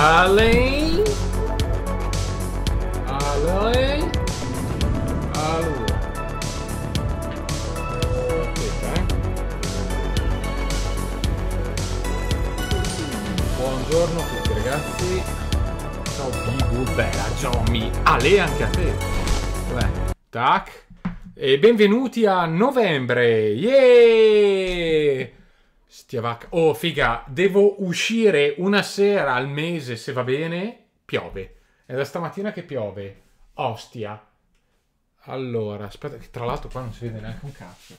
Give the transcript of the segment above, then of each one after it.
Além. Além. A lua. Ok, eh. Buongiorno a tutti ragazzi. Ciao Bigu, bella Jomi. Ale anche a te. Beh, tac. E benvenuti a novembre. Yeee! a Oh, figa, devo uscire una sera al mese, se va bene. Piove. È da stamattina che piove. Ostia. Allora, aspetta, che tra l'altro qua non si vede neanche un cazzo.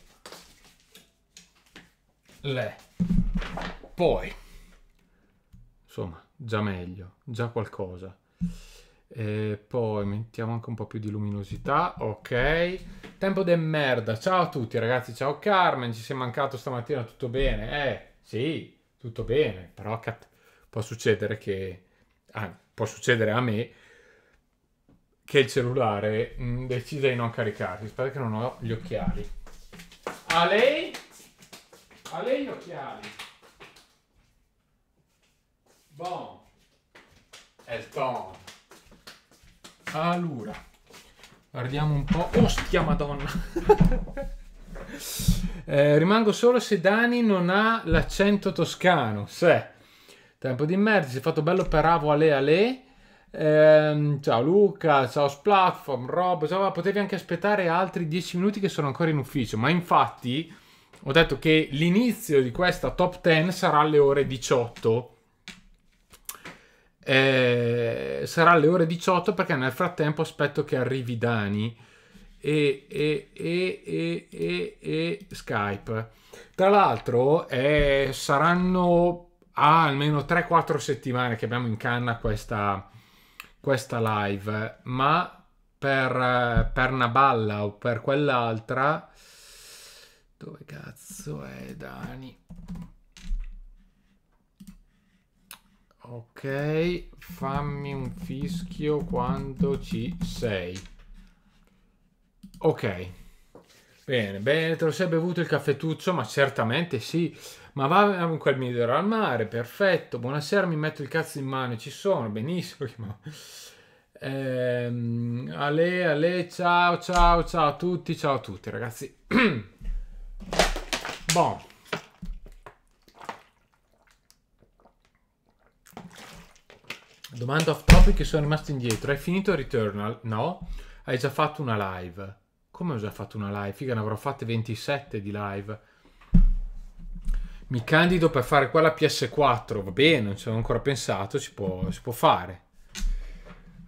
Le. Poi. Insomma, già meglio, già qualcosa. E poi mettiamo anche un po' più di luminosità, ok. Tempo de merda. Ciao a tutti ragazzi, ciao Carmen, ci sei mancato stamattina, tutto bene? Eh. Sì, tutto bene, però cat- può succedere che... Ah, può succedere a me che il cellulare mm, decida di non caricarsi. Aspetta che non ho gli occhiali. A lei? A lei gli occhiali. Bon. È bon. Allora. Guardiamo un po'. Ostia madonna! Eh, rimango solo se Dani non ha l'accento toscano. Se tempo di merda, si è fatto bello peravo ale ale. Eh, ciao Luca, ciao Splatform, Rob. Ciao, potevi anche aspettare altri 10 minuti che sono ancora in ufficio. Ma infatti ho detto che l'inizio di questa top 10 sarà alle ore 18. Eh, sarà alle ore 18 perché nel frattempo aspetto che arrivi Dani e, e, e, e Skype. Tra l'altro eh, saranno ah, almeno 3-4 settimane che abbiamo in canna questa, questa live, ma per, per una balla o per quell'altra... Dove cazzo è Dani? Ok, fammi un fischio quando ci sei. Ok, bene, bene, te lo sei bevuto il caffettuccio? Ma certamente sì. Ma va in quel migliore al mare, perfetto. Buonasera, mi metto il cazzo in mano ci sono, benissimo. Ehm, ale, ale, ciao, ciao, ciao a tutti, ciao a tutti ragazzi. bon. Domanda off topic sono rimasto indietro. Hai finito Returnal? No. Hai già fatto una live? Come ho già fatto una live? Figa, ne avrò fatte 27 di live. Mi candido per fare quella PS4. Va bene, non ci avevo ancora pensato, si può, si può fare.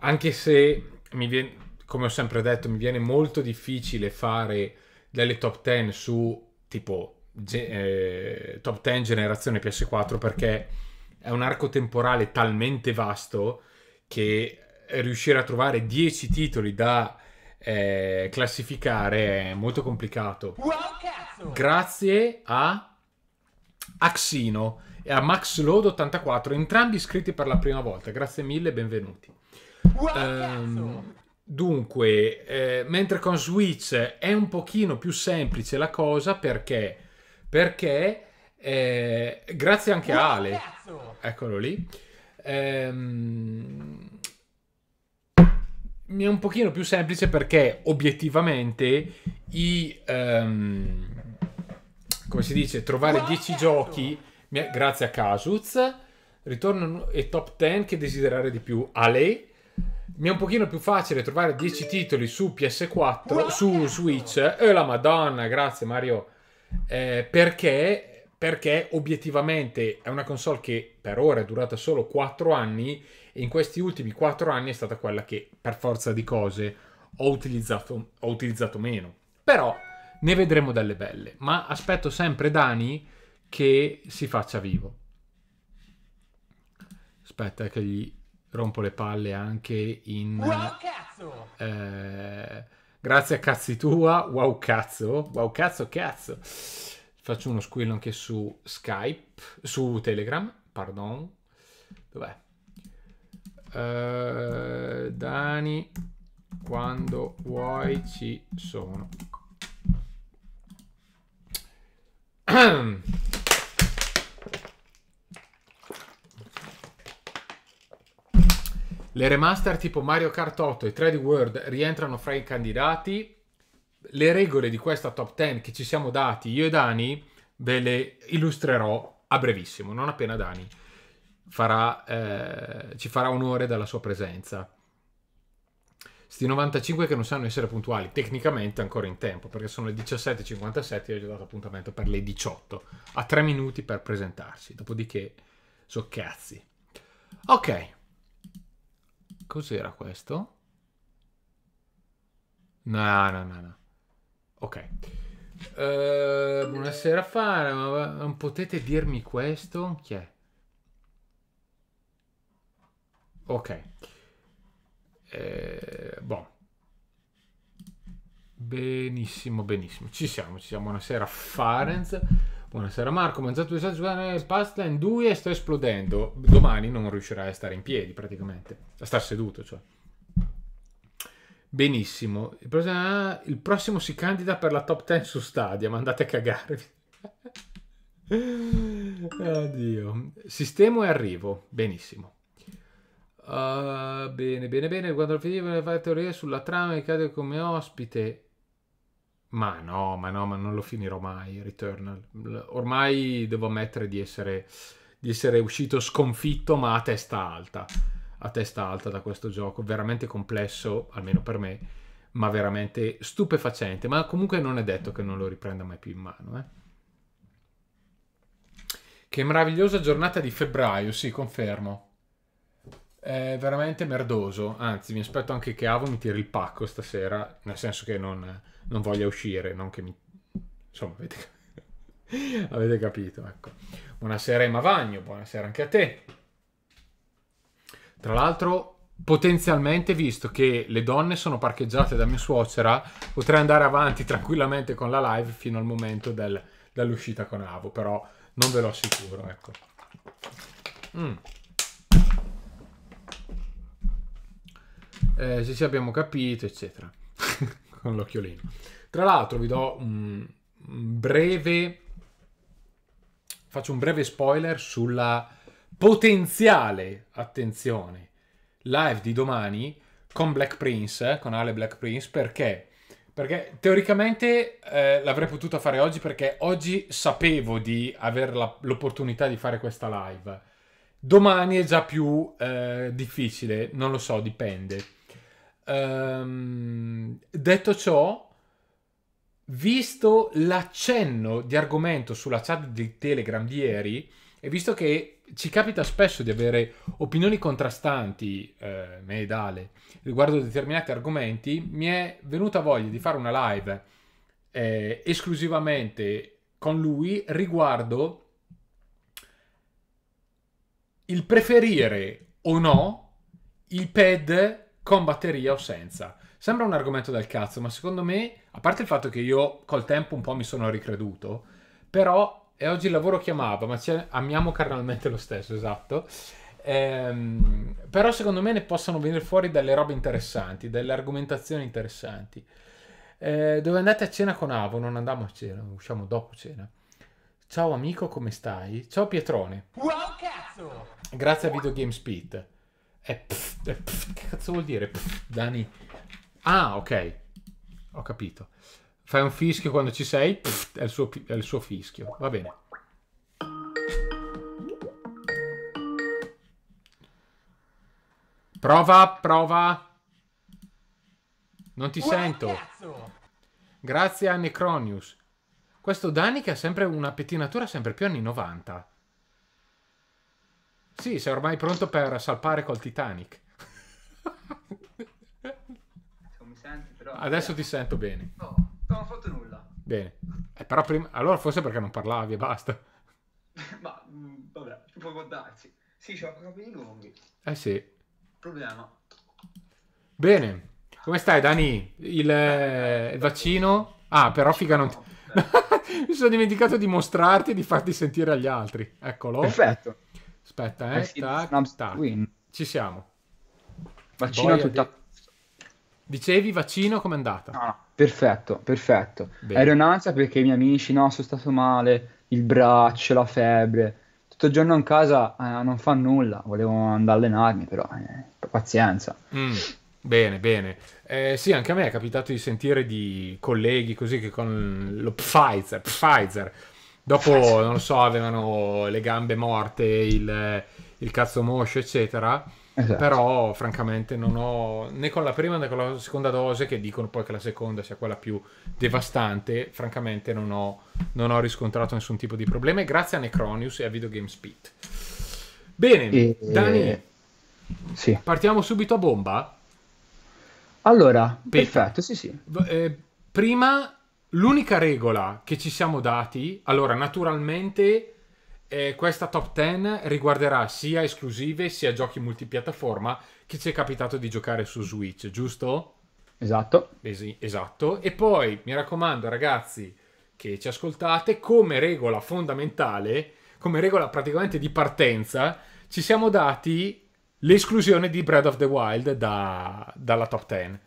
Anche se, viene, come ho sempre detto, mi viene molto difficile fare delle top 10 su tipo eh, top 10 generazione PS4 perché è un arco temporale talmente vasto che riuscire a trovare 10 titoli da eh, classificare è molto complicato. Wow, cazzo! Grazie a Axino e a MaxLoad84, entrambi iscritti per la prima volta. Grazie mille e benvenuti. Um, dunque, eh, mentre con Switch è un pochino più semplice la cosa perché, perché eh, grazie anche a Ale, eccolo lì. Um, mi è un pochino più semplice perché obiettivamente i... Um, come si dice? Trovare 10 giochi... Grazie a Casuz. Ritorno e top 10 che desiderare di più. Ale. Mi è un pochino più facile trovare 10 titoli su PS4, su Switch. E eh, la madonna, grazie Mario. Eh, perché perché obiettivamente è una console che per ora è durata solo 4 anni e in questi ultimi 4 anni è stata quella che per forza di cose ho utilizzato, ho utilizzato meno. Però ne vedremo delle belle, ma aspetto sempre Dani che si faccia vivo. Aspetta che gli rompo le palle anche in... Wow, cazzo! Eh, grazie a cazzi tua, wow cazzo, wow cazzo cazzo. Faccio uno squillo anche su Skype, su Telegram, pardon. Dov'è? Uh, Dani, quando vuoi ci sono. Le remaster tipo Mario Kart 8 e 3D World rientrano fra i candidati le regole di questa top 10 che ci siamo dati io e Dani ve le illustrerò a brevissimo, non appena Dani farà, eh, ci farà onore dalla sua presenza. Sti 95 che non sanno essere puntuali, tecnicamente ancora in tempo, perché sono le 17.57 e io gli ho dato appuntamento per le 18, Ha tre minuti per presentarsi, dopodiché so cazzi. Ok, cos'era questo? No, no, no, no. Ok. Uh, buonasera Fara, ma non potete dirmi questo? Chi è? Ok. Eh, bon. Benissimo, benissimo. Ci siamo, ci siamo. Buonasera Farenz. Buonasera Marco, ho mangiato questa giornata pasta in due e sto esplodendo. Domani non riuscirai a stare in piedi praticamente, a star seduto, cioè. Benissimo. Il prossimo si candida per la top 10 su Stadia, ma andate a cagare. Oddio. Sistemo e arrivo. Benissimo. Uh, bene, bene, bene. Quando finire fare teorie sulla trama e cade come ospite. Ma no, ma no, ma non lo finirò mai. Returnal. Ormai devo ammettere di essere, di essere uscito sconfitto, ma a testa alta a testa alta da questo gioco, veramente complesso, almeno per me, ma veramente stupefacente, ma comunque non è detto che non lo riprenda mai più in mano. Eh. Che meravigliosa giornata di febbraio, sì, confermo. È veramente merdoso, anzi mi aspetto anche che Avo mi tiri il pacco stasera, nel senso che non, non voglia uscire, non che mi... insomma avete, avete capito, ecco. Buonasera Emma Vagno, buonasera anche a te. Tra l'altro, potenzialmente, visto che le donne sono parcheggiate da mia suocera, potrei andare avanti tranquillamente con la live fino al momento del, dell'uscita con Avo, però non ve lo assicuro, ecco. Mm. Eh, se ci abbiamo capito, eccetera. con l'occhiolino. Tra l'altro vi do un, un breve... Faccio un breve spoiler sulla potenziale, attenzione, live di domani con Black Prince, eh, con Ale Black Prince, perché? Perché teoricamente eh, l'avrei potuta fare oggi perché oggi sapevo di avere l'opportunità di fare questa live. Domani è già più eh, difficile, non lo so, dipende. Ehm, detto ciò, visto l'accenno di argomento sulla chat di Telegram di ieri e visto che ci capita spesso di avere opinioni contrastanti, eh, me e Dale, riguardo determinati argomenti, mi è venuta voglia di fare una live eh, esclusivamente con lui riguardo il preferire o no il pad con batteria o senza. Sembra un argomento del cazzo, ma secondo me, a parte il fatto che io col tempo un po' mi sono ricreduto, però e oggi il lavoro chiamava, ma ci amiamo carnalmente lo stesso, esatto. Ehm, però secondo me ne possono venire fuori delle robe interessanti, delle argomentazioni interessanti. Ehm, dove andate a cena con Avo? Non andiamo a cena, usciamo dopo cena. Ciao amico, come stai? Ciao Pietrone. Wow, cazzo! Grazie a Video Games Pit. Eh, pff, eh, pff, che cazzo vuol dire? Pff, Dani. Ah, ok. Ho capito. Fai un fischio quando ci sei, pff, è, il suo, è il suo fischio. Va bene. Prova, prova. Non ti sento. Grazie a Necronius. Questo che ha sempre una pettinatura sempre più anni 90. Sì, sei ormai pronto per salpare col Titanic. Adesso ti sento bene. Oh. Non ho fatto nulla. Bene. Eh, però prima... Allora forse perché non parlavi e basta. Ma mh, mm, vabbè, ci può darsi. Sì, c'ho capelli lunghi. Eh sì. Problema. Bene. Come stai, Dani? Il, eh, eh, il vaccino? Ah, però figa non ti... Mi sono dimenticato di mostrarti e di farti sentire agli altri. Eccolo. Perfetto. Aspetta, eh. eh tac, tac. Ci siamo. Vaccino tutta... Dicevi vaccino, com'è andata? No, no. Perfetto, perfetto. Bene. Ero in ansia perché i miei amici, no, sono stato male, il braccio, la febbre. Tutto il giorno in casa eh, non fa nulla, volevo andare a allenarmi, però eh, pazienza. Mm, bene, bene. Eh, sì, anche a me è capitato di sentire di colleghi così che con lo Pfizer, Pfizer, dopo, non so, avevano le gambe morte, il, il cazzo moscio, eccetera Esatto. Però francamente non ho né con la prima né con la seconda dose, che dicono poi che la seconda sia quella più devastante, francamente non ho, non ho riscontrato nessun tipo di problema. Grazie a Necronius e a Video Games Pit. Bene, e, Dani, e... Eh, sì. partiamo subito a bomba. Allora, Pe- perfetto, sì sì. Eh, prima, l'unica regola che ci siamo dati, allora naturalmente eh, questa top 10 riguarderà sia esclusive sia giochi multipiattaforma che ci è capitato di giocare su Switch, giusto? Esatto. Eh esatto. E poi mi raccomando, ragazzi che ci ascoltate, come regola fondamentale, come regola praticamente di partenza, ci siamo dati l'esclusione di Breath of the Wild da, dalla top 10.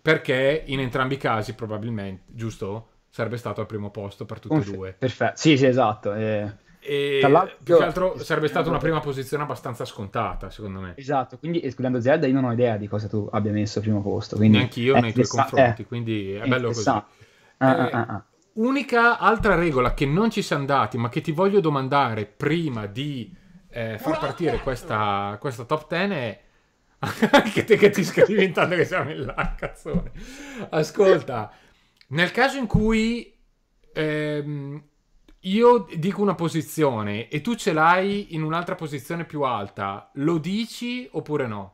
Perché in entrambi i casi, probabilmente, giusto? Sarebbe stato al primo posto per tutti e due. Perfetto. Sì, sì, esatto. Eh e più che altro sarebbe stata una prima posizione abbastanza scontata, secondo me. Esatto, quindi escludendo Zelda io non ho idea di cosa tu abbia messo al primo posto. Quindi Neanch'io nei tuoi confronti, eh, quindi è, bello così. Ah, eh, ah, ah, ah, unica altra regola che non ci siamo dati, ma che ti voglio domandare prima di eh, far partire questa, questa top 10 è... Anche te che ti scrivi intanto che siamo in là, cazzone. Ascolta, nel caso in cui... Ehm, io dico una posizione e tu ce l'hai in un'altra posizione più alta, lo dici oppure no?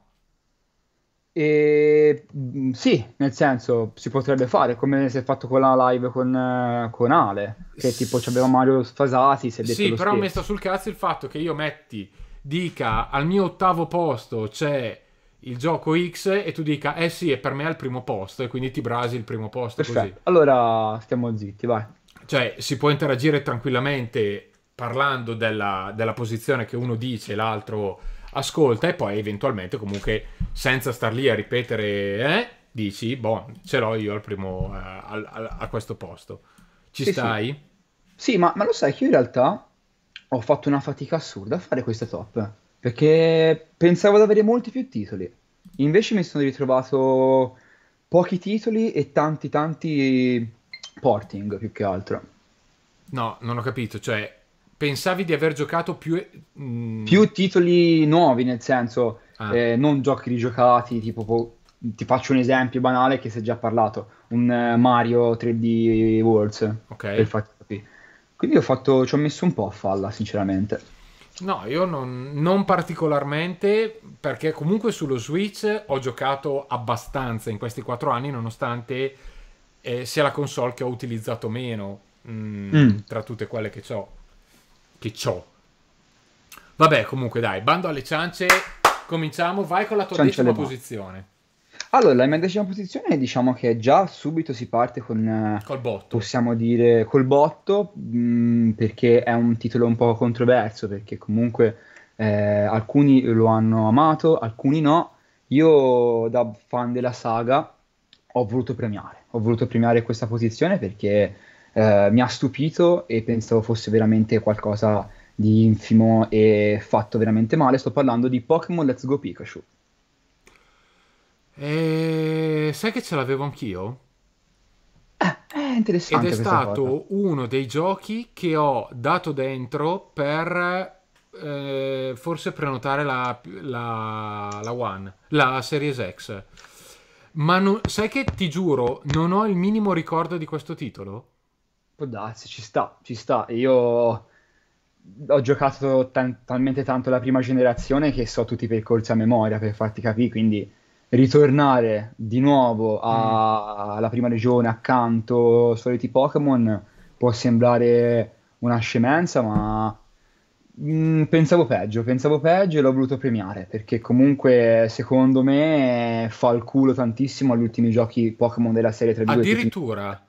E, mm, sì, nel senso si potrebbe fare come si è fatto con la live con, eh, con Ale, che tipo abbiamo Mario sfasati. Si è detto sì, però stesso. mi sta sul cazzo il fatto che io metti, dica al mio ottavo posto c'è il gioco X e tu dica eh sì, è per me al primo posto e quindi ti brasi il primo posto. Perfetto. Così. Allora stiamo zitti, vai cioè si può interagire tranquillamente parlando della, della posizione che uno dice e l'altro ascolta e poi eventualmente comunque senza star lì a ripetere eh, dici boh ce l'ho io al primo eh, al, a questo posto ci sì, stai? Sì, sì ma, ma, lo sai che io in realtà ho fatto una fatica assurda a fare queste top perché pensavo di avere molti più titoli invece mi sono ritrovato pochi titoli e tanti tanti porting più che altro. No, non ho capito, cioè pensavi di aver giocato più... Mm... Più titoli nuovi, nel senso, ah. eh, non giochi rigiocati, tipo, po- ti faccio un esempio banale che si è già parlato, un uh, Mario 3D Worlds, Ok. per farti capire. Quindi ho fatto, ci ho messo un po' a falla, sinceramente. No, io non, non, particolarmente, perché comunque sullo Switch ho giocato abbastanza in questi quattro anni, nonostante eh, sia la console che ho utilizzato meno mh, mm, mm. tra tutte quelle che ho. Che ho. Vabbè, comunque dai, bando alle ciance, cominciamo, vai con la tua decima posizione. Allora, la mia decima posizione diciamo che già subito si parte con... Eh, col botto. Possiamo dire col botto, mh, mm, perché è un titolo un po' controverso, perché comunque eh, alcuni lo hanno amato, alcuni no. Io da fan della saga ho voluto premiare ho voluto premiare questa posizione perché eh, mi ha stupito e pensavo fosse veramente qualcosa di infimo e fatto veramente male. Sto parlando di Pokémon Let's Go Pikachu. E... Sai che ce l'avevo anch'io? Eh, è interessante. Ed è stato cosa. uno dei giochi che ho dato dentro per eh, forse prenotare la, la, la One, la Series X. Ma non, sai che ti giuro, non ho il minimo ricordo di questo titolo? Può darsi, ci sta, ci sta. Io ho giocato tan- talmente tanto la prima generazione che so tutti i percorsi a memoria per farti capire, quindi ritornare di nuovo a- alla mm. prima regione accanto soliti Pokémon può sembrare una scemenza, ma Mm, pensavo peggio, pensavo peggio e l'ho voluto premiare perché comunque secondo me fa il culo tantissimo agli ultimi giochi Pokémon della serie 3.2. Addirittura?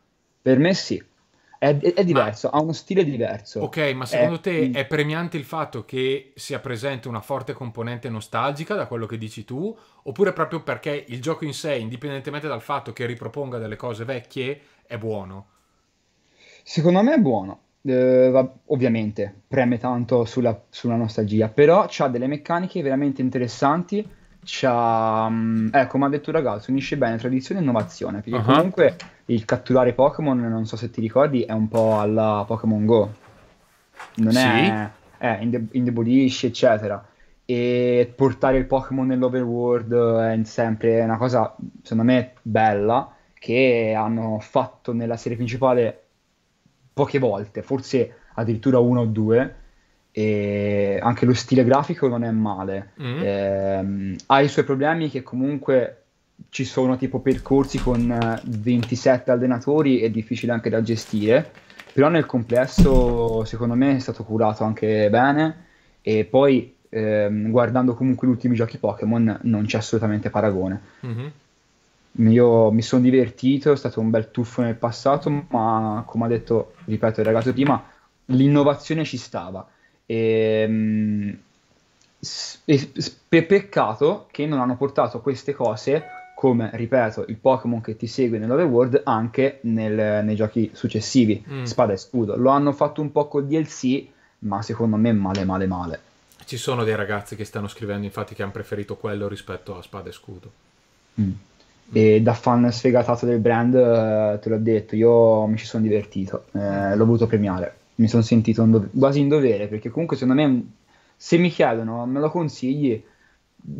Per me sì, è, è diverso, ma... ha uno stile diverso. Ok, ma secondo è... te è premiante il fatto che sia presente una forte componente nostalgica da quello che dici tu oppure proprio perché il gioco in sé, indipendentemente dal fatto che riproponga delle cose vecchie, è buono? Secondo me è buono, eh, ovviamente preme tanto sulla, sulla, nostalgia, però ha delle meccaniche veramente interessanti. C'ha, eh, come ha detto il ragazzo, unisce bene tradizione e innovazione. Perché uh-huh. comunque il catturare Pokémon, non so se ti ricordi, è un po' alla Pokémon Go. Non sì. è. Eh, inde- indebolisce, eccetera. E portare il Pokémon nell'overworld è sempre una cosa, secondo me, bella. Che hanno fatto nella serie principale poche volte, forse addirittura una o due. E anche lo stile grafico non è male. Mm. Eh, ha i suoi problemi che comunque ci sono tipo percorsi con 27 eh, allenatori è difficile anche da gestire, però nel complesso secondo me è stato curato anche bene e poi ehm, guardando comunque gli ultimi giochi Pokémon non c'è assolutamente paragone. Mm-hmm. Io mi sono divertito, è stato un bel tuffo nel passato, ma come ha detto, ripeto, il ragazzo prima, l'innovazione ci stava. Ehm, e, e, e, peccato che non hanno portato queste cose, come ripeto, il Pokémon che ti segue nell'Overworld, anche nel, nei giochi successivi, mm. Spada e Scudo. Lo hanno fatto un po' col DLC, ma secondo me male, male, male. Ci sono dei ragazzi che stanno scrivendo, infatti, che hanno preferito quello rispetto a Spada e Scudo. Mm. E da fan sfegatato del brand, eh, te l'ho detto, io mi ci sono divertito, eh, l'ho voluto premiare, mi sono sentito in dovere, quasi in dovere, perché comunque secondo me se mi chiedono, me lo consigli,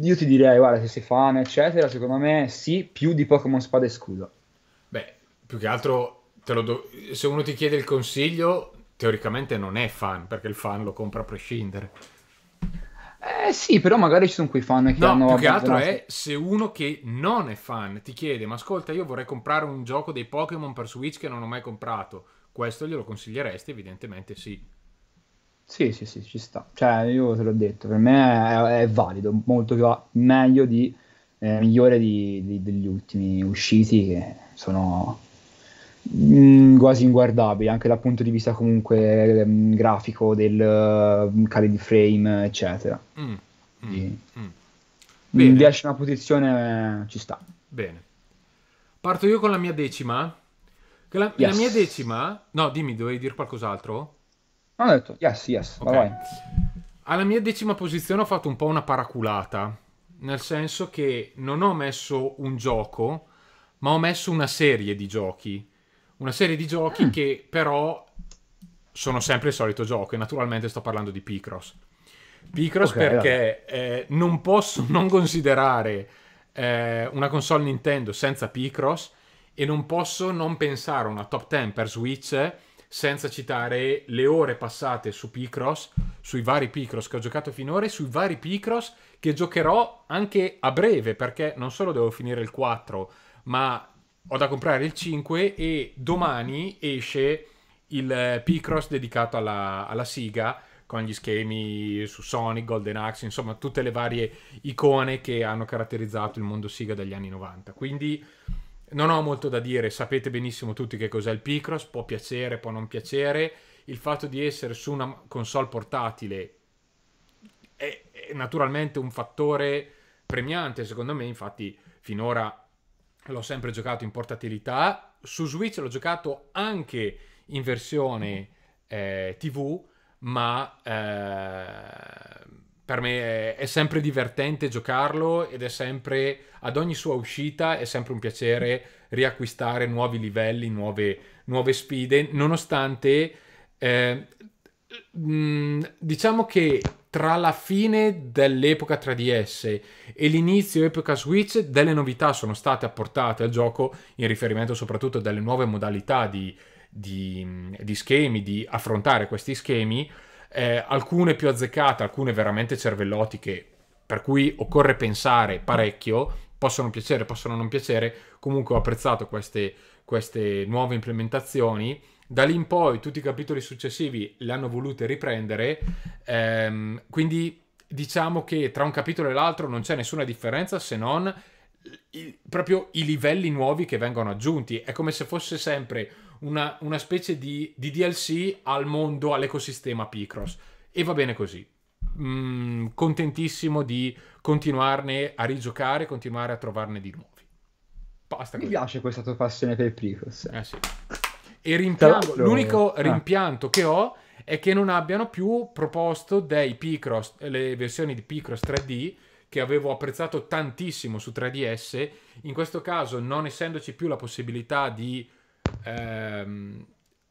io ti direi, guarda, se sei fan, eccetera, secondo me sì, più di Pokémon Spada e Scudo. Beh, più che altro, te lo do... se uno ti chiede il consiglio, teoricamente non è fan, perché il fan lo compra a prescindere. Eh sì, però magari ci sono quei fan che no, hanno... più che altro è se uno che non è fan ti chiede ma ascolta io vorrei comprare un gioco dei Pokémon per Switch che non ho mai comprato, questo glielo consiglieresti? Evidentemente sì. Sì, sì, sì, ci sta. Cioè, io te l'ho detto, per me è, è valido, molto più a- meglio di... Eh, migliore di, di, degli ultimi usciti che sono mh, mm, quasi inguardabile anche dal punto di vista comunque mh, ehm, grafico del uh, mm, cali di frame eccetera mm, mm, mm. mm un decima posizione eh, ci sta bene parto io con la mia decima che la, yes. la mia decima no dimmi dovevi dire qualcos'altro ho detto yes yes okay. vai. alla mia decima posizione ho fatto un po' una paraculata nel senso che non ho messo un gioco ma ho messo una serie di giochi una serie di giochi mm. che però sono sempre il solito gioco e naturalmente sto parlando di Picross. Picross okay, perché eh, non posso non considerare eh, una console Nintendo senza Picross e non posso non pensare a una top 10 per Switch senza citare le ore passate su Picross, sui vari Picross che ho giocato finora e sui vari Picross che giocherò anche a breve perché non solo devo finire il 4 ma ho da comprare il 5 e domani esce il P-Cross dedicato alla, alla Siga con gli schemi su Sonic, Golden Axe, insomma tutte le varie icone che hanno caratterizzato il mondo Siga dagli anni 90. Quindi non ho molto da dire, sapete benissimo tutti che cos'è il P-Cross, può piacere, può non piacere. Il fatto di essere su una console portatile è, è naturalmente un fattore premiante, secondo me, infatti finora l'ho sempre giocato in portatilità, su Switch l'ho giocato anche in versione eh, TV, ma eh, per me è, è, sempre divertente giocarlo ed è sempre, ad ogni sua uscita, è sempre un piacere riacquistare nuovi livelli, nuove, nuove sfide, nonostante... Eh, mh, mm, diciamo che tra la fine dell'epoca 3DS e l'inizio epoca Switch delle novità sono state apportate al gioco in riferimento soprattutto delle nuove modalità di, di, di schemi, di affrontare questi schemi, eh, alcune più azzeccate, alcune veramente cervellotiche, per cui occorre pensare parecchio, possono piacere, possono non piacere, comunque ho apprezzato queste, queste nuove implementazioni da lì in poi tutti i capitoli successivi le hanno volute riprendere, ehm, quindi diciamo che tra un capitolo e l'altro non c'è nessuna differenza se non il, proprio i livelli nuovi che vengono aggiunti. È come se fosse sempre una, una specie di, di, DLC al mondo, all'ecosistema Picross. E va bene così. Mm, contentissimo di continuarne a rigiocare, continuare a trovarne di nuovi. Basta Mi piace questa tua passione per Picross. Eh sì. E rimpiango, Cazzo. l'unico ah. rimpianto che ho è che non abbiano più proposto dei Picross, le versioni di Picross 3D che avevo apprezzato tantissimo su 3DS. In questo caso, non essendoci più la possibilità di ehm,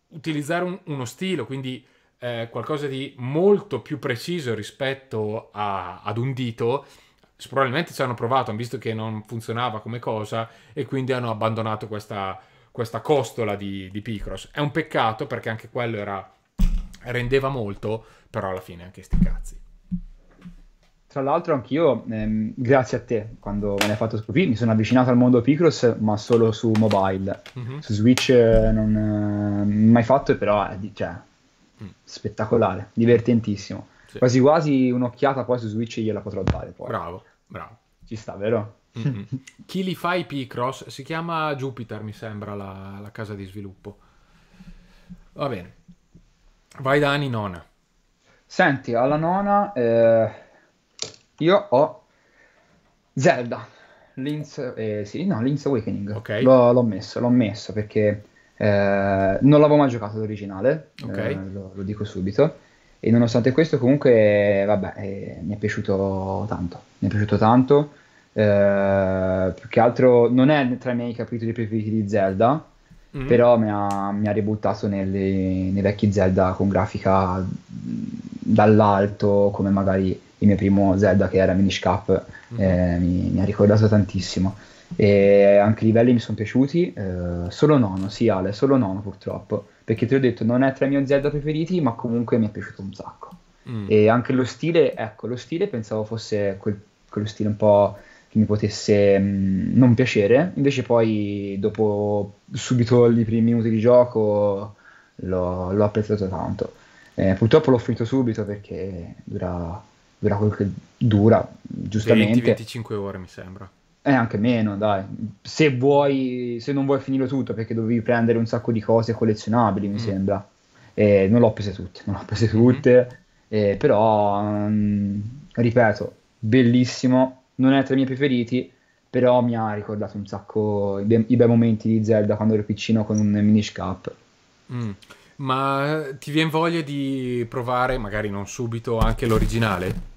utilizzare un, uno stile, quindi eh, qualcosa di molto più preciso rispetto a, ad un dito, probabilmente ci hanno provato, hanno visto che non funzionava come cosa e quindi hanno abbandonato questa questa costola di, di Picross. È un peccato perché anche quello era, rendeva molto, però alla fine anche sti cazzi. Tra l'altro anch'io, ehm, grazie a te, quando me l'hai fatto scoprire, mi sono avvicinato al mondo Picross, ma solo su mobile. Mm-hmm. Su Switch eh, non eh, mai fatto, però è eh, cioè, mm. spettacolare, divertentissimo. Sì. Quasi quasi un'occhiata poi su Switch gliela potrò dare. Poi. Bravo, bravo. Ci sta, vero? Mm-hmm. Chi li fa i Picross? si chiama Jupiter, mi sembra, la, la casa di sviluppo. Va bene. Vai da Ani nona. Senti, alla nona eh, io ho Zelda. Link's, eh, sì, no, Link's Awakening. Okay. L'ho, l'ho, messo, l'ho messo perché eh, non l'avevo mai giocato l'originale, okay. Eh, lo, lo, dico subito. E nonostante questo comunque, vabbè, eh, mi è piaciuto tanto. Mi è piaciuto tanto. Eh, più che altro non è tra i miei capitoli preferiti di Zelda, mm-hmm. però mi ha, mi ha ributtato nelle, nei vecchi Zelda con grafica dall'alto, come magari il mio primo Zelda che era Minish Cap, mm-hmm. eh, mhm. mi, mi, ha ricordato tantissimo. E anche i livelli mi sono piaciuti, eh, solo nono, sì Ale, solo nono purtroppo, perché ti ho detto non è tra i miei Zelda preferiti, ma comunque mi è piaciuto un sacco. Mm. E anche lo stile, ecco, lo stile pensavo fosse quel, quello stile un po' che mi potesse mh, mm, non piacere, invece poi dopo subito i primi minuti di gioco l'ho, l'ho apprezzato tanto. Eh, purtroppo l'ho finito subito perché dura, dura quel che dura, giustamente. 20-25 ore mi sembra. Eh, anche meno, dai. Se vuoi, se non vuoi finirlo tutto, perché dovevi prendere un sacco di cose collezionabili, mi mm. sembra. Eh, non l'ho prese tutte, non l'ho prese mhm. tutte, mm. eh, però, mh, mm, ripeto, bellissimo, non è tra i miei preferiti, però mi ha ricordato un sacco i, be- i bei momenti di Zelda quando ero piccino con un minish cup. Mm. Ma eh, ti viene voglia di provare, magari non subito, anche l'originale?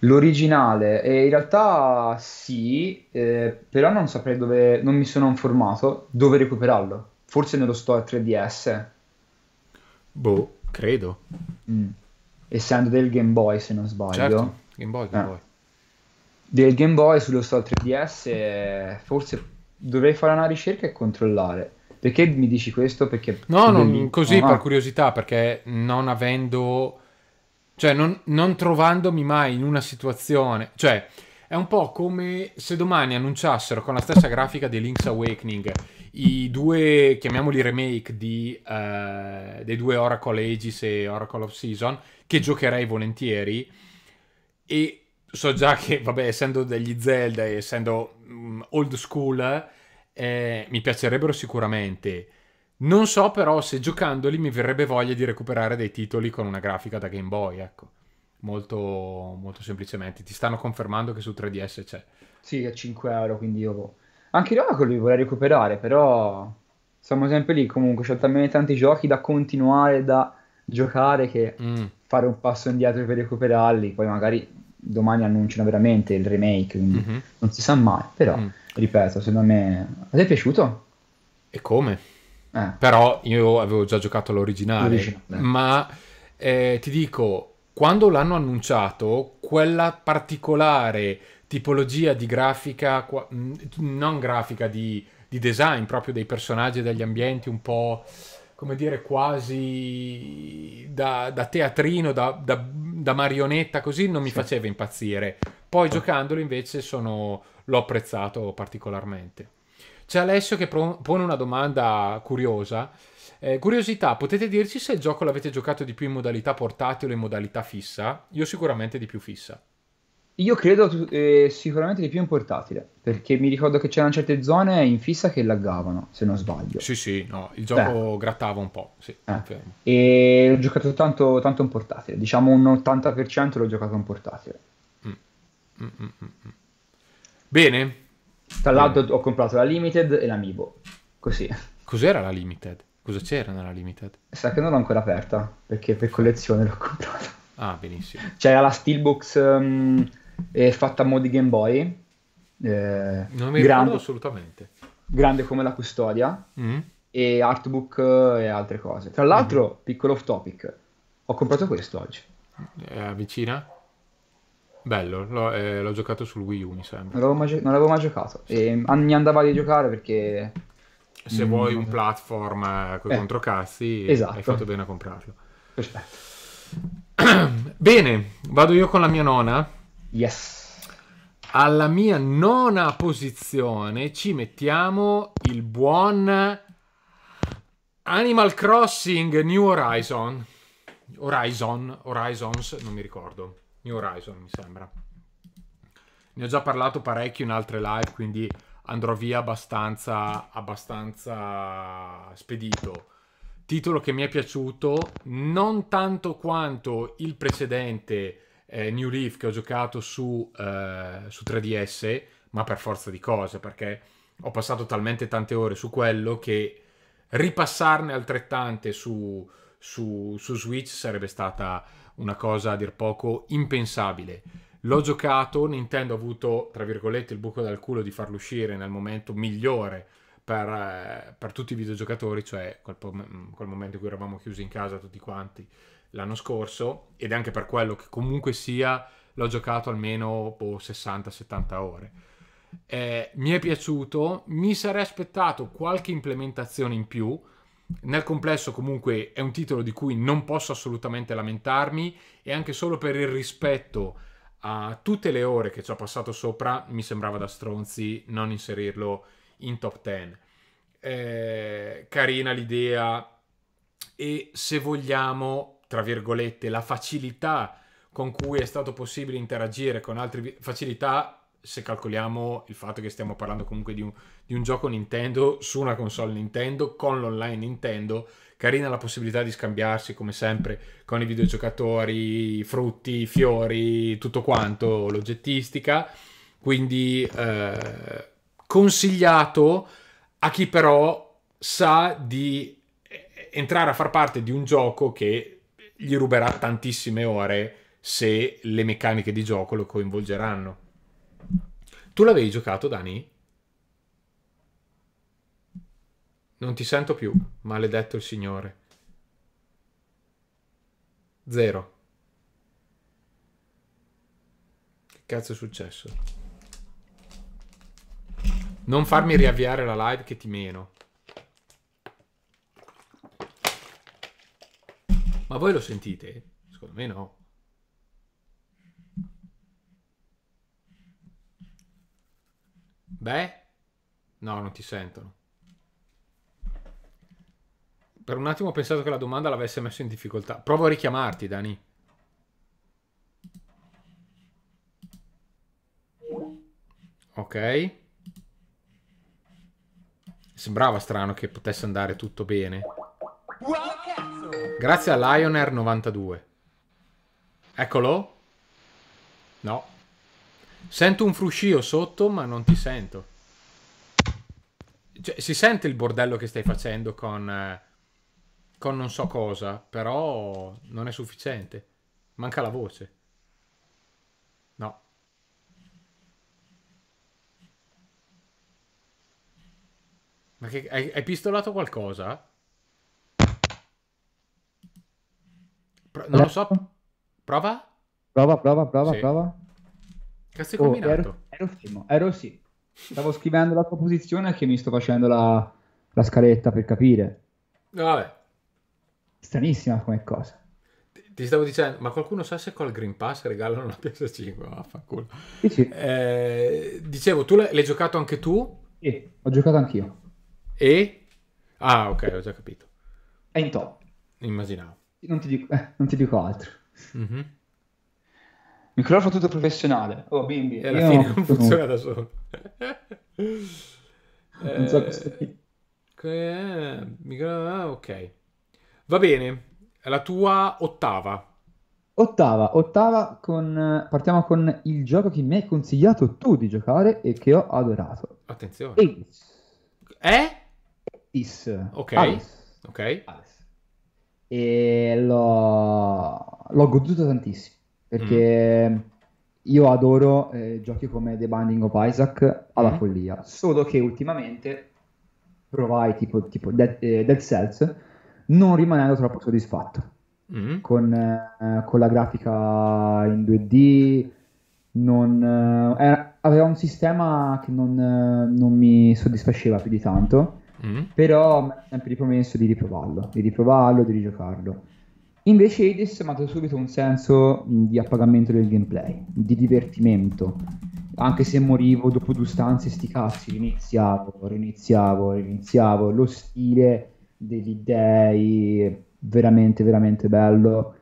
L'originale, eh, in realtà sì, eh, però non saprei dove, non mi sono informato dove recuperarlo. Forse nello store 3DS. Boh, credo. Mm. Essendo del Game Boy, se non sbaglio. Certo, Game Boy, Game eh. Boy del Game Boy sullo store 3DS forse dovrei fare una ricerca e controllare. Perché mi dici questo? Perché no, non, così no, per curiosità, perché non avendo, cioè non, non trovandomi mai in una situazione, cioè è un po' come se domani annunciassero con la stessa grafica di Link's Awakening i due, chiamiamoli remake di, uh, dei due Oracle Ages e Oracle of Season, che giocherei volentieri, e so già che, vabbè, essendo degli Zelda e essendo um, old school, eh, mi piacerebbero sicuramente. Non so però se giocandoli mi verrebbe voglia di recuperare dei titoli con una grafica da Game Boy, ecco. Molto, molto semplicemente. Ti stanno confermando che su 3DS c'è. Sì, a 5 euro, quindi io... Boh. Anche l'Oracle li vorrei recuperare, però... Siamo sempre lì, comunque c'è talmente tanti giochi da continuare, da giocare, che mm. fare un passo indietro per recuperarli, poi magari domani annunciano veramente il remake, quindi mm-hmm. non si sa mai, però mm. ripeto, secondo me... A te è piaciuto? E come? Eh. Però io avevo già giocato all'originale, l'originale. ma eh, ti dico, quando l'hanno annunciato, quella particolare tipologia di grafica, mm, non grafica, di, di design proprio dei personaggi e degli ambienti un po' come dire, quasi da, da teatrino, da, da, da, marionetta, così non mi sì. faceva impazzire. Poi giocandolo invece sono, l'ho apprezzato particolarmente. C'è Alessio che pro, pone una domanda curiosa. Eh, curiosità, potete dirci se il gioco l'avete giocato di più in modalità portatile o in modalità fissa? Io sicuramente di più fissa. Io credo eh, sicuramente di più in portatile, perché mi ricordo che c'erano certe zone in fissa che laggavano, se non sbaglio. Sì, sì, no, il gioco eh. grattava un po', sì. Eh. E ho giocato tanto, tanto in portatile, diciamo un 80% l'ho giocato in portatile. Mm. mm, mm, mm Bene. Tra l'altro ho comprato la Limited e l'Amiibo, così. Cos'era la Limited? Cosa c'era nella Limited? Sa che non l'ho ancora aperta, perché per collezione l'ho comprata. Ah, benissimo. C'era la Steelbox... Um, è fatta a mo' di Game Boy. Eh, non mi grande, assolutamente. Grande come la custodia, mm. e artbook eh, e altre cose. Tra l'altro, mm-hmm. piccolo off topic, ho comprato questo oggi. Eh, vicina? Bello, l'ho, eh, l'ho, giocato sul Wii U, mi sembra. Non l'avevo mai, non l'avevo mai giocato, sì. e mi andava di giocare perché... Se mm. vuoi un platform eh, con i eh, controcazzi, esatto. hai fatto bene a comprarlo. Perfetto. Bene, vado io con la mia nona. Yes. Alla mia nona posizione ci mettiamo il buon Animal Crossing New Horizon. Horizon, Horizons, non mi ricordo. New Horizon mi sembra. Ne ho già parlato parecchio in altre live, quindi andrò via abbastanza, abbastanza spedito. Titolo che mi è piaciuto non tanto quanto il precedente eh, New Leaf che ho giocato su, eh, su 3DS, ma per forza di cose, perché ho passato talmente tante ore su quello che ripassarne altrettante su, su, su Switch sarebbe stata una cosa a dir poco impensabile. L'ho giocato, Nintendo ha avuto, tra virgolette, il buco dal culo di farlo uscire nel momento migliore per, eh, per tutti i videogiocatori, cioè quel, mm, quel momento in cui eravamo chiusi in casa tutti quanti l'anno scorso ed è anche per quello che comunque sia l'ho giocato almeno boh, 60-70 ore. Eh, mi è piaciuto, mi sarei aspettato qualche implementazione in più. Nel complesso comunque è un titolo di cui non posso assolutamente lamentarmi e anche solo per il rispetto a tutte le ore che ci ho passato sopra mi sembrava da stronzi non inserirlo in top 10. Eh, carina l'idea e se vogliamo tra virgolette, la facilità con cui è stato possibile interagire con altri... facilità se calcoliamo il fatto che stiamo parlando comunque di un, di un gioco Nintendo su una console Nintendo con l'online Nintendo, carina la possibilità di scambiarsi come sempre con i videogiocatori, i frutti, i fiori, tutto quanto, l'oggettistica. Quindi eh, consigliato a chi però sa di entrare a far parte di un gioco che gli ruberà tantissime ore se le meccaniche di gioco lo coinvolgeranno. Tu l'avevi giocato, Dani? Non ti sento più, maledetto il Signore. Zero. Che cazzo è successo? Non farmi riavviare la live che ti meno. Ma voi lo sentite? Secondo me no. Beh, no, non ti sentono. Per un attimo ho pensato che la domanda l'avesse messo in difficoltà. Provo a richiamarti, Dani. Ok. Sembrava strano che potesse andare tutto bene. Wow! Grazie a Lioner92. Eccolo. No. Sento un fruscio sotto, ma non ti sento. Cioè, si sente il bordello che stai facendo con... Eh, con non so cosa, però non è sufficiente. Manca la voce. No. Ma che, hai, hai pistolato qualcosa? Pro- non lo so. Prova? Prova, prova, prova, sì. prova. Che stai oh, ero, ero, fermo, ero sì. Stavo scrivendo la tua posizione che mi sto facendo la, la scaletta per capire. Vabbè. Stranissima come cosa ti stavo dicendo, ma qualcuno sa se col Green Pass regalano una PS5? Vaffanculo. Sì, sì. Eh, dicevo, tu l'hai, l'hai, giocato anche tu? Sì, ho giocato anch'io. E? Ah, ok, ho già capito. È in top. Immaginavo non ti dico, eh, non ti dico altro. Mm-hmm. Microfono tutto professionale. Oh, bimbi. E alla fine non, funziona da solo. non eh, so questo qui. Eh, micro... Ah, ok. Va bene. La tua ottava. Ottava, ottava con... partiamo con il gioco che mi hai consigliato tu di giocare e che ho adorato. Attenzione. Ace. Eh? Is. Ok. Alice. Ok. Alice e l'ho, l'ho goduto tantissimo perché mm. io adoro eh, giochi come The Binding of Isaac alla mm. follia, solo che ultimamente provai tipo, tipo Dead, eh, Dead Cells non rimanendo troppo soddisfatto mm. con, eh, con, la grafica in 2D, non, eh, era, aveva un sistema che non, eh, non mi soddisfaceva più di tanto mm. però mi ha sempre promesso di riprovarlo, di riprovarlo, di rigiocarlo. Invece Hades mi ha dato subito un senso mm, di appagamento del gameplay, di divertimento, anche se morivo dopo due stanze sti cazzi, riniziavo, riniziavo, riniziavo, lo stile degli dei veramente veramente bello.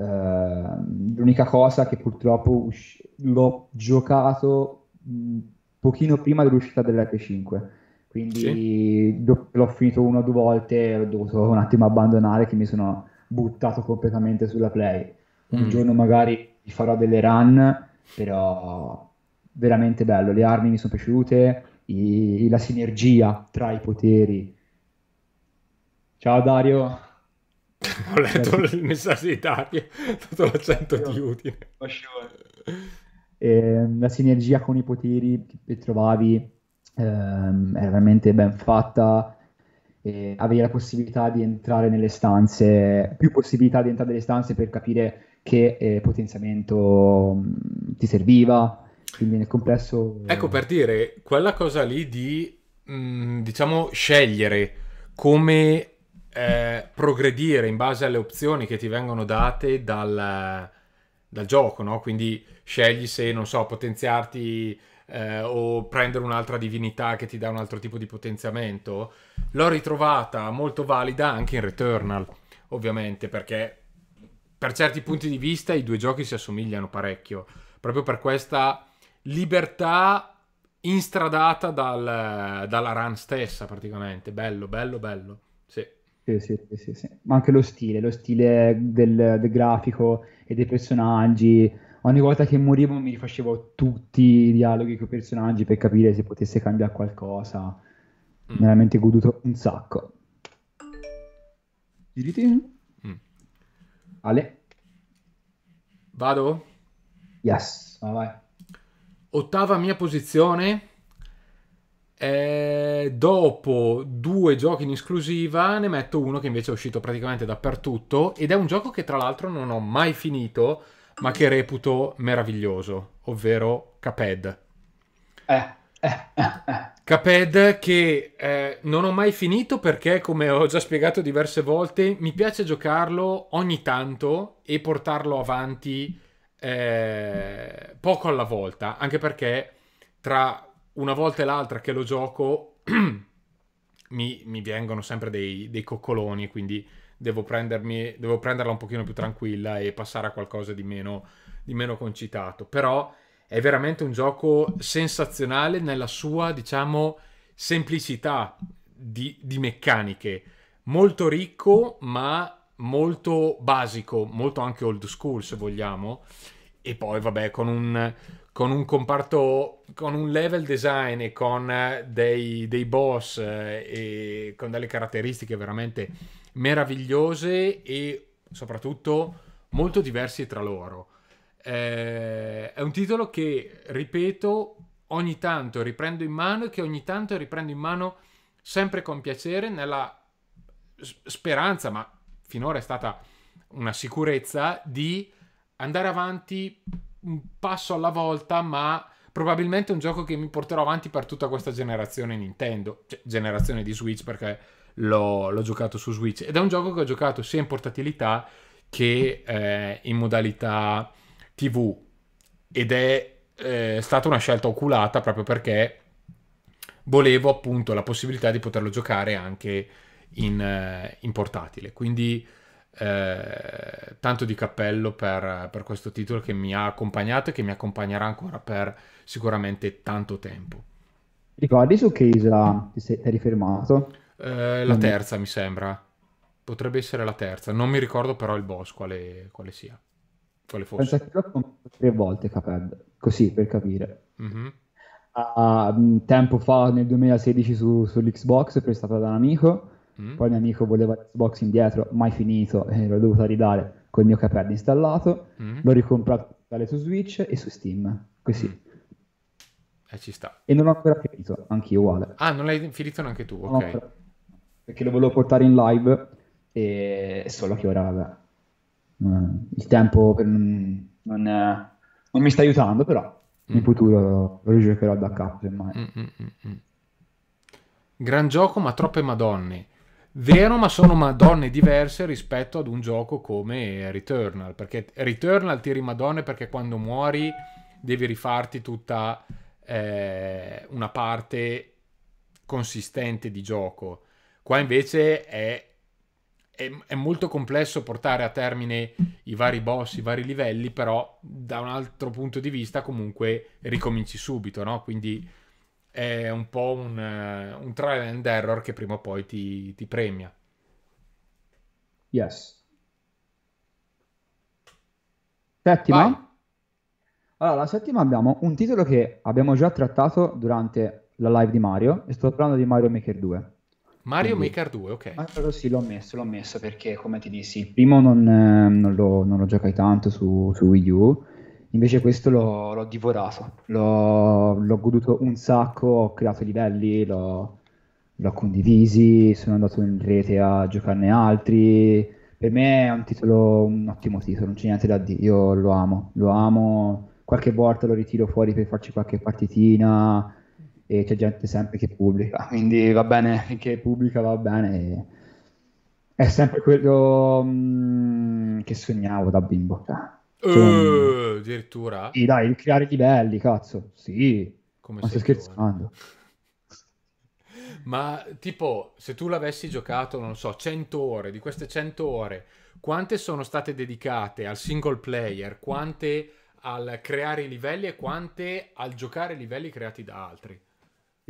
Uh, l'unica cosa che purtroppo usci- l'ho giocato un mm, pochino prima dell'uscita dellrp 5 quindi sì. do- l'ho finito una o due volte, ho dovuto un attimo abbandonare che mi sono buttato completamente sulla play. Un mm. giorno magari farò delle run, però veramente bello, le armi mi sono piaciute, i- la sinergia tra i poteri. Ciao Dario ho letto il messaggio di Dario tutto l'accento di utile ehm, la sinergia con i poteri che trovavi Ehm, era veramente ben fatta e avevi la possibilità di entrare nelle stanze, più possibilità di entrare nelle stanze per capire che eh, potenziamento mm, ti serviva, quindi nel complesso... Ecco per dire, quella cosa lì di, mh, mm, diciamo, scegliere come eh, progredire in base alle opzioni che ti vengono date dal, dal gioco, no? Quindi scegli se, non so, potenziarti eh, o prendere un'altra divinità che ti dà un altro tipo di potenziamento, l'ho ritrovata molto valida anche in Returnal, ovviamente, perché per certi punti di vista i due giochi si assomigliano parecchio, proprio per questa libertà instradata dal, dalla run stessa praticamente, bello, bello, bello, sì. Sì, sì, sì, sì, ma anche lo stile, lo stile del, del grafico e dei personaggi, ogni volta che morivo mi rifacevo tutti i dialoghi con i personaggi per capire se potesse cambiare qualcosa. Mm. Veramente goduto un sacco. Mm. Ale? Vado? Yes, vai, vai. Ottava mia posizione. E dopo due giochi in esclusiva ne metto uno che invece è uscito praticamente dappertutto ed è un gioco che tra l'altro non ho mai finito ma che reputo meraviglioso, ovvero Caped. Eh, eh, eh, eh. Caped che eh, non ho mai finito perché, come ho già spiegato diverse volte, mi piace giocarlo ogni tanto e portarlo avanti eh, poco alla volta, anche perché tra una volta e l'altra che lo gioco mi, mi vengono sempre dei, dei coccoloni, quindi devo, prendermi, devo prenderla un pochino più tranquilla e passare a qualcosa di meno, di meno concitato. Però è veramente un gioco sensazionale nella sua, diciamo, semplicità di, di meccaniche. Molto ricco, ma molto basico, molto anche old school se vogliamo. E poi, vabbè, con un, con un comparto, con un level design e con eh, dei, dei boss eh, e con delle caratteristiche veramente meravigliose e soprattutto molto diversi tra loro. Eh, è un titolo che, ripeto, ogni tanto riprendo in mano e che ogni tanto riprendo in mano sempre con piacere nella speranza, ma finora è stata una sicurezza, di andare avanti un passo alla volta, ma probabilmente un gioco che mi porterò avanti per tutta questa generazione Nintendo, cioè, generazione di Switch perché l'ho, l'ho giocato su Switch ed è un gioco che ho giocato sia in portatilità che eh, in modalità TV ed è eh, stata una scelta oculata proprio perché volevo appunto la possibilità di poterlo giocare anche in, eh, in portatile. Quindi eh, tanto di cappello per, per, questo titolo che mi ha accompagnato e che mi accompagnerà ancora per sicuramente tanto tempo. Ricordi su che isola ti sei rifermato? Eh, la terza, mi sembra. Potrebbe essere la terza. Non mi ricordo però il boss quale, quale sia. Quale fosse. Penso che l'ho comprato tre volte Cuphead, così per capire. Mm-hmm. Uh, tempo fa, nel 2016, su, sull'Xbox, prestata da un amico. Mm. Poi un amico voleva l'Xbox indietro, mai finito, e l'ho dovuta ridare col mio Cuphead installato. Mm. L'ho ricomprato su Switch e su Steam, così. Mm. E eh, ci sta. E non ho ancora finito, anche io uguale. Ah, non l'hai finito neanche tu, ok perché lo volevo portare in live, e solo che ora vabbè, il tempo per, non, non, mi sta aiutando, però in mm. futuro lo rigiocherò da capo semmai. Mm, mm, mm, mm, Gran gioco ma troppe madonne. Vero, ma sono madonne diverse rispetto ad un gioco come Returnal, perché Returnal tiri madonne perché quando muori devi rifarti tutta eh, una parte consistente di gioco. Qua invece è, è, è, molto complesso portare a termine i vari boss, i vari livelli, però da un altro punto di vista comunque ricominci subito, no? Quindi è un po' un, eh, un trial and error che prima o poi ti, ti premia. Yes. Settima. Vai. Allora, la settima abbiamo un titolo che abbiamo già trattato durante la live di Mario e sto parlando di Mario Maker 2. Mario Quindi, Maker 2, ok. Mario sì, l'ho messo, l'ho messo perché, come ti dissi, il primo non, eh, non, lo, non lo, giocai tanto su, su, Wii U, invece questo l'ho, l'ho divorato, l'ho, l'ho, goduto un sacco, ho creato livelli, l'ho, l'ho condivisi, sono andato in rete a giocarne altri. Per me è un titolo, un ottimo titolo, non c'è niente da dire, io lo amo, lo amo, qualche volta lo ritiro fuori per farci qualche partitina e c'è gente sempre che pubblica, quindi va bene, che pubblica va bene. È sempre quello mh, mm, che sognavo da bimbo. Cioè, uh, addirittura? Sì, dai, creare livelli, cazzo, sì. Come ma sto scherzando. ma tipo, se tu l'avessi giocato, non so, 100 ore, di queste 100 ore, quante sono state dedicate al single player, quante al creare i livelli e quante al giocare livelli creati da altri?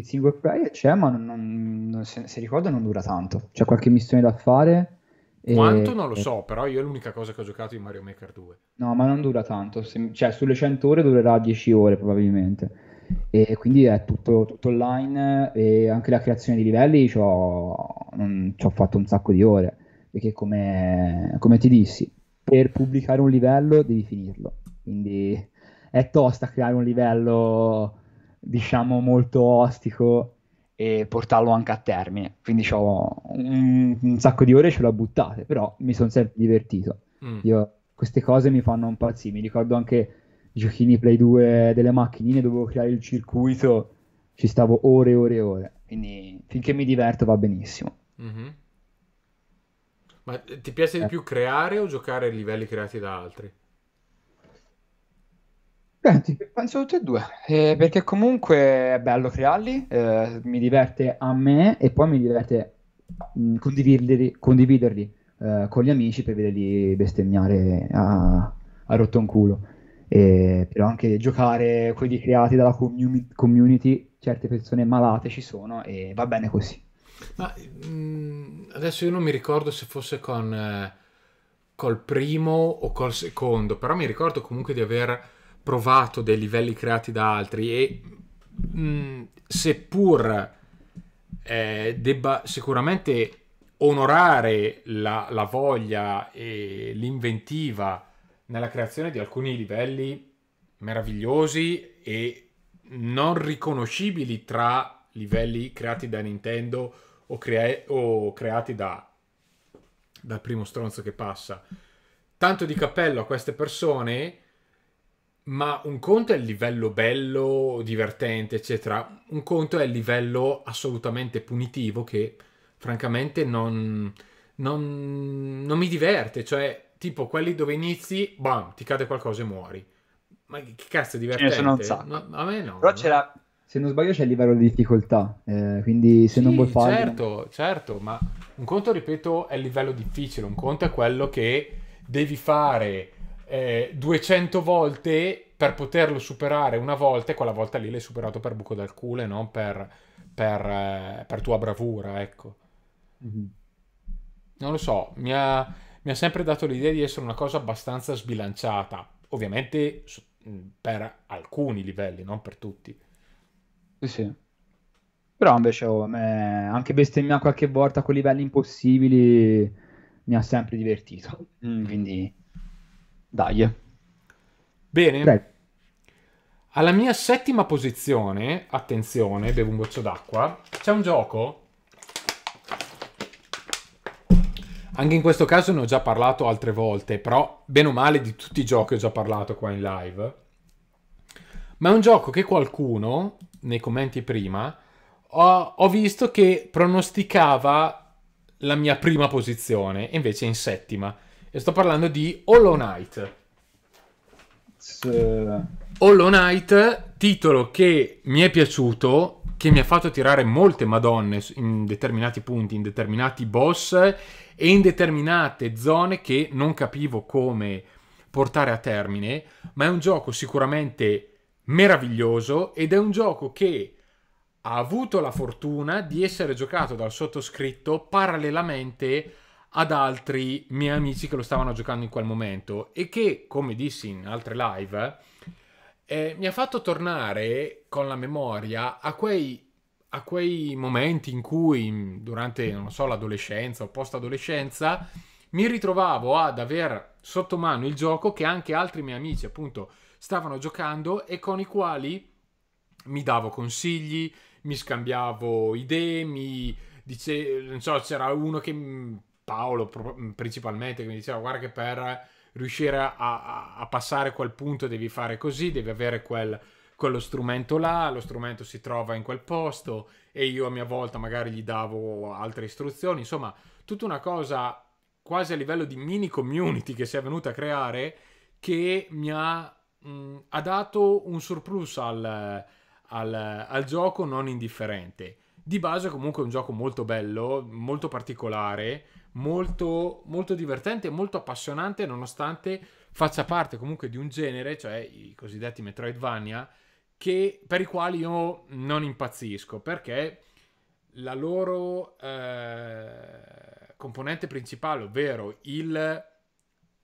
il single player c'è, ma non, non, se, se ricordo non dura tanto. C'è qualche missione da fare. E... Quanto non lo so, però io è l'unica cosa che ho giocato in Mario Maker 2. No, ma non dura tanto, se, cioè sulle 100 ore durerà 10 ore probabilmente. E quindi è tutto, tutto online e anche la creazione di livelli ci ho, non, ci ho fatto un sacco di ore. Perché come, come ti dissi, per pubblicare un livello devi finirlo. Quindi è tosta creare un livello diciamo molto ostico e portarlo anche a termine. Quindi ho un, un, sacco di ore ce l'ho buttate, però mi sono sempre divertito. Mm. Io, queste cose mi fanno impazzire. Mi ricordo anche giochini Play 2 delle macchinine, dovevo creare il circuito, ci stavo ore e ore e ore. Quindi finché mi diverto va benissimo. Mm-hmm. Ma eh, ti piace di eh. più creare o giocare livelli creati da altri? Senti, penso tutti e due, eh, perché comunque è bello crearli, eh, mi diverte a me e poi mi diverte mh, condividerli, condividerli eh, con gli amici per vederli bestemmiare a, a rotto un culo. E, però anche giocare quelli creati dalla comuni- community, certe persone malate ci sono e va bene così. Ma adesso io non mi ricordo se fosse con eh, col primo o col secondo, però mi ricordo comunque di aver provato dei livelli creati da altri e mh, mm, seppur eh, debba sicuramente onorare la, la voglia e l'inventiva nella creazione di alcuni livelli meravigliosi e non riconoscibili tra livelli creati da Nintendo o, crea- o creati da, dal primo stronzo che passa. Tanto di cappello a queste persone ma un conto è il livello bello, divertente, eccetera. Un conto è il livello assolutamente punitivo che francamente non, non, non mi diverte. Cioè, tipo quelli dove inizi, bam, ti cade qualcosa e muori. Ma che cazzo è divertente? Ce ne sono un sacco. No, a me no. Però no. c'era... Se non sbaglio c'è il livello di difficoltà, eh, quindi se sì, non vuoi fare... Certo, certo, ma un conto, ripeto, è il livello difficile, un conto è quello che devi fare eh, 200 volte per poterlo superare una volta, e quella volta lì l'hai superato per buco dal culo e non per, per, eh, per tua bravura, ecco. Mm-hmm. Non lo so, mi ha, mi ha, sempre dato l'idea di essere una cosa abbastanza sbilanciata, ovviamente mm, per alcuni livelli, non per tutti. Sì, sì. Però invece oh, me, anche bestemmiare qualche volta con livelli impossibili mi ha sempre divertito, mm. quindi dai. Bene. Prego. Alla mia settima posizione, attenzione, bevo un goccio d'acqua, c'è un gioco. Anche in questo caso ne ho già parlato altre volte, però bene o male di tutti i giochi ho già parlato qua in live. Ma è un gioco che qualcuno, nei commenti prima, ho, ho visto che pronosticava la mia prima posizione, invece è in settima. E sto parlando di Hollow Knight. Sì. Hollow Knight, titolo che mi è piaciuto, che mi ha fatto tirare molte madonne in determinati punti, in determinati boss e in determinate zone che non capivo come portare a termine, ma è un gioco sicuramente meraviglioso ed è un gioco che ha avuto la fortuna di essere giocato dal sottoscritto parallelamente a ad altri miei amici che lo stavano giocando in quel momento e che, come dissi in altre live, eh, mi ha fatto tornare con la memoria a quei, a quei momenti in cui mm, durante, non so, l'adolescenza o post-adolescenza mi ritrovavo ad aver sotto mano il gioco che anche altri miei amici, appunto, stavano giocando e con i quali mi davo consigli, mi scambiavo idee, mi dice, non so, c'era uno che mm, Paolo mm, principalmente, che mi diceva guarda che per riuscire a, a, a passare quel punto devi fare così, devi avere quel, quello strumento là, lo strumento si trova in quel posto e io a mia volta magari gli davo altre istruzioni, insomma tutta una cosa quasi a livello di mini community che si è venuta a creare che mi ha, mh, mm, ha dato un surplus al, al, al gioco non indifferente. Di base comunque è un gioco molto bello, molto particolare, molto, molto divertente, molto appassionante, nonostante faccia parte comunque di un genere, cioè i cosiddetti Metroidvania, che, per i quali io non impazzisco, perché la loro eh, componente principale, ovvero il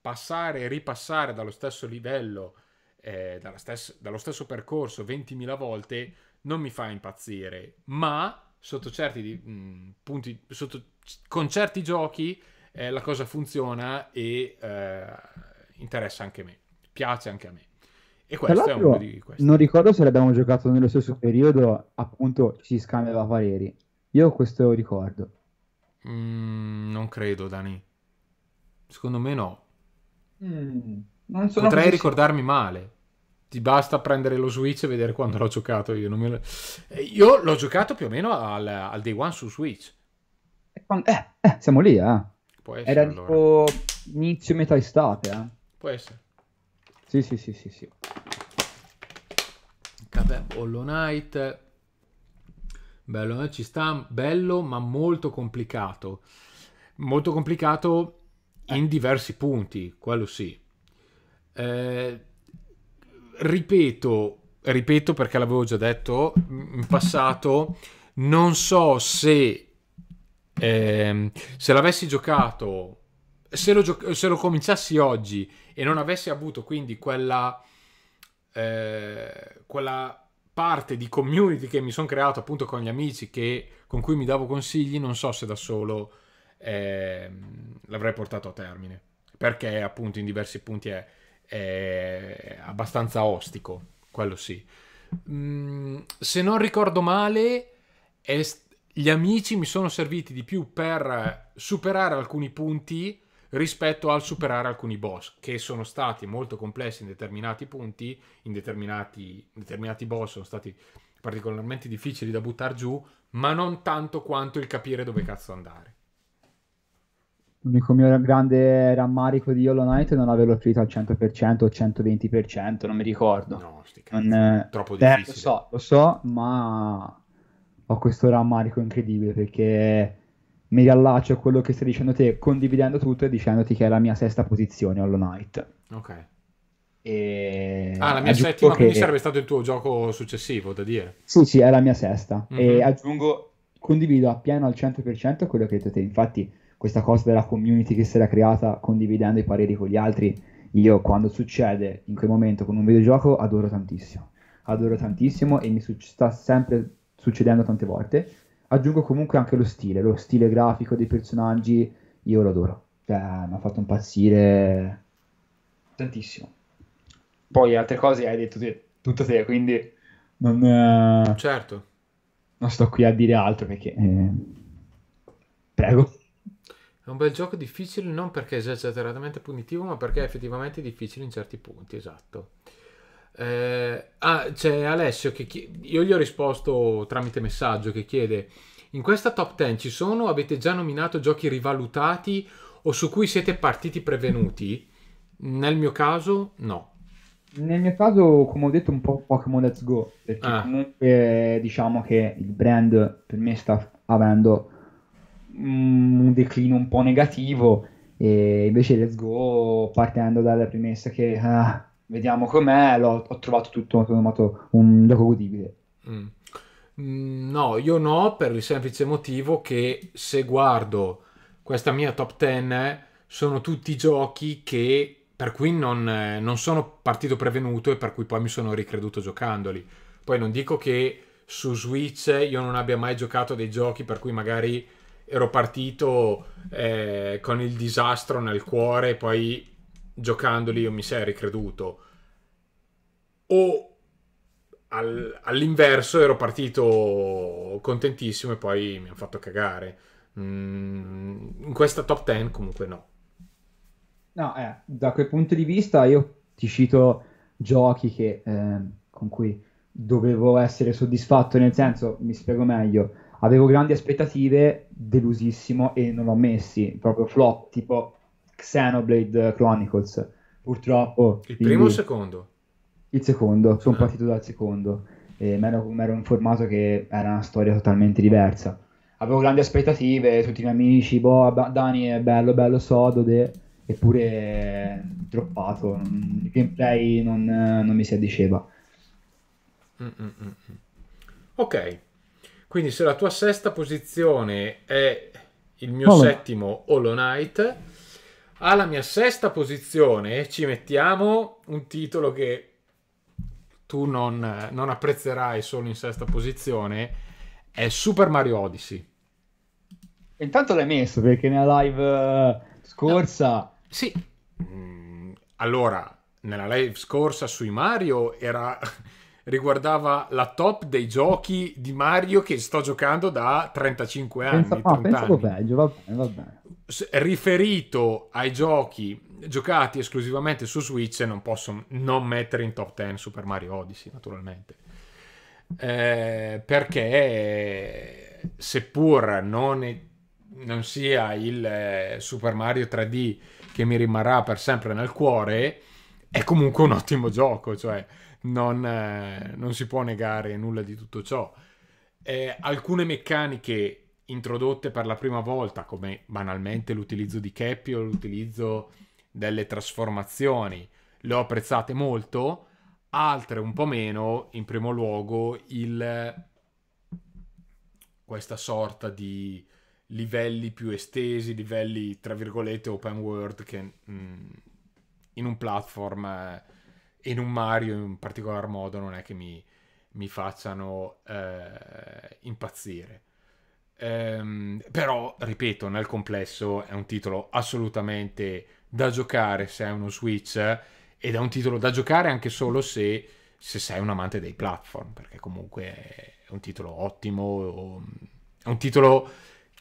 passare e ripassare dallo stesso livello, eh, stes- dallo stesso percorso 20.000 volte, non mi fa impazzire, ma sotto certi di- mm, punti, sotto con certi giochi eh, la cosa funziona e eh, interessa anche me, piace anche a me. E questo è uno di questi. Non ricordo se l'abbiamo giocato nello stesso periodo, appunto ci si scambiava pareri. Io questo ricordo. Mm, non credo, Dani. Secondo me no. Mm, Potrei ricordarmi male. Ti basta prendere lo Switch e vedere quando l'ho giocato io. Lo... Eh, io l'ho giocato più o meno al, al Day One su Switch quando... eh, eh, siamo lì, eh. Può essere, Era allora. tipo inizio metà estate, eh. Può essere. Sì, sì, sì, sì, sì. Vabbè, Hollow Knight. Bello, eh? ci sta bello, ma molto complicato. Molto complicato in eh. diversi punti, quello sì. Eh, ripeto, ripeto perché l'avevo già detto in passato, non so se eh, se l'avessi giocato, se lo, gio- se lo, cominciassi oggi e non avessi avuto quindi quella, eh, quella parte di community che mi sono creato appunto con gli amici che, con cui mi davo consigli, non so se da solo eh, l'avrei portato a termine, perché appunto in diversi punti è, è abbastanza ostico, quello sì. Mm, se non ricordo male, è stato gli amici mi sono serviti di più per superare alcuni punti rispetto al superare alcuni boss che sono stati molto complessi in determinati punti, in determinati, determinati boss sono stati particolarmente difficili da buttare giù, ma non tanto quanto il capire dove cazzo andare. L'unico mio grande rammarico di Hollow Knight è non averlo finito al 100% o 120%, non mi ricordo. No, sti cazzo, non, eh, troppo difficile. Eh, lo so, lo so, ma ho questo rammarico incredibile perché mi riallaccio a quello che stai dicendo te, condividendo tutto e dicendoti che è la mia sesta posizione Hollow Knight. Ok. E... Ah, la mia settima, che... quindi sarebbe stato il tuo gioco successivo, da dire. Sì, sì, è la mia sesta. Mm-hmm. E mhm. aggiungo, condivido appieno al 100% quello che hai detto te. Infatti, questa cosa della community che si era creata condividendo i pareri con gli altri, io quando succede in quel momento con un videogioco adoro tantissimo. Adoro tantissimo e mi su- sta sempre succedendo tante volte. Aggiungo comunque anche lo stile, lo stile grafico dei personaggi, io lo adoro. Cioè, mi ha fatto impazzire tantissimo. Poi altre cose hai detto te, tutto te, quindi non... Eh, certo. Non sto qui a dire altro perché... Eh, prego. È un bel gioco difficile non perché è esageratamente punitivo, ma perché è effettivamente difficile in certi punti, esatto. Eh, ah, c'è Alessio che chiede, io gli ho risposto tramite messaggio che chiede in questa top 10 ci sono, avete già nominato giochi rivalutati o su cui siete partiti prevenuti? Nel mio caso no. Nel mio caso, come ho detto, un po' Pokémon Let's Go, perché ah. comunque diciamo che il brand per me sta avendo un declino un po' negativo e invece Let's Go partendo dalla premessa che ah, vediamo com'è, l'ho, ho trovato tutto sommato un gioco godibile. Mm. mm. No, io no, per il semplice motivo che se guardo questa mia top 10 sono tutti giochi che, per cui non, non sono partito prevenuto e per cui poi mi sono ricreduto giocandoli. Poi non dico che su Switch io non abbia mai giocato dei giochi per cui magari ero partito eh, con il disastro nel cuore e poi giocandoli io mi sei ricreduto o al, all'inverso ero partito contentissimo e poi mi hanno fatto cagare mm, in questa top 10 comunque no no eh, da quel punto di vista io ti cito giochi che, eh, con cui dovevo essere soddisfatto nel senso mi spiego meglio avevo grandi aspettative delusissimo e non l'ho messi proprio flop tipo Xenoblade Chronicles, purtroppo. Il primo o il secondo? Il secondo, sono ah. partito dal secondo e mi ero informato che era una storia totalmente diversa. Avevo grandi aspettative, tutti i miei amici, boh, Dani è bello, bello, sodo, eppure droppato, il gameplay non, non mi si addiceva. Mm-mm-mm. Ok, quindi se la tua sesta posizione è il mio oh, settimo Hollow Knight alla mia sesta posizione ci mettiamo un titolo che tu non, non apprezzerai solo in sesta posizione, è Super Mario Odyssey. Intanto l'hai messo perché nella live eh, scorsa... No. Sì. Mm, allora, nella live scorsa sui Mario era... riguardava la top dei giochi di Mario che sto giocando da 35 anni. Pensa, ah, pensa anni. Peggio, va bene, va bene riferito ai giochi giocati esclusivamente su Switch non posso non mettere in top 10 Super Mario Odyssey naturalmente eh, perché seppur non, è, non sia il eh, Super Mario 3D che mi rimarrà per sempre nel cuore è comunque un ottimo gioco cioè non, eh, non si può negare nulla di tutto ciò eh, alcune meccaniche introdotte per la prima volta, come banalmente l'utilizzo di Cappy o l'utilizzo delle trasformazioni, le ho apprezzate molto, altre un po' meno, in primo luogo il... questa sorta di livelli più estesi, livelli tra virgolette open world che mh, mm, in un platform e eh, in un Mario in particolar modo non è che mi, mi facciano eh, impazzire. Ehm, però, ripeto, nel complesso è un titolo assolutamente da giocare se hai uno Switch ed è un titolo da giocare anche solo se, se sei un amante dei platform, perché comunque è un titolo ottimo, è un titolo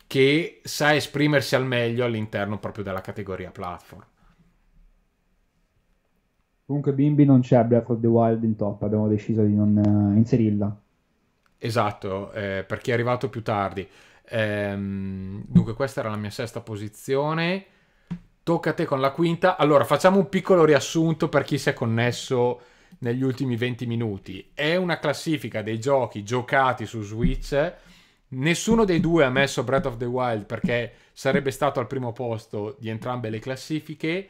che sa esprimersi al meglio all'interno proprio della categoria platform. Comunque Bimbi non c'è Breath of the Wild in top, abbiamo deciso di non eh, inserirla. Esatto, eh, per chi è arrivato più tardi. Ehm, dunque, questa era la mia sesta posizione. Tocca a te con la quinta. Allora, facciamo un piccolo riassunto per chi si è connesso negli ultimi 20 minuti. È una classifica dei giochi giocati su Switch. Nessuno dei due ha messo Breath of the Wild perché sarebbe stato al primo posto di entrambe le classifiche.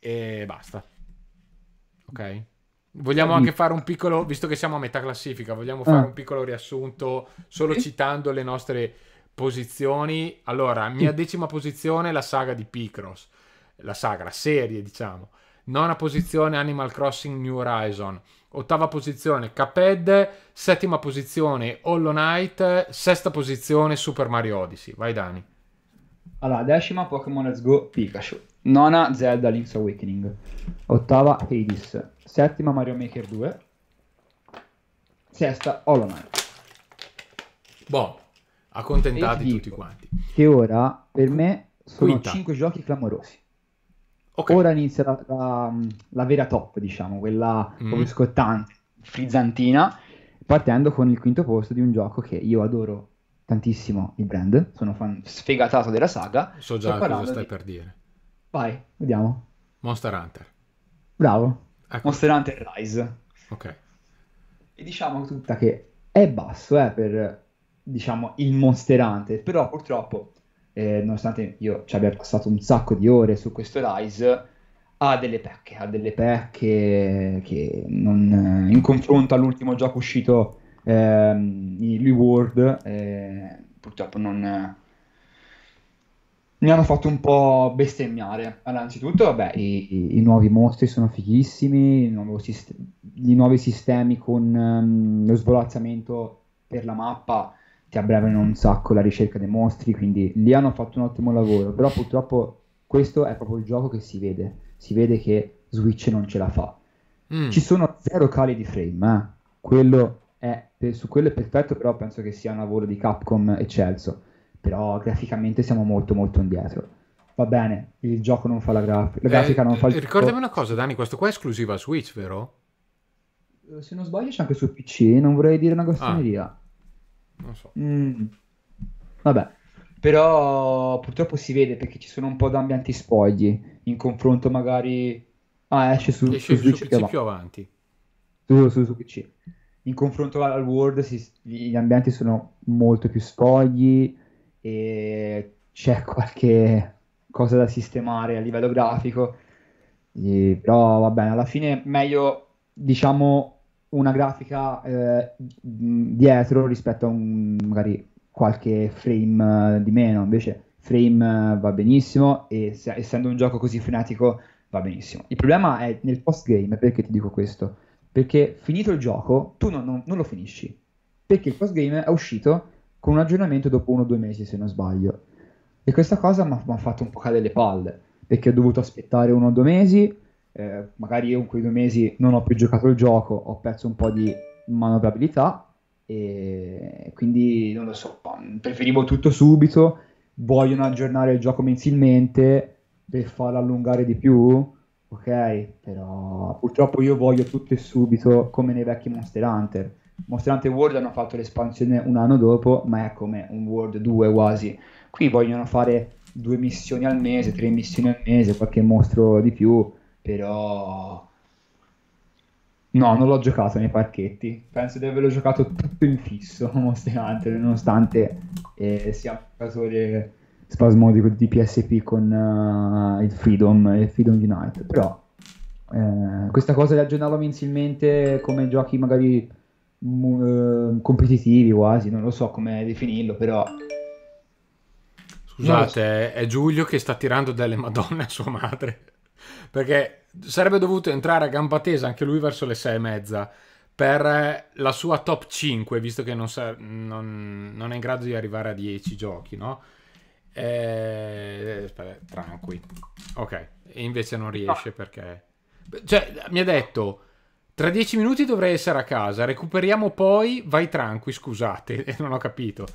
E basta. Ok? Vogliamo mm. anche fare un piccolo, visto che siamo a metà classifica, vogliamo ah. fare un piccolo riassunto solo citando le nostre posizioni. Allora, mia decima posizione la saga di Picross, la saga, la serie diciamo. Nona posizione Animal Crossing New Horizon. Ottava posizione Caped. Settima posizione Hollow Knight. Sesta posizione Super Mario Odyssey. Vai Dani. Allora, decima Pokémon Let's Go Pikachu. Nona Zelda Link's Awakening. Ottava Hades. Settima Mario Maker 2. Sesta Hollow Knight. Boh, accontentati dico, tutti quanti. Che ora per me sono Quinta. 5 giochi clamorosi. Okay. Ora inizia la, la, la, vera top, diciamo, quella mm. scottante, frizzantina, partendo con il quinto posto di un gioco che io adoro tantissimo il brand, sono fan sfegatato della saga. So già cosa stai di... per dire. Vai, vediamo. Monster Hunter. Bravo. Ecco. Monster Hunter Rise. Ok. E diciamo tutta che è basso eh, per diciamo il Monster Hunter, però purtroppo, eh, nonostante io ci abbia passato un sacco di ore su questo Rise, ha delle pecche, ha delle pecche che non, eh, in confronto all'ultimo gioco uscito, eh, il World, eh, purtroppo non mi hanno fatto un po' bestemmiare. Allora, innanzitutto, vabbè, i, i, i nuovi mostri sono fighissimi, sist- i nuovi sistemi con um, lo svolazzamento per la mappa ti abbreviano un sacco la ricerca dei mostri, quindi lì hanno fatto un ottimo lavoro, però purtroppo questo è proprio il gioco che si vede, si vede che Switch non ce la fa. Mm. Ci sono zero cali di frame, eh. quello è, su quello è perfetto, però penso che sia un lavoro di Capcom eccelso però graficamente siamo molto molto indietro. Va bene, il gioco non fa la, graf- la grafica, eh, non fa il eh, Ricordami una cosa, Dani, questo qua è esclusiva Switch, vero? Eh, se non sbaglio c'è anche su PC, non vorrei dire una costoneria. Ah. Non so. Mm. Vabbè, però purtroppo si vede perché ci sono un po' d'ambienti spogli in confronto magari... Ah, esce su, esce su, su PC più avanti. Su, su, su PC in confronto al World si, gli ambienti sono molto più spogli, e c'è qualche cosa da sistemare a livello grafico, e, però va bene, alla fine meglio diciamo una grafica eh, dietro rispetto a un, magari qualche frame eh, di meno, invece frame eh, va benissimo e se, essendo un gioco così frenetico va benissimo. Il problema è nel post game, perché ti dico questo? Perché finito il gioco tu non, non, non lo finisci, perché il post game è uscito con un aggiornamento dopo uno o due mesi se non sbaglio. E questa cosa mi ha fatto un po' cadere le palle, perché ho dovuto aspettare uno o due mesi, eh, magari io in quei due mesi non ho più giocato il gioco, ho perso un po' di manovrabilità e quindi non lo so, preferivo tutto subito, vogliono aggiornare il gioco mensilmente per farlo allungare di più, ok, però purtroppo io voglio tutto e subito come nei vecchi Monster Hunter Monster Hunter World hanno fatto l'espansione un anno dopo, ma è come un World 2 quasi. Qui vogliono fare due missioni al mese, tre missioni al mese, qualche mostro di più, però... No, non l'ho giocato nei parchetti. Penso di averlo giocato tutto in fisso, Monster Hunter, nonostante eh, sia un giocatore spasmodico di PSP con uh, il Freedom e il Freedom Unite. Però eh, questa cosa li aggiornavo mensilmente come giochi magari m- ehm, competitivi quasi, non lo so come definirlo, però... Scusate, so. è Giulio che sta tirando delle madonne a sua madre, perché sarebbe dovuto entrare a gamba tesa anche lui verso le sei e mezza per la sua top 5, visto che non, sa- non, non è in grado di arrivare a 10 giochi, no? Eh, tranqui. Ok, e invece non riesce no. perché... Cioè, mi ha detto, tra dieci minuti dovrei essere a casa. Recuperiamo poi. Vai tranqui, scusate, non ho capito.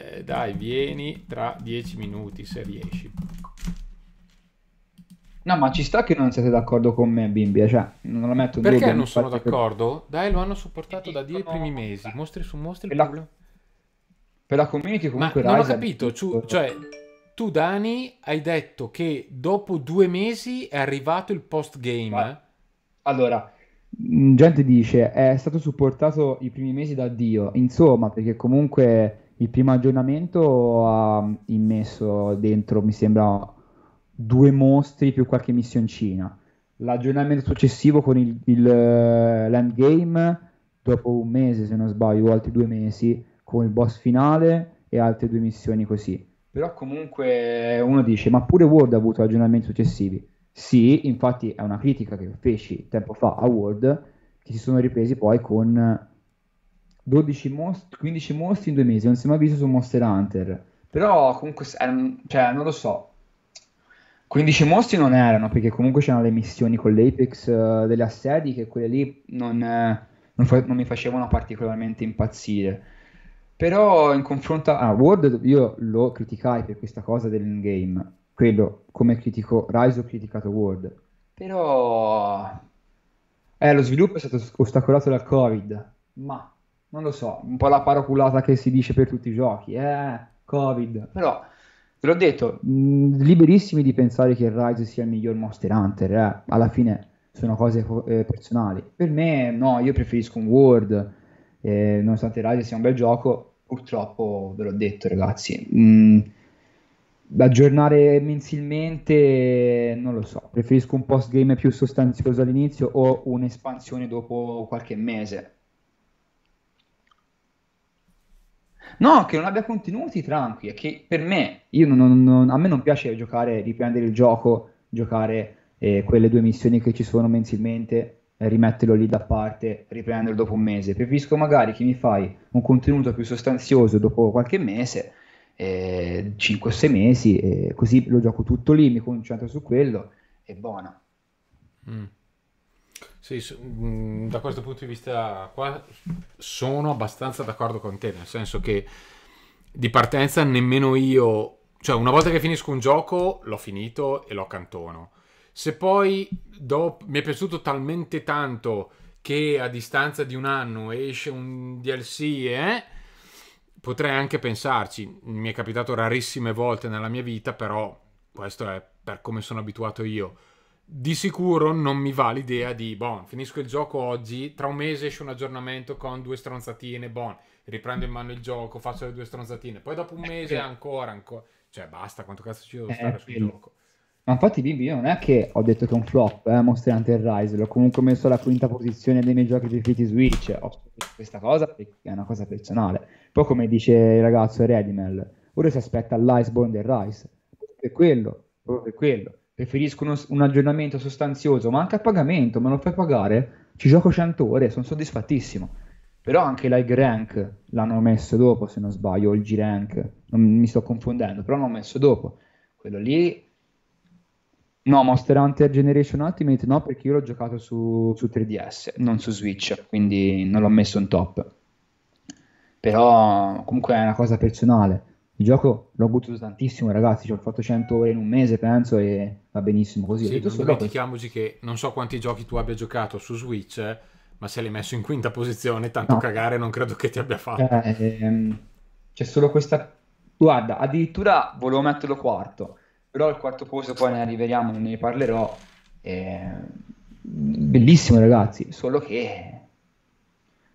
Eh, dai, vieni tra dieci minuti se riesci. No, ma ci sta che non siete d'accordo con me, Bimbia, cioè, non la metto in Perché dubbio, non sono d'accordo? Per... Dai, lo hanno supportato da dieci primi mesi, mostri su mostri. Per la, per la community comunque... Ma non ho capito, ciu... cioè, tu Dani hai detto che dopo due mesi è arrivato il post-game. Allora, gente dice è stato supportato i primi mesi da Dio, insomma, perché comunque il primo aggiornamento ha immesso dentro, mi sembra, due mostri più qualche missioncina. L'aggiornamento successivo con il, il uh, l'endgame, dopo un mese se non sbaglio, o altri due mesi, con il boss finale e altre due missioni così. Però comunque uno dice, ma pure World ha avuto aggiornamenti successivi sì, infatti è una critica che feci tempo fa a Word, che si sono ripresi poi con 12 most- 15 mostri in due mesi, non si è mai visto su Monster Hunter. Però comunque, erano, ehm, cioè, non lo so. 15 mostri non erano, perché comunque c'erano le missioni con l'Apex uh, delle assedi, che quelle lì non, eh, non, fa- non mi facevano particolarmente impazzire. Però in confronto a ah, World io lo criticai per questa cosa dell'in-game quello come critico Rise ho criticato World, però eh, lo sviluppo è stato ostacolato dal Covid, ma non lo so, un po' la paraculata che si dice per tutti i giochi, eh, Covid, però ve l'ho detto, mh, liberissimi di pensare che Rise sia il miglior Monster Hunter, eh. alla fine sono cose eh, personali. Per me no, io preferisco un World, eh, nonostante Rise sia un bel gioco, purtroppo ve l'ho detto ragazzi. Mh, Aggiornare mensilmente, non lo so, preferisco un post game più sostanzioso all'inizio o un'espansione dopo qualche mese. No, che non abbia contenuti tranqui, è che per me, non, non, a me non piace giocare, riprendere il gioco, giocare eh, quelle due missioni che ci sono mensilmente, rimetterlo lì da parte, riprenderlo dopo un mese. Preferisco magari che mi fai un contenuto più sostanzioso dopo qualche mese eh, 5-6 mesi, eh, così lo gioco tutto lì, mi concentro su quello e buono. Mm. Sì, so, mm, da questo punto di vista qua sono abbastanza d'accordo con te, nel senso che di partenza nemmeno io, cioè una volta che finisco un gioco l'ho finito e lo accantono. Se poi do, mi è piaciuto talmente tanto che a distanza di un anno esce un DLC, eh? potrei anche pensarci, mi è capitato rarissime volte nella mia vita, però questo è per come sono abituato io. Di sicuro non mi va l'idea di, bon, finisco il gioco oggi, tra un mese esce un aggiornamento con due stronzatine, bon, riprendo in mano il gioco, faccio le due stronzatine, poi dopo un eh, mese eh. ancora, ancora, cioè basta, quanto cazzo ci devo eh, stare sul gioco. Ma infatti, bimbi, io non è che ho detto che è un flop, eh, Monster Hunter Rise, l'ho comunque messo alla quinta posizione dei miei giochi preferiti Switch, ho detto questa cosa perché è una cosa personale. Poi, come dice il ragazzo Redimel, ora si aspetta l'Iceborne del Rise, per quello, proprio per quello. Preferisco uno, un aggiornamento sostanzioso, ma anche a pagamento, me lo fai pagare, ci gioco 100 ore, sono soddisfattissimo. Però anche l'High Rank l'hanno messo dopo, se non sbaglio, o il G-Rank, non mi sto confondendo, però l'hanno messo dopo. Quello lì No, Monster Hunter Generation Ultimate no, perché io l'ho giocato su, su 3DS, non su Switch, quindi non l'ho messo in top. Però comunque è una cosa personale. Il gioco l'ho buttato tantissimo, ragazzi. Ci ho fatto 100 ore in un mese, penso, e va benissimo così. Sì, non dimentichiamoci che non so quanti giochi tu abbia giocato su Switch, eh, ma se l'hai messo in quinta posizione, tanto no. cagare non credo che ti abbia fatto. Eh, ehm, c'è solo questa. Guarda, addirittura volevo metterlo quarto, però al quarto posto poi ne arriveremo, ne parlerò. Eh, bellissimo ragazzi, solo che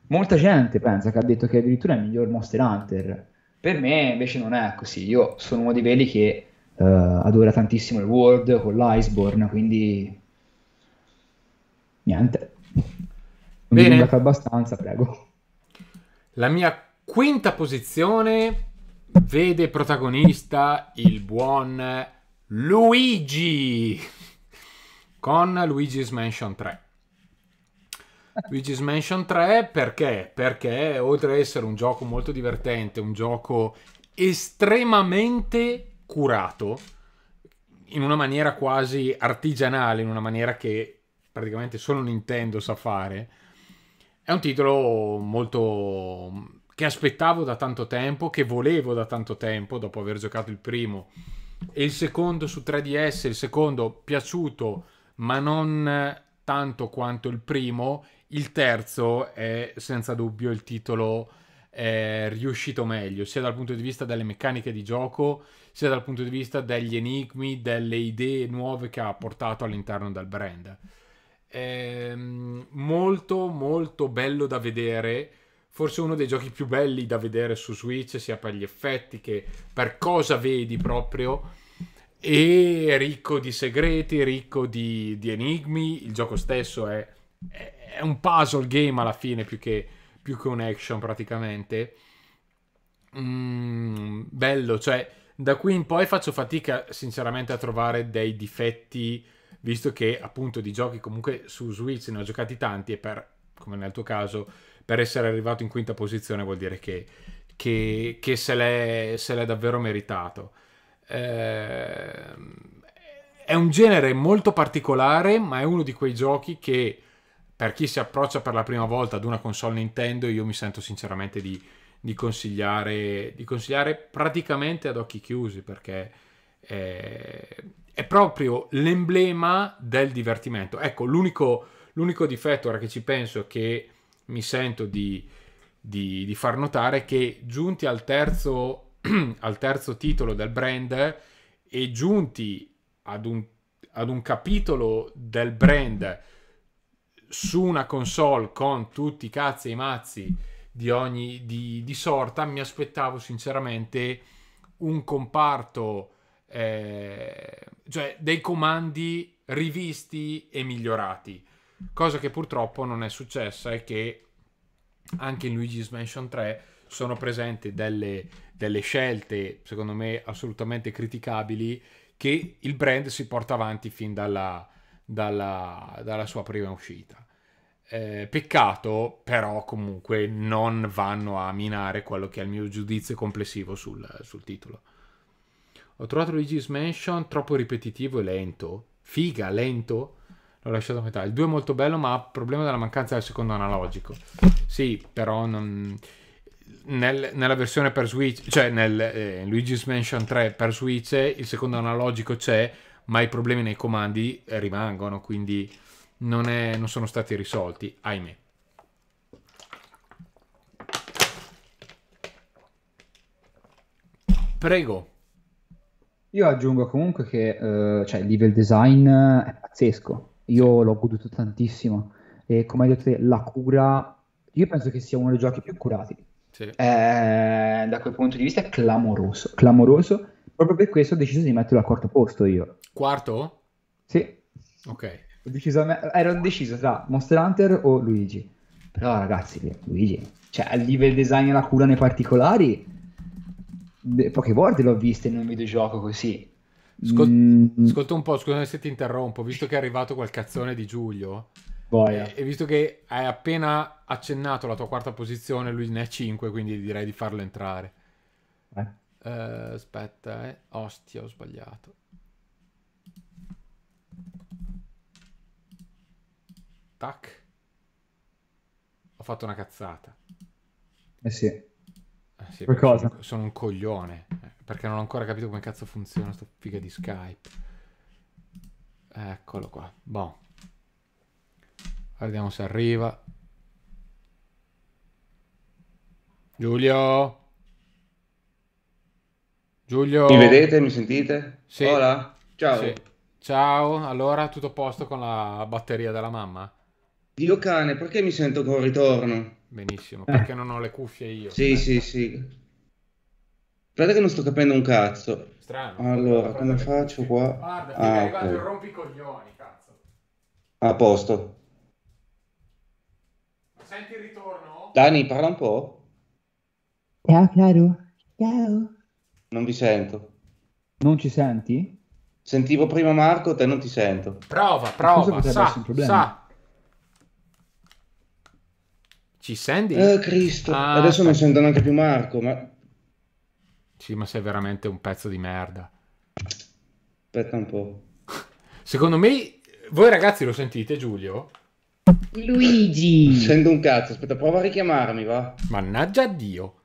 molta gente pensa che ha detto che addirittura è il miglior Monster Hunter. Per me invece non è così, io sono uno di quelli che eh, adora tantissimo il World con l'Iceborne, quindi niente. Non Bene. mi è abbastanza, prego. La mia quinta posizione vede protagonista il buon Luigi con Luigi's Mansion 3. Luigi's Mansion 3 perché? Perché oltre ad essere un gioco molto divertente, un gioco estremamente curato in una maniera quasi artigianale, in una maniera che praticamente solo Nintendo sa fare. È un titolo molto che aspettavo da tanto tempo, che volevo da tanto tempo dopo aver giocato il primo e il secondo su 3DS, il secondo piaciuto ma non eh, tanto quanto il primo, il terzo è senza dubbio il titolo eh, riuscito meglio, sia dal punto di vista delle meccaniche di gioco, sia dal punto di vista degli enigmi, delle idee nuove che ha portato all'interno del brand. È ehm, molto molto bello da vedere forse uno dei giochi più belli da vedere su Switch, sia per gli effetti che per cosa vedi proprio. E ricco di segreti, ricco di, di enigmi. Il gioco stesso è, è, un puzzle game alla fine, più che, più che un action praticamente. Mm, bello, cioè da qui in poi faccio fatica sinceramente a trovare dei difetti, visto che appunto di giochi comunque su Switch ne ho giocati tanti e per, come nel tuo caso, per essere arrivato in quinta posizione vuol dire che, che, che se, l'è, se, l'è, davvero meritato. Eh, è un genere molto particolare, ma è uno di quei giochi che per chi si approccia per la prima volta ad una console Nintendo, io mi sento sinceramente di, di, consigliare, di consigliare, praticamente ad occhi chiusi perché è, è proprio l'emblema del divertimento. Ecco, l'unico, l'unico difetto ora che ci penso è che mi sento di, di, di far notare che giunti al terzo, al terzo, titolo del brand e giunti ad un, ad un capitolo del brand su una console con tutti i cazzi e i mazzi di ogni di, di sorta, mi aspettavo sinceramente un comparto, eh, cioè dei comandi rivisti e migliorati. Cosa che purtroppo non è successa è che anche in Luigi's Mansion 3 sono presenti delle, delle scelte, secondo me, assolutamente criticabili che il brand si porta avanti fin dalla, dalla, dalla sua prima uscita. Eh, peccato, però comunque non vanno a minare quello che è il mio giudizio complessivo sul, sul titolo. Ho trovato Luigi's Mansion troppo ripetitivo e lento. Figa, lento l'ho lasciato a metà. Il 2 è molto bello, ma ha problema della mancanza del secondo analogico. Sì, però non... Nel, nella versione per Switch, cioè nel eh, Luigi's Mansion 3 per Switch, il secondo analogico c'è, ma i problemi nei comandi rimangono, quindi non, è, non sono stati risolti, ahimè. Prego. Io aggiungo comunque che eh, cioè, il livello design è pazzesco. Io l'ho goduto tantissimo e come hai detto te, la cura, io penso che sia uno dei giochi più curati. Sì. Eh, da quel punto di vista è clamoroso, clamoroso. Proprio per questo ho deciso di metterlo al quarto posto io. Quarto? Sì. Ok. Deciso, ero deciso tra Monster Hunter o Luigi. Però ragazzi, Luigi, cioè a livello design e la cura nei particolari, poche volte l'ho visto in un videogioco così. Scol- mm. Ascolta un po', scusami se ti interrompo, visto che è arrivato quel cazzone di Giulio. Boia. E visto che hai appena accennato la tua quarta posizione, lui ne ha 5, quindi direi di farlo entrare. Eh. Eh, aspetta, eh. ostia, ho sbagliato. Tac. Ho fatto una cazzata. Eh sì. Eh, sì, per cosa? Sono, sono, un coglione. Eh, perché non ho ancora capito come cazzo funziona sto figa di Skype. Eccolo qua. boh vediamo se arriva. Giulio. Giulio. Mi vedete? Mi sentite? Sì. Hola. Ciao. Sì. Ciao. Allora, tutto a posto con la batteria della mamma? Dio cane, perché mi sento con ritorno? Benissimo, eh. perché eh. non ho le cuffie io. Sì, aspetta. sì, sì. Guarda che non sto capendo un cazzo. Strano. Allora, come faccio qua? Guarda, ah, è arrivato ah, okay. il rompicoglioni, cazzo. A posto. Senti il ritorno? Dani, parla un po'. Ciao, Claro. Ciao. Non vi sento. Non ci senti? Sentivo prima Marco, te non ti sento. Prova, prova, sa, sa, ci senti? Oh, Cristo. Ah, Adesso non sento neanche più Marco, ma... Sì, ma sei veramente un pezzo di merda. Aspetta un po'. Secondo me... Voi ragazzi lo sentite, Giulio? Luigi! Sento un cazzo, aspetta, prova a richiamarmi, va? Mannaggia Dio!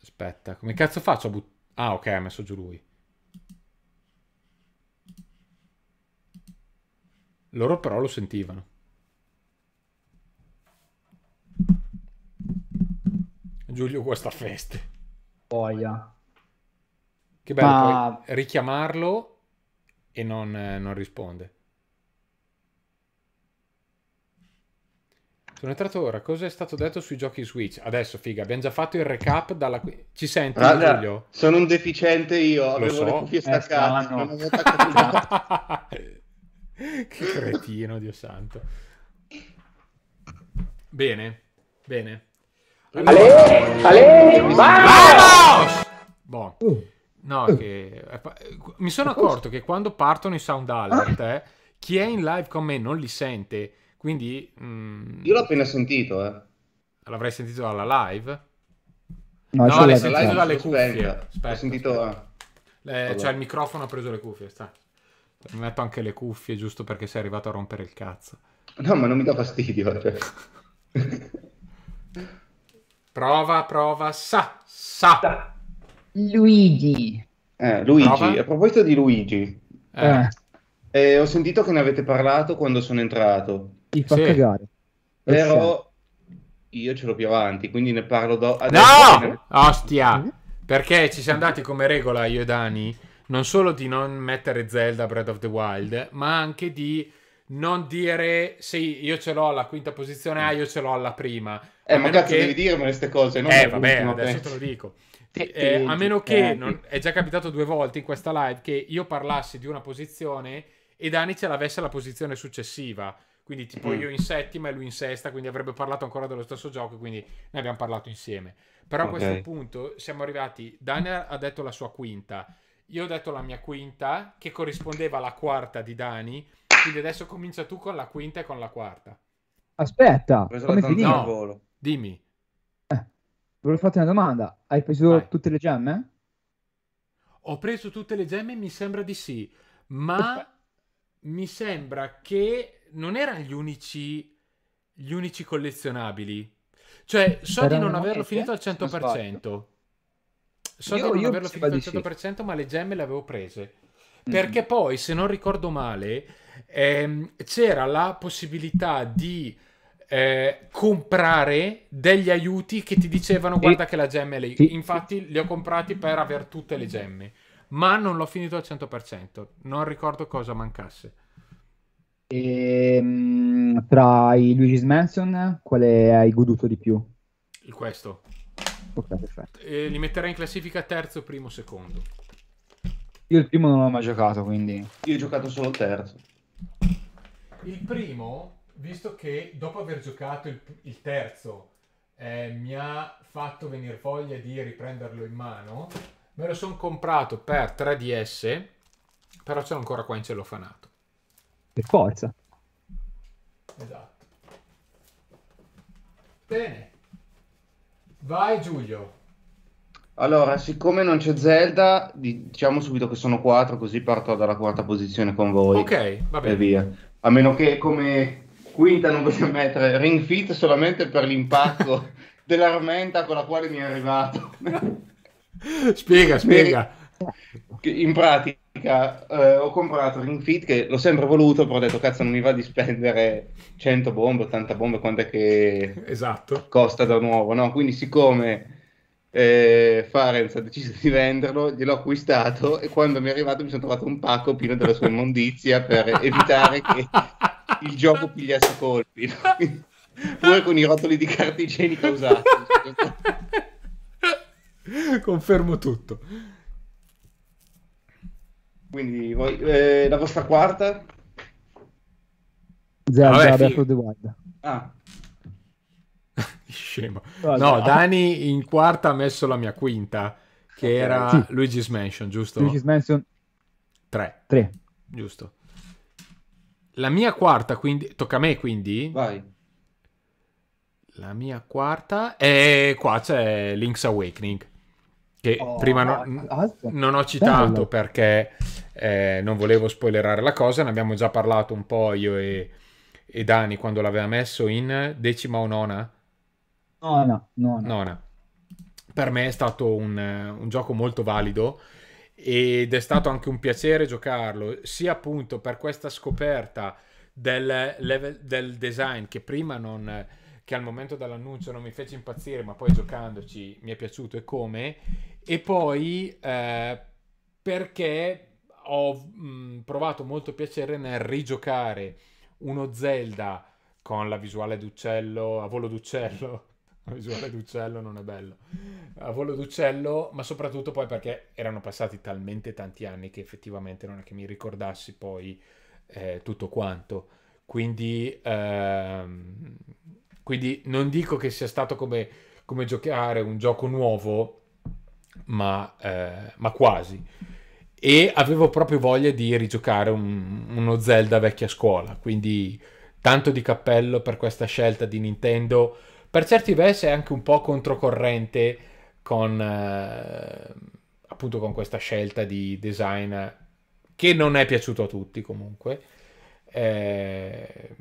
Aspetta, come cazzo faccio a buttare... Ah, ok, ha messo giù lui. Loro però lo sentivano. Giulio questa Guastafeste. Boia. Che bello Ma... poi richiamarlo e non, eh, non risponde. Sono entrato ora. Cosa è stato detto sui giochi Switch? Adesso, figa, abbiamo già fatto il recap. Dalla... Ci senti, Guarda, Giulio? Sono un deficiente io. Lo avevo so. le cuffie eh, staccate. Eh, no. che cretino, Dio santo. Bene, bene. Ale, ale, vamos! Boh. No, che... Mi sono accorto che quando partono i sound alert, eh, chi è in live con me non li sente, quindi... Mm... Io l'ho appena sentito, eh. L'avrei sentito dalla live? No, no l'hai sentito live, dalle cuffie. Aspetta, aspetta, sentito... Aspetta. Eh, cioè il microfono ha preso le cuffie, sta. Mi metto anche le cuffie giusto perché sei arrivato a rompere il cazzo. No, ma non mi dà fastidio, cioè. Prova, prova, sa, sa. sa. Luigi. Eh, Luigi, prova. a proposito di Luigi, eh. Eh, eh ho sentito che ne avete parlato quando sono entrato. Ti fa sì. cagare. Però io ce l'ho più avanti, quindi ne parlo dopo. No! Ne... Ostia! Mm-hmm. Perché ci siamo dati come regola io e Dani non solo di non mettere Zelda Breath of the Wild, ma anche di non dire sì, io ce l'ho alla quinta posizione, ah, io ce l'ho alla prima. Eh, a ma cazzo, che... devi dirmi queste cose, non Eh, vabbè, adesso te lo dico. eh, a meno che, eh, non... è già capitato due volte in questa live, che io parlassi di una posizione e Dani ce l'avesse la posizione successiva. Quindi tipo mm. io in settima e lui in sesta, quindi avrebbe parlato ancora dello stesso gioco, quindi ne abbiamo parlato insieme. Però okay. a questo punto siamo arrivati, Dani ha detto la sua quinta, io ho detto la mia quinta, che corrispondeva alla quarta di Dani, quindi adesso comincia tu con la quinta e con la quarta. Aspetta, come finire? No, volo. dimmi. Eh, volevo farti una domanda. Hai preso Vai. tutte le gemme? Ho preso tutte le gemme, mi sembra di sì, ma Aspetta. mi sembra che non erano gli unici, gli unici collezionabili. Cioè, so di non averlo finito al 100%. So di non averlo finito al 100%, ma le gemme le avevo prese. Mm. Perché poi, se non ricordo male, ehm, c'era la possibilità di eh, comprare degli aiuti che ti dicevano guarda che la gemma è lì. Sì. Infatti li ho comprati per avere tutte le gemme, ma non l'ho finito al 100%, non ricordo cosa mancasse. E, ehm, tra i Luigi's Mansion, quale hai goduto di più? Questo. Ok, E li metterei in classifica terzo, primo, secondo. Io il primo non l'ho mai giocato, quindi... Io ho giocato solo il terzo. Il primo, visto che dopo aver giocato il, il terzo eh, mi ha fatto venire voglia di riprenderlo in mano, me lo sono comprato per 3DS, però ce l'ho ancora qua in cellofanato. Per forza. Esatto. Bene. Vai Giulio. Allora, siccome non c'è Zelda, diciamo subito che sono 4, così parto dalla quarta posizione con voi. Ok, va bene. E via. A meno che come quinta non voglio mettere Ring Fit solamente per l'impatto dell'armenta con la quale mi è arrivato. spiega, spiega. In pratica. Eh, ho comprato Ring Fit che l'ho sempre voluto, però ho detto cazzo non mi va di spendere 100 bombe, 80 bombe, quanto è che esatto. costa da nuovo, no? Quindi siccome eh, Farenz ha deciso di venderlo, gliel'ho acquistato e quando mi è arrivato mi sono trovato un pacco pieno della sua immondizia per evitare che il gioco pigliasse colpi. No? Pure con i rotoli di carta igienica usati. Confermo tutto. Quindi voi, eh, la vostra quarta? Zelda Vabbè, Breath of the Wild. Ah, scemo. Guarda. No, Dani in quarta ha messo la mia quinta, che okay, era sì. Luigi's Mansion, giusto? Luigi's Mansion 3. 3. Giusto. La mia quarta, quindi... Tocca a me, quindi? Vai. La mia quarta... E qua c'è Link's Awakening, che oh, prima no... non ho citato Bello. perché eh, non volevo spoilerare la cosa, ne abbiamo già parlato un po' io e, e Dani quando l'aveva messo in decima o nona Nona, nona. nona. Per me è stato un, un gioco molto valido ed è stato anche un piacere giocarlo, sia appunto per questa scoperta del, level, del design che prima non che al momento dell'annuncio non mi fece impazzire, ma poi giocandoci mi è piaciuto e come, e poi eh, perché ho mh, mm, provato molto piacere nel rigiocare uno Zelda con la visuale d'uccello, a volo d'uccello, la visuale d'uccello non è bello. A volo d'uccello, ma soprattutto poi perché erano passati talmente tanti anni che effettivamente non è che mi ricordassi poi eh, tutto quanto. Quindi, ehm, quindi, non dico che sia stato come, come giocare un gioco nuovo, ma, eh, ma, quasi. E avevo proprio voglia di rigiocare un, uno Zelda vecchia scuola, quindi tanto di cappello per questa scelta di Nintendo per certi versi è anche un po' controcorrente con, eh, appunto con questa scelta di design che non è piaciuto a tutti comunque. Eh,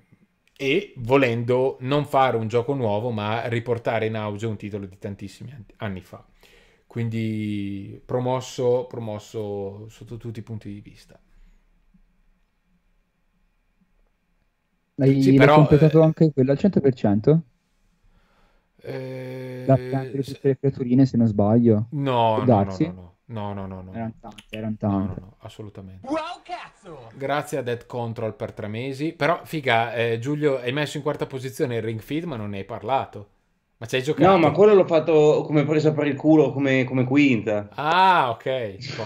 e volendo non fare un gioco nuovo ma riportare in auge un titolo di tantissimi anni fa. Quindi promosso, promosso sotto tutti i punti di vista. Hai sì, però, completato eh, anche quello al 100%? Eh, anche tutte le creaturine, se non sbaglio. No, no, no, no, no, no, no, no. Erano tante, erano tante. No, no, assolutamente. Wow, cazzo! Grazie a Dead Control per tre mesi. Però, figa, eh, Giulio, hai messo in quarta posizione il Ring Feed, ma non ne hai parlato. Ma ci hai giocato? No, ma quello l'ho fatto come presa per il culo, come, come quinta. Ah, ok. Bon.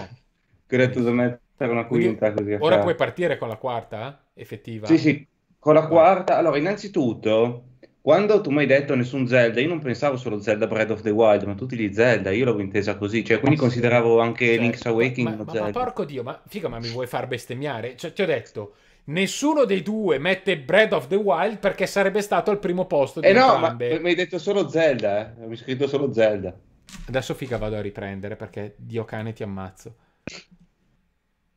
Ho detto mettere una quinta. Quindi, ora fare. Cioè. puoi partire con la quarta eh, effettiva? Sì, sì, con la ah. quarta. Allora, innanzitutto quando tu mi hai detto nessun Zelda, io non pensavo solo Zelda Breath of the Wild, ma tutti gli Zelda, io l'avevo intesa così, cioè quindi consideravo anche certo. Link's Awakening ma, ma, Zelda. Ma porco Dio, ma figa, ma mi vuoi far bestemmiare? Cioè, ti ho detto, nessuno dei due mette Breath of the Wild perché sarebbe stato al primo posto di eh entrambe. no, ma mi hai detto solo Zelda, eh? Mi hai scritto solo Zelda. Adesso figa vado a riprendere perché Dio cane ti ammazzo.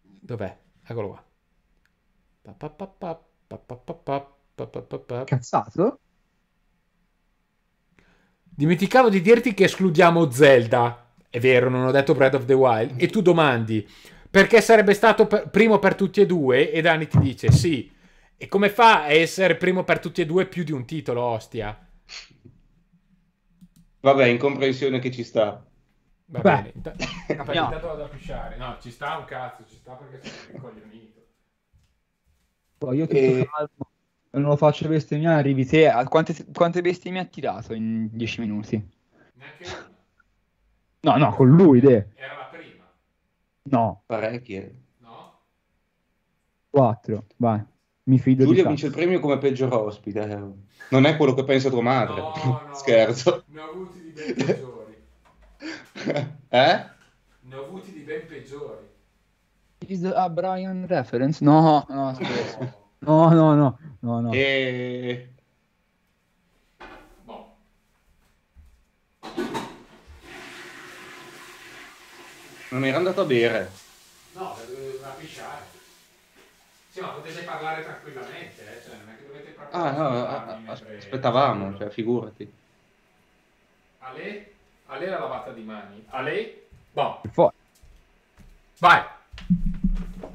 Dov'è? Eccolo qua. Pa, pa, pa, Cazzato? Dimenticavo di dirti che escludiamo Zelda. È vero, non ho detto Breath of the Wild. E tu domandi perché sarebbe stato per, primo per tutti e due? E Dani ti dice sì. E come fa a essere primo per tutti e due più di un titolo, ostia? Vabbè, incomprensione che ci sta. Va Beh. bene. Intanto no. vado da pisciare. No, ci sta un cazzo, ci sta perché sono incoglionito. Poi io che e... sono non lo faccio bestemmiare, arrivi te. A Quante, quante bestemmie ha tirato in 10 minuti? No, no, con lui, te. Era la prima. No. Parecchie. No? 4, vai. Mi fido Giulia vince il premio come peggior ospite. Non è quello che pensa tua madre. No, no, Scherzo. Ne ho avuti di ben peggiori. eh? Ne ho avuti di ben peggiori. Is a ah, Brian reference? No, no, scherzo. No, no, no, no, no. E... Boh. Non era andato a bere. No, doveva eh, pisciare. Eh. Sì, ma potete parlare tranquillamente, eh? cioè, non è che dovete parlare. Ah, no, a, mentre... aspettavamo, cioè, figurati. Ale? Ale la lavata di mani. Ale? Boh. Vai.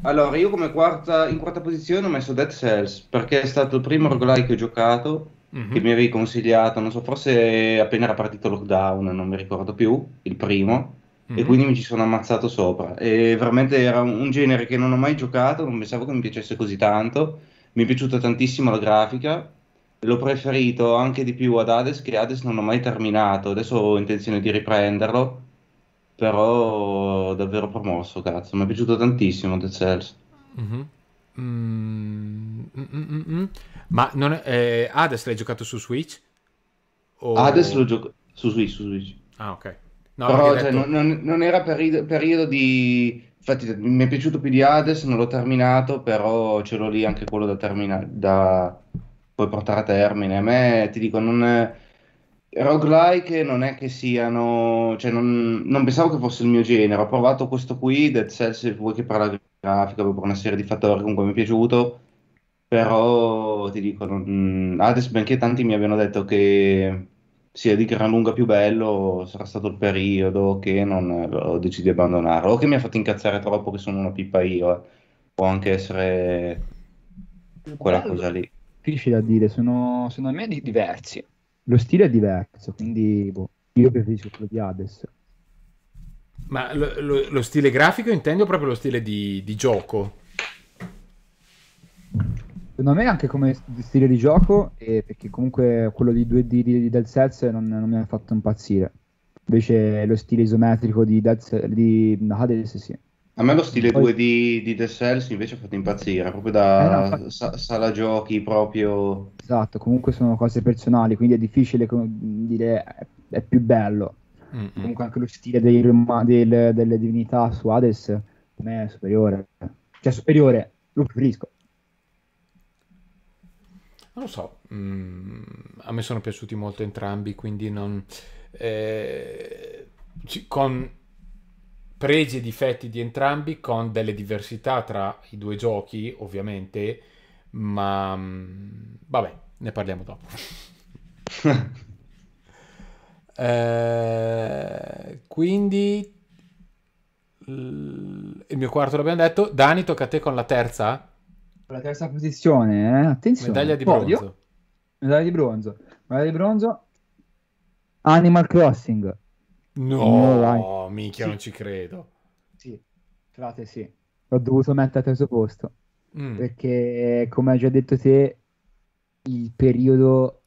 Allora, io come quarta, in quarta posizione ho messo Dead Cells perché è stato il primo roguelike che ho giocato mm-hmm. che mi avevi consigliato, non so, forse appena era partito lockdown, non mi ricordo più, il primo, mm-hmm. e mhm. quindi mi ci sono ammazzato sopra. E veramente era un genere che non ho mai giocato, non pensavo che mi piacesse così tanto, mi è piaciuta tantissimo la grafica, l'ho preferito anche di più ad Hades che Hades non ho mai terminato, adesso ho intenzione di riprenderlo però davvero promosso, cazzo, mi è piaciuto tantissimo The Cells. Mm-hmm. Mm, mm, Ma non è, eh, Hades l'hai giocato su Switch? O... Hades lo gioco su Switch, su Switch. Ah, ok. No, Però cioè, detto... cioè, non, non, era periodo, periodo di... Infatti mi è piaciuto più di Hades, non l'ho terminato, però ce l'ho lì anche quello da terminare, da poi portare a termine. A me, ti dico, non... È roguelike non è che siano, cioè non, non, pensavo che fosse il mio genere, ho provato questo qui, Dead Cells, se vuoi che parla di grafica, per una serie di fattori, comunque mi è piaciuto, però ti dico, non, adesso benché tanti mi abbiano detto che sia di gran lunga più bello, sarà stato il periodo che non ho deciso di abbandonare, o che mi ha fatto incazzare troppo che sono una pippa io, eh. può anche essere quella cosa lì. Difficile a dire, sono, secondo a me diversi lo stile è diverso, quindi boh, io preferisco quello di Hades. Ma lo, lo, lo, stile grafico intendo proprio lo stile di, di, gioco? Secondo me anche come stile di gioco, eh, perché comunque quello di 2D di, di Dead Cells non, non, mi ha fatto impazzire. Invece lo stile isometrico di, Dead, di Hades sì. A me lo stile Poi... 2 di, di The Cells invece ha fatto impazzire, proprio da eh no, sa- sala giochi proprio... Esatto, comunque sono cose personali, quindi è difficile dire è più bello. Mm-hmm. Comunque anche lo stile dei, del, delle divinità su Hades per me è superiore. Cioè superiore, lo preferisco. Non lo so, mm, a me sono piaciuti molto entrambi, quindi non... Eh, con pregi e difetti di entrambi con delle diversità tra i due giochi, ovviamente, ma mm, vabbè, ne parliamo dopo. eh, quindi il mio quarto l'abbiamo detto. Dani, tocca a te con la terza. La terza posizione, eh? attenzione. Medaglia di bronzo. Medaglia di bronzo. Medaglia di bronzo. Animal Crossing. No, no mica, sì. non ci credo. Sì, frate, sì. L'ho dovuto mettere a terzo posto. Mm. Perché, come hai già detto te, il periodo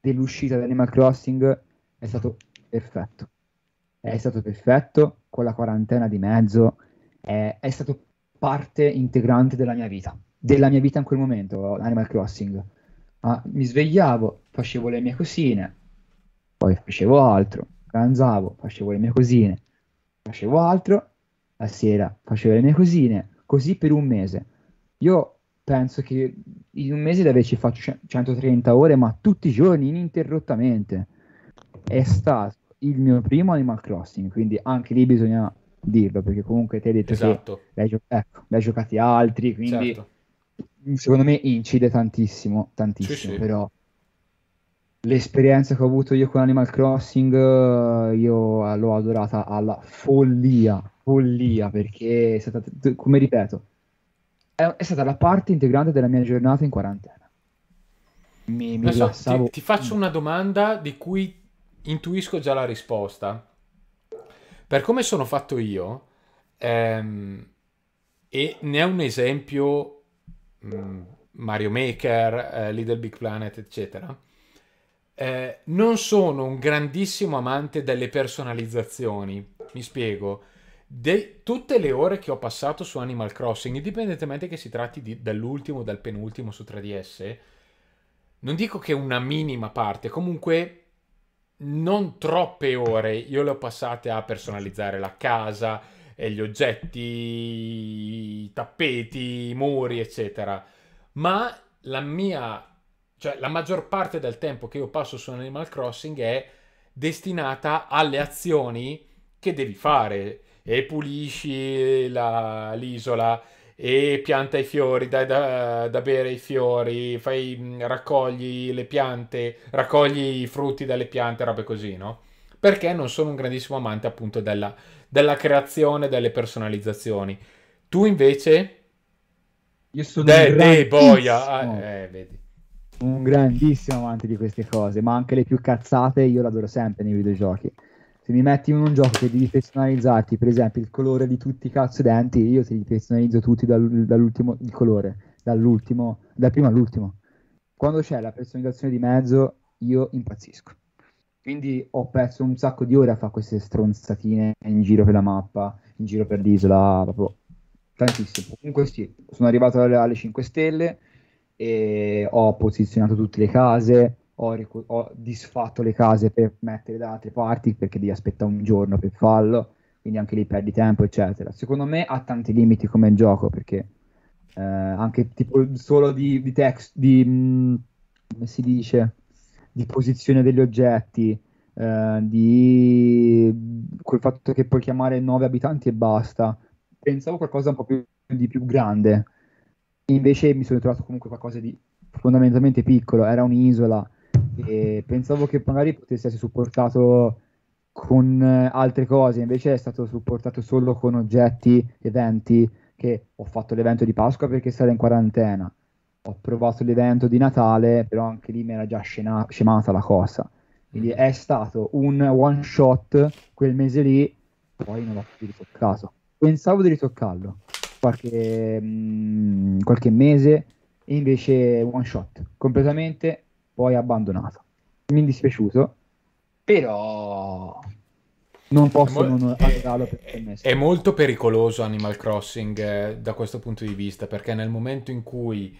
dell'uscita di Animal Crossing è stato perfetto. È stato perfetto, con la quarantena di mezzo, è, è stato parte integrante della mia vita. Della mia vita in quel momento, Animal Crossing. Ah, mi svegliavo, facevo le mie cosine, poi facevo altro, pranzavo, facevo le mie cosine, facevo altro, la sera facevo le mie cosine, così per un mese. Io penso che in un mese di averci fatto 130 ore, ma tutti i giorni ininterrottamente. È stato il mio primo Animal Crossing, quindi anche lì bisogna dirlo, perché comunque te hai detto esatto. che l'hai, gio- ecco, l'hai giocati altri, quindi certo. secondo me incide tantissimo, tantissimo, sì, però l'esperienza che ho avuto io con Animal Crossing, eh, io l'ho adorata alla follia, follia, perché è stata, come ripeto, è, è stata la parte integrante della mia giornata in quarantena. Mi, mi so, ti, ti faccio una domanda di cui intuisco già la risposta. Per come sono fatto io, ehm, e ne è un esempio mh, mm, Mario Maker, eh, Little Big Planet, eccetera eh, non sono un grandissimo amante delle personalizzazioni. Mi spiego. De- tutte le ore che ho passato su Animal Crossing, indipendentemente che si tratti dall'ultimo o dal penultimo su 3DS, non dico che una minima parte, comunque non troppe ore io le ho passate a personalizzare la casa, e gli oggetti, i tappeti, i muri, eccetera. Ma la mia cioè, la maggior parte del tempo che io passo su Animal Crossing è destinata alle azioni che devi fare. E pulisci la, l'isola, e pianta i fiori, dai da, da, bere i fiori, fai, mm, raccogli le piante, raccogli i frutti dalle piante, robe così, no? Perché non sono un grandissimo amante appunto della, della creazione, delle personalizzazioni. Tu invece... Io sono... Dei, dei boia! Ah, eh, vedi un grandissimo amante di queste cose, ma anche le più cazzate io l'adoro sempre nei videogiochi. Se mi metti in un gioco che devi personalizzarti, per esempio, il colore di tutti i cazzo denti, io te li personalizzo tutti dal, dall'ultimo il colore, dall'ultimo, dal primo all'ultimo. Quando c'è la personalizzazione di mezzo, io impazzisco. Quindi ho perso un sacco di ore a fare queste stronzatine in giro per la mappa, in giro per l'isola, proprio tantissimo. Comunque sì, sono arrivato alle, alle 5 stelle, e ho posizionato tutte le case, ho, ricu- ho disfatto le case per mettere da altre parti perché devi aspettare un giorno per farlo, quindi anche lì perdi tempo, eccetera. Secondo me ha tanti limiti come gioco perché eh, anche tipo solo di, di text, di mh, mm, come si dice, di posizione degli oggetti. Eh, di col fatto che puoi chiamare 9 abitanti e basta pensavo qualcosa un po' più, di più grande Invece mi sono trovato comunque qualcosa di fondamentalmente piccolo, era un'isola e pensavo che magari potesse essere supportato con eh, altre cose, invece è stato supportato solo con oggetti, eventi, che ho fatto l'evento di Pasqua perché sarei in quarantena, ho provato l'evento di Natale, però anche lì mi era già scena- scemata la cosa. Quindi mm. è stato un one shot quel mese lì, poi non l'ho più ritoccato. Pensavo di ritoccarlo qualche, mh, mm, qualche mese e invece one shot completamente poi abbandonato mi è dispiaciuto però non posso è mol- non è, per è molto pericoloso Animal Crossing eh, da questo punto di vista perché nel momento in cui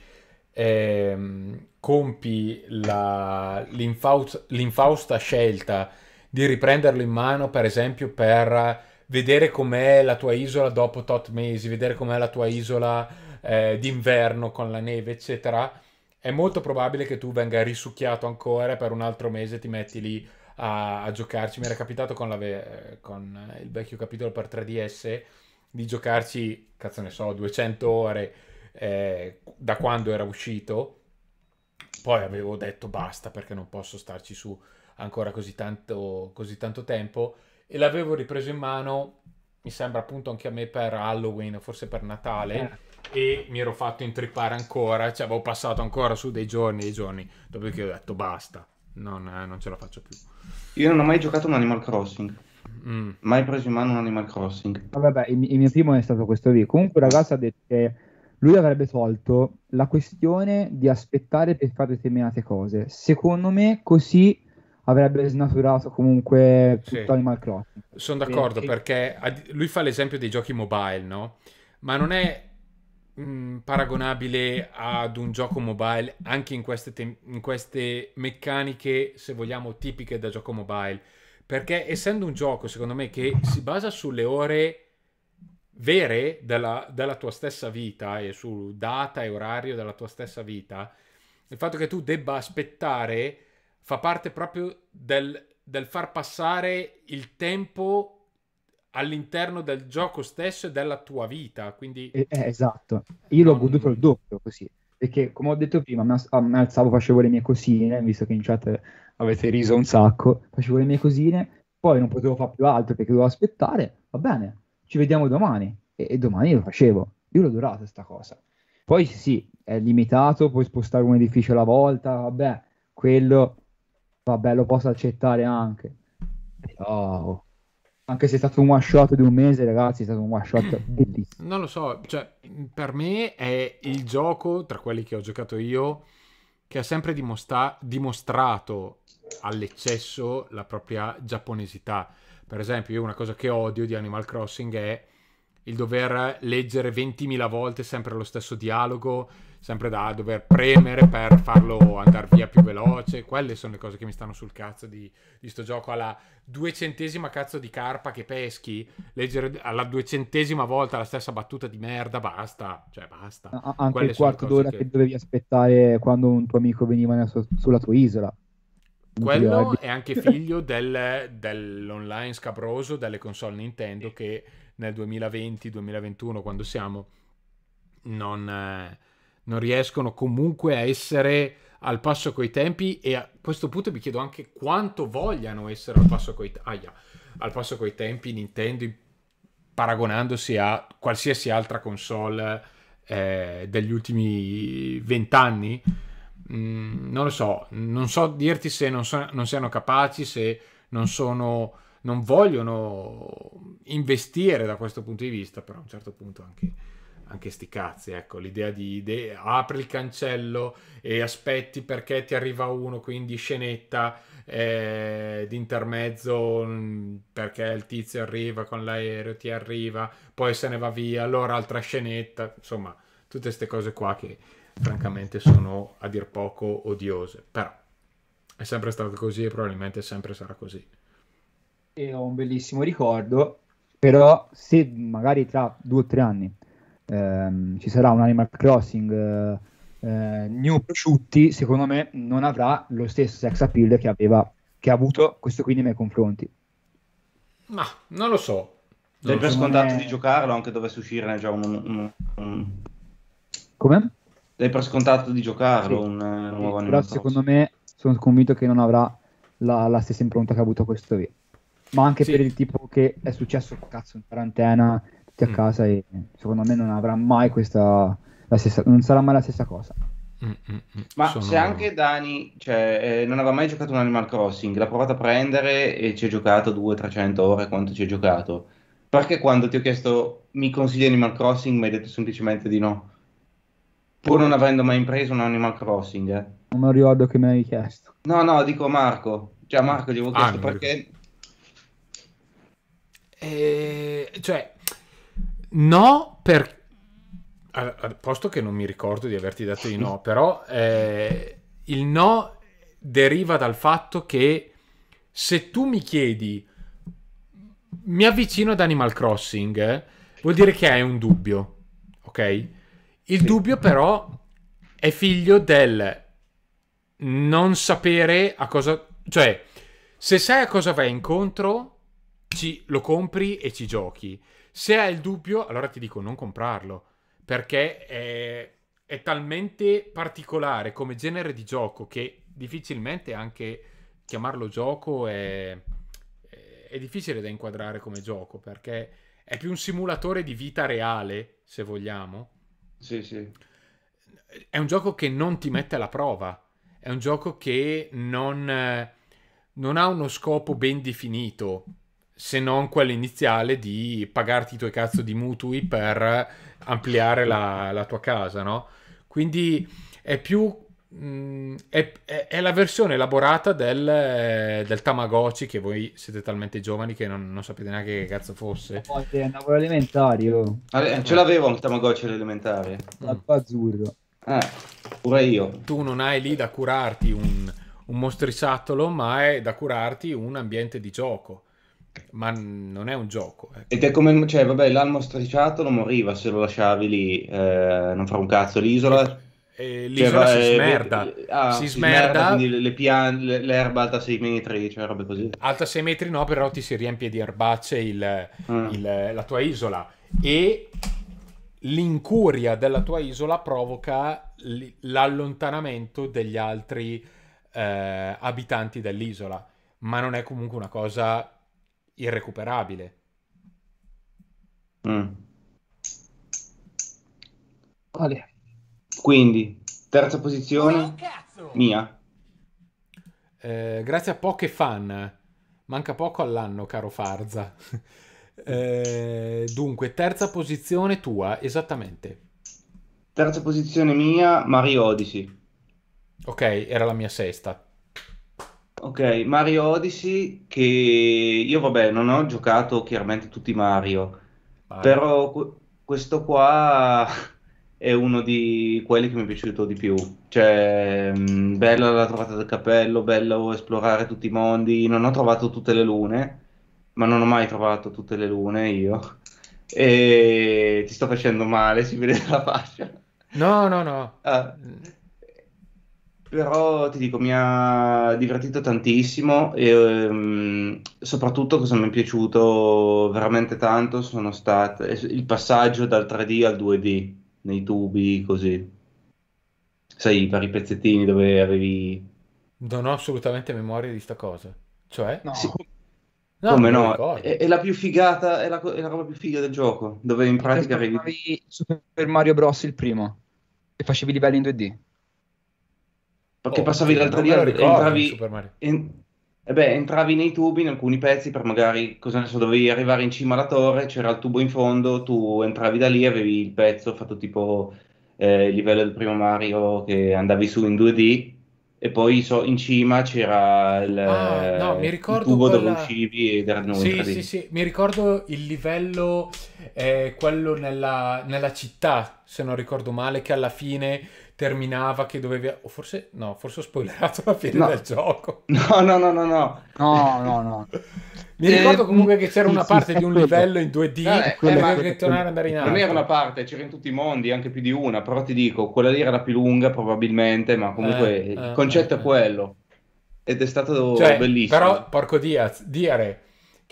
eh, compi la, l'infaust- l'infausta scelta di riprenderlo in mano per esempio per vedere com'è la tua isola dopo tot mesi, vedere com'è la tua isola eh, d'inverno con la neve, eccetera, è molto probabile che tu venga risucchiato ancora per un altro mese ti metti lì a, a giocarci. Mi era capitato con, ve- eh, con, eh, il vecchio capitolo per 3DS di giocarci, cazzo ne so, 200 ore eh, da quando era uscito. Poi avevo detto basta perché non posso starci su ancora così tanto, così tanto tempo e l'avevo ripreso in mano, mi sembra appunto anche a me per Halloween, forse per Natale, eh. e mi ero fatto intrippare ancora, cioè avevo passato ancora su dei giorni e dei giorni, che ho detto basta, non, eh, non, ce la faccio più. Io non ho mai giocato un Animal Crossing. Mm. Mai preso in mano un Animal Crossing. vabbè, il, il mio primo è stato questo lì. Comunque, ragazzi, ha detto che lui avrebbe tolto la questione di aspettare per fare determinate cose. Secondo me, così avrebbe snaturato comunque sì. tutto Animal Crossing. Sono d'accordo e... perché lui fa l'esempio dei giochi mobile, no? Ma non è mh, mm, paragonabile ad un gioco mobile anche in queste, in queste meccaniche, se vogliamo, tipiche da gioco mobile. Perché essendo un gioco, secondo me, che si basa sulle ore vere della, della, tua stessa vita e su data e orario della tua stessa vita, il fatto che tu debba aspettare fa parte proprio del, del far passare il tempo all'interno del gioco stesso e della tua vita. Quindi... Eh, eh esatto, io l'ho goduto il doppio così, perché come ho detto prima, ah, mi alzavo, facevo le mie cosine, visto che in chat avete riso un sacco, facevo le mie cosine, poi non potevo fare più altro perché dovevo aspettare, va bene, ci vediamo domani, e, e domani lo facevo, io l'ho durata questa cosa. Poi sì, è limitato, puoi spostare un edificio alla volta, vabbè, quello vabbè, lo posso accettare anche. Oh. Anche se è stato un one shot di un mese, ragazzi, è stato un one shot bellissimo. Non lo so, cioè, per me è il gioco, tra quelli che ho giocato io, che ha sempre dimostra- dimostrato all'eccesso la propria giapponesità. Per esempio, io una cosa che odio di Animal Crossing è il dover leggere 20.000 volte sempre lo stesso dialogo, sempre da dover premere per farlo andare via più veloce. Quelle sono le cose che mi stanno sul cazzo di, di sto gioco. Alla duecentesima cazzo di carpa che peschi, leggere alla duecentesima volta la stessa battuta di merda, basta. Cioè, basta. A- anche Quelle il quarto d'ora che... che... dovevi aspettare quando un tuo amico veniva su- sulla tua isola. Quello è anche figlio del, dell'online scabroso delle console Nintendo che nel 2020-2021, quando siamo, non... Eh non riescono comunque a essere al passo coi tempi e a questo punto mi chiedo anche quanto vogliano essere al passo coi, ah, yeah, al passo coi tempi Nintendo paragonandosi a qualsiasi altra console eh, degli ultimi vent'anni. Mm, non lo so, non so dirti se non, so, non siano capaci, se non sono non vogliono investire da questo punto di vista, però a un certo punto anche anche sti cazzi, ecco, l'idea di de- apri il cancello e aspetti perché ti arriva uno, quindi scenetta eh, d'intermezzo mm, perché il tizio arriva con l'aereo, ti arriva, poi se ne va via, allora altra scenetta, insomma, tutte queste cose qua che francamente sono a dir poco odiose, però è sempre stato così e probabilmente sempre sarà così. E ho un bellissimo ricordo, però se magari tra due o tre anni ehm, ci sarà un Animal Crossing eh, eh New Prosciutti, secondo me non avrà lo stesso sex appeal che, aveva, che ha avuto questo qui nei miei confronti. Ma non lo so. Dai per scontato è... di giocarlo anche dovesse uscirne già un... un, un... Come? Dai per scontato di giocarlo sì. un, eh, un nuovo sì, Però secondo me sono convinto che non avrà la, la stessa impronta che ha avuto questo qui. Ma anche sì. per il tipo che è successo cazzo in quarantena tutti a mm. casa e secondo me non avrà mai questa stessa, non sarà mai la stessa cosa. Mm, mm, mm, Ma Sono... se anche Dani cioè, eh, non aveva mai giocato un Animal Crossing, l'ha provato a prendere e ci ha giocato 200-300 ore quanto ci ha giocato, perché quando ti ho chiesto mi consigli Animal Crossing mi hai detto semplicemente di no? Pur non avendo mai preso un Animal Crossing. Eh. Non mi ricordo che me l'hai chiesto. No, no, dico Marco. Cioè Marco gli avevo chiesto ah, perché... Eh, cioè, No, A, al, posto che non mi ricordo di averti detto di no, però eh, il no deriva dal fatto che se tu mi chiedi mi avvicino ad Animal Crossing, eh, vuol dire che hai un dubbio, ok? Il sì. dubbio però è figlio del non sapere a cosa, cioè se sai a cosa vai incontro, ci, lo compri e ci giochi. Se hai il dubbio, allora ti dico non comprarlo, perché è, è talmente particolare come genere di gioco che difficilmente anche chiamarlo gioco è, è difficile da inquadrare come gioco, perché è più un simulatore di vita reale, se vogliamo. Sì, sì. È un gioco che non ti mette alla prova, è un gioco che non, non ha uno scopo ben definito se non quella iniziale di pagarti i tuoi cazzo di mutui per ampliare la, la tua casa, no? Quindi è più... Mh, mm, è, è, è, la versione elaborata del, del, Tamagotchi che voi siete talmente giovani che non, non sapete neanche che cazzo fosse. Oh, sì, andavo all'elementario. Vabbè, eh, ce l'avevo un Tamagotchi all'elementare. L'alba azzurro. Ah, pure io. Tu non hai lì da curarti un, un mostriciattolo, ma è da curarti un ambiente di gioco ma non è un gioco. Ecco. Ed è come, cioè, vabbè, l'almo strisciato non moriva se lo lasciavi lì, eh, non fa un cazzo l'isola. E, e l'isola cioè, si, eh, eh, smerda. Eh, ah, si, si smerda. smerda. Le pian- le, l'erba alta 6 metri, cioè robe così. Alta 6 metri no, però ti si riempie di erbacce il, mm. il, la tua isola. E l'incuria della tua isola provoca l'allontanamento degli altri eh, abitanti dell'isola. Ma non è comunque una cosa irrecuperabile. Mm. Vale. Quindi, terza posizione, mia. Eh, grazie a poche fan. Manca poco all'anno, caro Farza. eh, dunque, terza posizione tua, esattamente. Terza posizione mia, Mario Odyssey. Ok, era la mia sesta. Ok, Mario Odyssey che io vabbè non ho giocato chiaramente tutti Mario, Mario. però qu- questo qua è uno di quelli che mi è piaciuto di più. Cioè, mh, mm, bella la trovata del cappello, bello esplorare tutti i mondi, non ho trovato tutte le lune, ma non ho mai trovato tutte le lune io. E ti sto facendo male, si vede la fascia. No, no, no. Ah. Mm. Però ti dico, mi ha divertito tantissimo e ehm, soprattutto cosa mi è piaciuto veramente tanto sono state il passaggio dal 3D al 2D nei tubi così. Sai, i vari pezzettini dove avevi... Non ho assolutamente memoria di sta cosa. Cioè? No. Sì. No, Come no? È, è, la più figata, è la, è la, roba più figa del gioco, dove in pratica avevi... Super Mario Bros. il primo, e facevi livelli in 2D. Perché oh, passavi sì, l'altra via, entravi, en- e eh beh, entravi nei tubi in alcuni pezzi per magari, cosa ne so, dovevi arrivare in cima alla torre, c'era il tubo in fondo, tu entravi da lì, avevi il pezzo fatto tipo eh, il livello del primo Mario che andavi su in 2D e poi so, in cima c'era il, ah, no, mi ricordo tubo quella... dove uscivi ed erano sì, sì, sì, mi ricordo il livello, eh, quello nella, nella città, se non ricordo male, che alla fine terminava, che dovevi... O forse... No, forse ho spoilerato la fine no. del gioco. No, no, no, no, no. No, no, no. Mi eh, ricordo comunque che c'era sì, una parte sì, di un quello. livello in 2D e eh, eh ma... che tornare andare in alto. Non era una parte, c'era in tutti i mondi, anche più di una, però ti dico, quella lì era la più lunga probabilmente, ma comunque eh, il eh, concetto è eh, quello. Ed è stato cioè, bellissimo. Però, porco Diaz, dire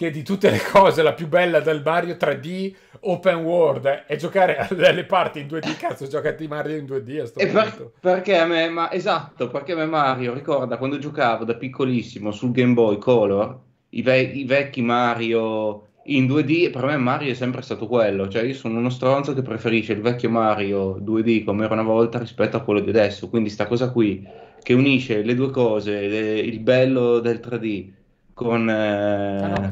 che di tutte le cose la più bella del Mario 3D open world è eh, giocare alle parti in 2D cazzo giocati Mario in 2D a sto per, perché a me ma, esatto perché a me Mario ricorda quando giocavo da piccolissimo sul Game Boy Color i, ve- i vecchi Mario in 2D per me Mario è sempre stato quello, cioè io sono uno stronzo che preferisce il vecchio Mario 2D come era una volta rispetto a quello di adesso, quindi sta cosa qui che unisce le due cose, le, il bello del 3D con eh, ah, no,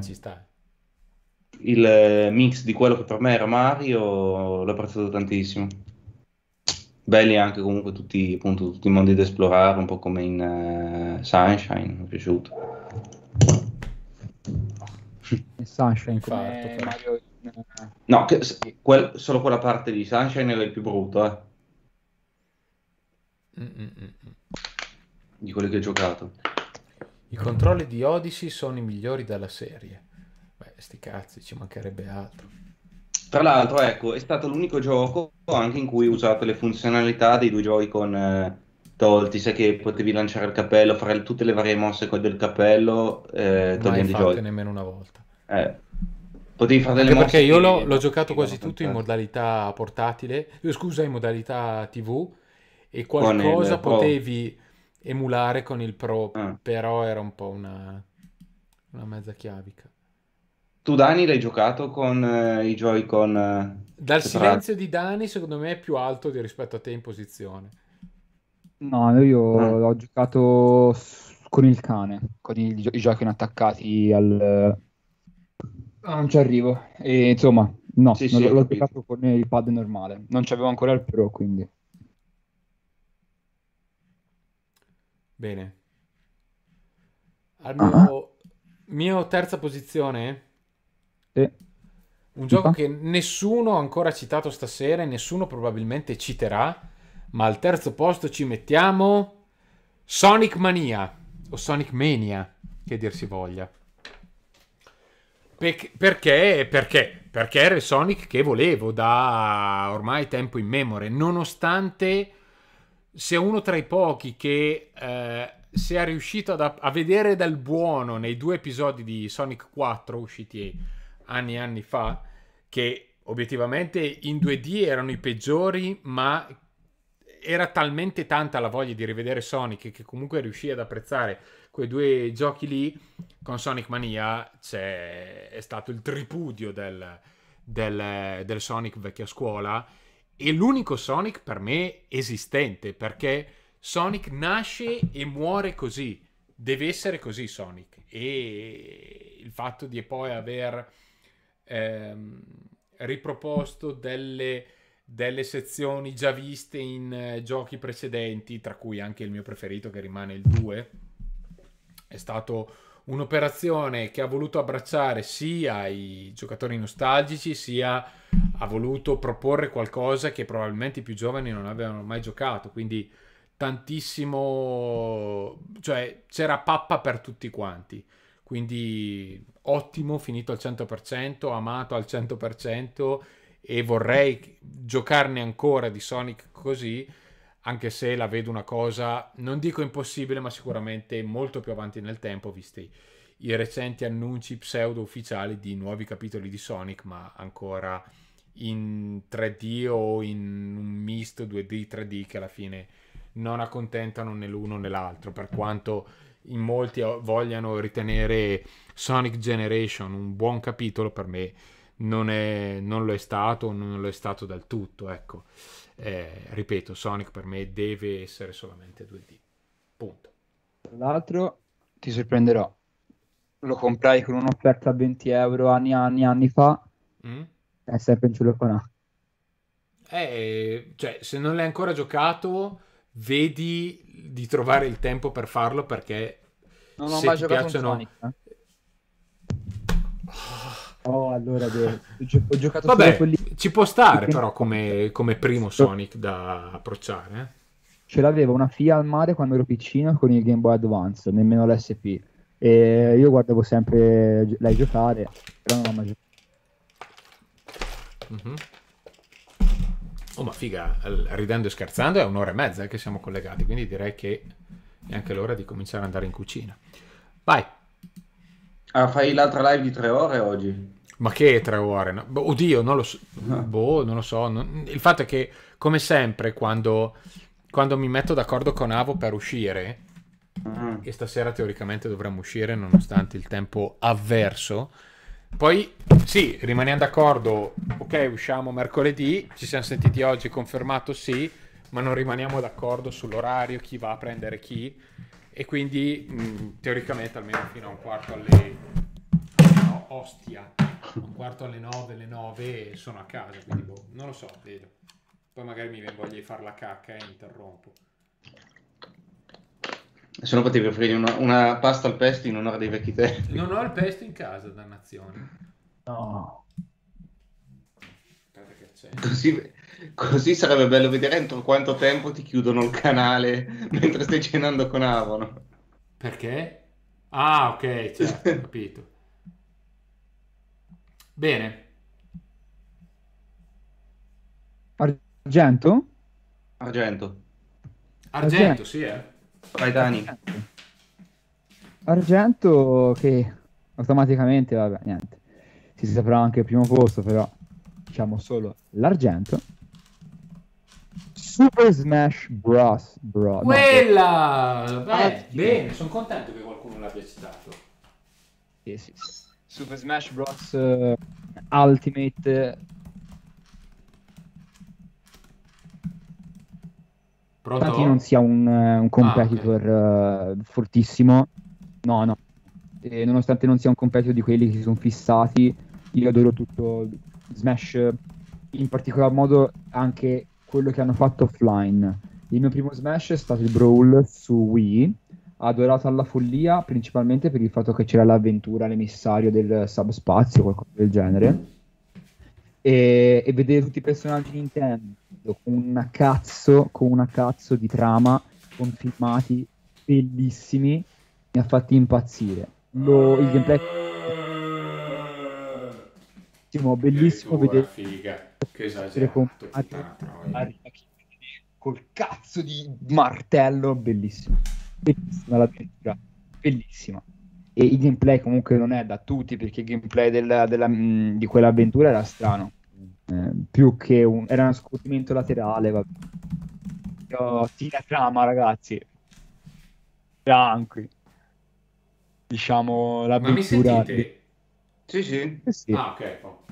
il eh, mix di quello che per me era Mario, l'ho apprezzato tantissimo. Belli anche comunque tutti, appunto, tutti i mondi da esplorare, un po' come in uh, Sunshine, mi è piaciuto. Sunshine come Mario in... Eh, no, che, quel, solo quella parte di Sunshine era il più brutto, eh. Mm-mm. Di quelli che ho giocato. I controlli di Odyssey sono i migliori della serie. Beh, sti cazzi, ci mancherebbe altro. Tra l'altro, ecco, è stato l'unico gioco anche in cui usato le funzionalità dei due giochi con eh, tolti, sai che potevi lanciare il cappello, fare tutte le varie mosse con del cappello, eh, non i fatto nemmeno una volta. Eh. Potevi fare delle mosse. Perché io l'ho, l'ho giocato quasi tutto in modalità portatile, scusa, in modalità TV e qualcosa potevi emulare con il Pro, ah. però era un po' una, una mezza chiavica. Tu Dani l'hai giocato con eh, i Joy-Con? Eh, Dal silenzio di Dani secondo me è più alto rispetto a te in posizione. No, io ah. l'ho giocato con il cane, con il, i Joy-Con attaccati al... Ah, non ci arrivo. E, insomma, no, sì, sì, l'ho giocato con il pad normale. Non c'avevo ancora il Pro, quindi... Bene. Al mio, ah, ah. mio terza posizione. Sì. Un gioco che nessuno ha ancora citato stasera e nessuno probabilmente citerà, ma al terzo posto ci mettiamo Sonic Mania o Sonic Mania, che dir si voglia. Pe- perché? Perché? Perché era il Sonic che volevo da ormai tempo in memoria, nonostante sia uno tra i pochi che eh, sia riuscito ad, a vedere del buono nei due episodi di Sonic 4 usciti anni e anni fa, che obiettivamente in 2D erano i peggiori, ma era talmente tanta la voglia di rivedere Sonic che comunque riuscì ad apprezzare quei due giochi lì. Con Sonic Mania c'è, è stato il tripudio del, del, del Sonic vecchia scuola è l'unico Sonic per me esistente, perché Sonic nasce e muore così, deve essere così Sonic. E il fatto di poi aver ehm, riproposto delle, delle, sezioni già viste in eh, giochi precedenti, tra cui anche il mio preferito che rimane il 2, è stato un'operazione che ha voluto abbracciare sia i giocatori nostalgici sia ha voluto proporre qualcosa che probabilmente i più giovani non avevano mai giocato, quindi tantissimo, cioè c'era pappa per tutti quanti, quindi ottimo, finito al 100%, amato al 100% e vorrei giocarne ancora di Sonic così anche se la vedo una cosa, non dico impossibile, ma sicuramente molto più avanti nel tempo, visti i recenti annunci pseudo ufficiali di nuovi capitoli di Sonic, ma ancora in 3D o in un misto 2D-3D che alla fine non accontentano né l'uno né l'altro, per quanto in molti vogliano ritenere Sonic Generation un buon capitolo, per me non, è, non lo è stato, non lo è stato del tutto, ecco eh, ripeto, Sonic per me deve essere solamente 2D. Punto. Tra l'altro ti sorprenderò, lo comprai con un'offerta a 20 euro anni anni anni fa mm? è sempre in ciulofanà. Eh, cioè, se non l'hai ancora giocato, vedi di trovare il tempo per farlo perché non se ti piacciono Sonic, eh. Oh, allora beh, ho giocato Vabbè, quelli... ci può stare però come, come primo Sonic da approcciare. Eh. Ce l'avevo una FIA al mare quando ero piccino con il Game Boy Advance, nemmeno l'SP. E io guardavo sempre lei giocare, però non ho mai giocato. Mm-hmm. Oh, ma figa, ridendo e scherzando è un'ora e mezza eh, che siamo collegati, quindi direi che è anche l'ora di cominciare ad andare in cucina. Vai. Ah, fai l'altra live di tre ore oggi? Ma che tre ore? No? Boh, oddio, non lo so. Ah. Boh, non lo so. Non... Il fatto è che, come sempre, quando, quando mi metto d'accordo con Avo per uscire, che mm. stasera teoricamente dovremmo uscire nonostante il tempo avverso, poi sì, rimaniamo d'accordo, ok, usciamo mercoledì, ci siamo sentiti oggi, confermato sì, ma non rimaniamo d'accordo sull'orario, chi va a prendere chi, e quindi mh, mm, teoricamente almeno fino a un quarto alle... No, ostia un quarto alle nove, le 9 sono a casa, quindi boh, non lo so, vedo. Poi magari mi vengo a fare la cacca e interrompo. Se no potevi offrire una, una, pasta al pesto in onore dei vecchi tempi. Non ho il pesto in casa, dannazione. No. Così, così, sarebbe bello vedere entro quanto tempo ti chiudono il canale mentre stai cenando con Avon. Perché? Ah, ok, certo, ho capito. Bene. Argento? Argento. Argento, sì, eh. Vai Dani. Argento che automaticamente, vabbè, niente. Si saprà anche il primo posto, però diciamo solo l'argento. Super Smash Bros. Bro, Quella! No, eh. Beh, bene, sono contento che qualcuno l'abbia citato. Sì, sì, sì. Super Smash Bros. Eh, Ultimate. Pronto? Tanti non sia un, eh, un competitor ah, okay. uh, fortissimo. No, no. E nonostante non sia un competitor di quelli che si sono fissati, io adoro tutto Smash, in particolar modo anche quello che hanno fatto offline. Il mio primo Smash è stato il Brawl su Wii adorato alla follia, principalmente per il fatto che c'era l'avventura, l'emissario del subspazio, qualcosa del genere. E, e vedere tutti i personaggi di Nintendo con una cazzo, con una cazzo di trama, con filmati bellissimi, mi ha fatto impazzire. Lo, il gameplay bellissimo, bellissimo vedere figa. che esagerato con... Puttana, col cazzo di martello bellissimo bellissima l'avventura, bellissima. E il gameplay comunque non è da tutti perché il gameplay della, della, mm, di quell'avventura era strano. Eh, più che un, era uno scorrimento laterale, vabbè. Io, sì, la trama, ragazzi. Tranqui. Diciamo la Ma mi sentite? Di... Sì, sì. Eh, sì. Ah, ok. Oh.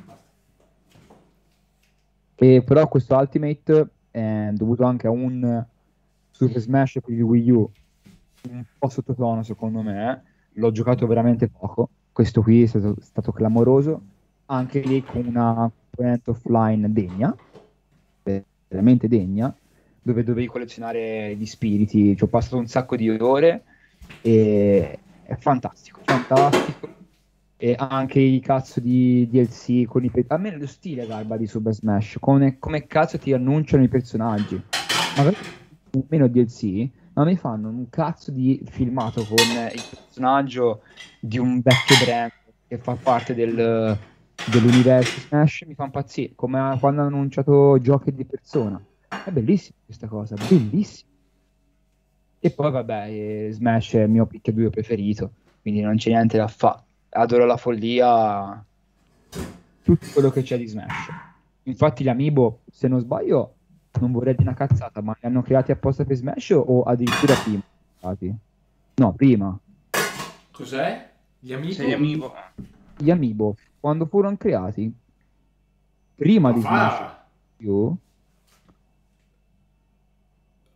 E però questo Ultimate è dovuto anche a un Super Smash per il Wii U un po' sottotono secondo me, l'ho giocato veramente poco, questo qui è stato, stato clamoroso, anche lì con una componente offline degna, veramente degna, dove dovevi collezionare gli spiriti, ci ho passato un sacco di ore e è fantastico, fantastico. E anche i cazzo di DLC con i pe- a me lo stile garba di Super Smash come, come cazzo ti annunciano i personaggi magari meno DLC ma mi fanno un cazzo di filmato con il personaggio di un vecchio brand che fa parte del, dell'universo Smash, mi fa impazzire, come quando hanno annunciato giochi di persona. È bellissima questa cosa, bellissima. E poi vabbè, eh, Smash è il mio picchiaduro preferito, quindi non c'è niente da fare. Adoro la follia, tutto quello che c'è di Smash. Infatti gli amiibo, se non sbaglio, non vorrei dire una cazzata, ma li hanno creati apposta per Smash o addirittura prima? No, prima. Cos'è? Gli amiibo? gli amiibo. Gli amiibo, quando furono creati, prima ma di Smash più...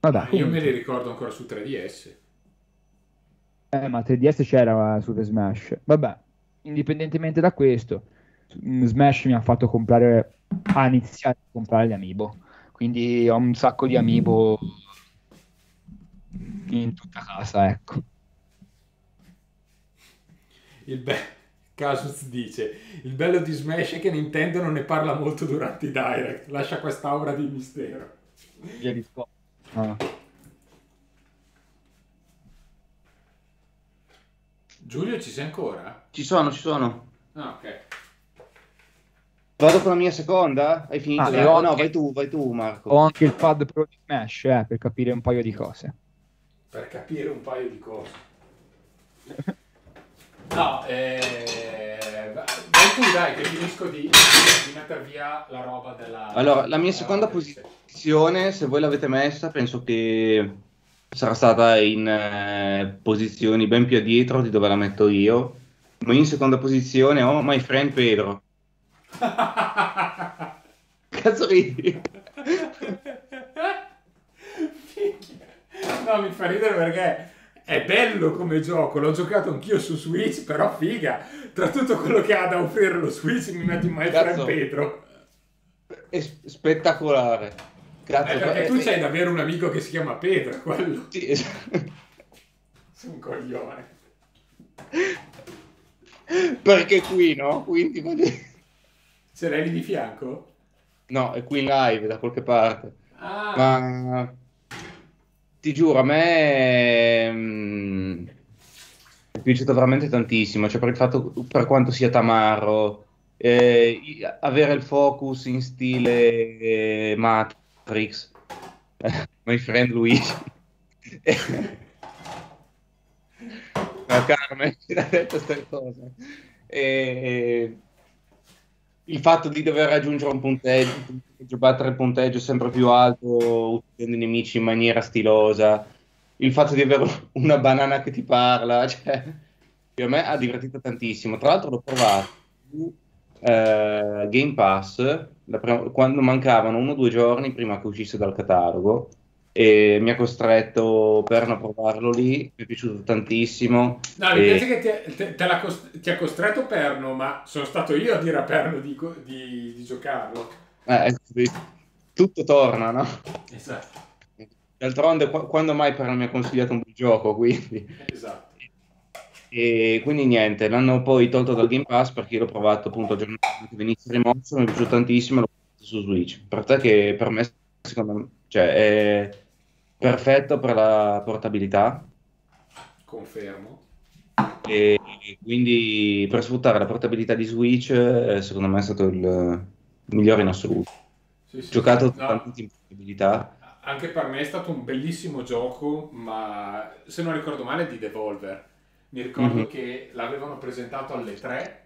Vabbè, io me li ricordo ancora su 3DS. Eh, ma 3DS c'era Super Smash. Vabbè, indipendentemente da questo, Smash mi ha fatto comprare, ha iniziato a comprare gli amiibo. Quindi ho un sacco di amiibo in tutta casa, ecco. Il be- Casus dice, il bello di Smash è che Nintendo non ne parla molto durante i direct, lascia questa aura di mistero. Via di ah. Giulio, ci sei ancora? Ci sono, ci sono. Ah, ok. Vado con la mia seconda? Hai finito? Ah, la... anche... No, vai tu, vai tu Marco. Ho anche il pad pro di Mesh eh, per capire un paio di cose. Per capire un paio di cose. No, eh, vai tu dai che finisco di, di mettere via la roba della... Allora, la mia seconda posizione, se voi l'avete messa, penso che sarà stata in eh, posizioni ben più addietro di dove la metto io. Ma in seconda posizione ho oh, My Friend Pedro. Cazzo ridi? no, mi fa ridere perché è bello come gioco, l'ho giocato anch'io su Switch, però figa, tra tutto quello che ha da offrire lo Switch mi metto in maestra in Pedro. È spettacolare. Grazie. eh, perché tu eh, davvero un amico che si chiama Pedro, quello. Sì, esatto. Sei un coglione. Perché qui, no? Quindi... Ce l'hai lì di fianco? No, è qui in live da qualche parte. Ah. Ma ti giuro, a me mm, è piaciuto veramente tantissimo, cioè per, fatto, per quanto sia tamarro, eh, avere il focus in stile eh, Matrix, my friend Luigi. Ma Carmen ci ha detto queste cose. E, il fatto di dover raggiungere un punteggio, battere il punteggio sempre più alto, uccidendo i nemici in maniera stilosa, il fatto di avere una banana che ti parla, cioè, a me ha divertito tantissimo. Tra l'altro l'ho provato su eh, Game Pass prima, quando mancavano uno o due giorni prima che uscisse dal catalogo e mi ha costretto Perno a provarlo lì, mi è piaciuto tantissimo. No, mi e... piace che ti, te, te cost- ti, ha costretto Perno, ma sono stato io a dire a Perno di, di, di giocarlo. Eh, eh tutto torna, no? Esatto. D'altronde, quando mai Perno mi ha consigliato un gioco, quindi... Esatto. E quindi niente, l'hanno poi tolto dal Game Pass perché io l'ho provato appunto a giorno che venisse rimosso, mi è piaciuto tantissimo, e l'ho provato su Switch. Per te che per me, secondo me, cioè, è perfetto per la portabilità. Confermo. E quindi per sfruttare la portabilità di Switch, eh, secondo me è stato il migliore in assoluto. Sì, sì, Giocato sì, no. tante impossibilità. Anche per me è stato un bellissimo gioco, ma se non ricordo male di Devolver. Mi ricordo mm-hmm. che l'avevano presentato alle 3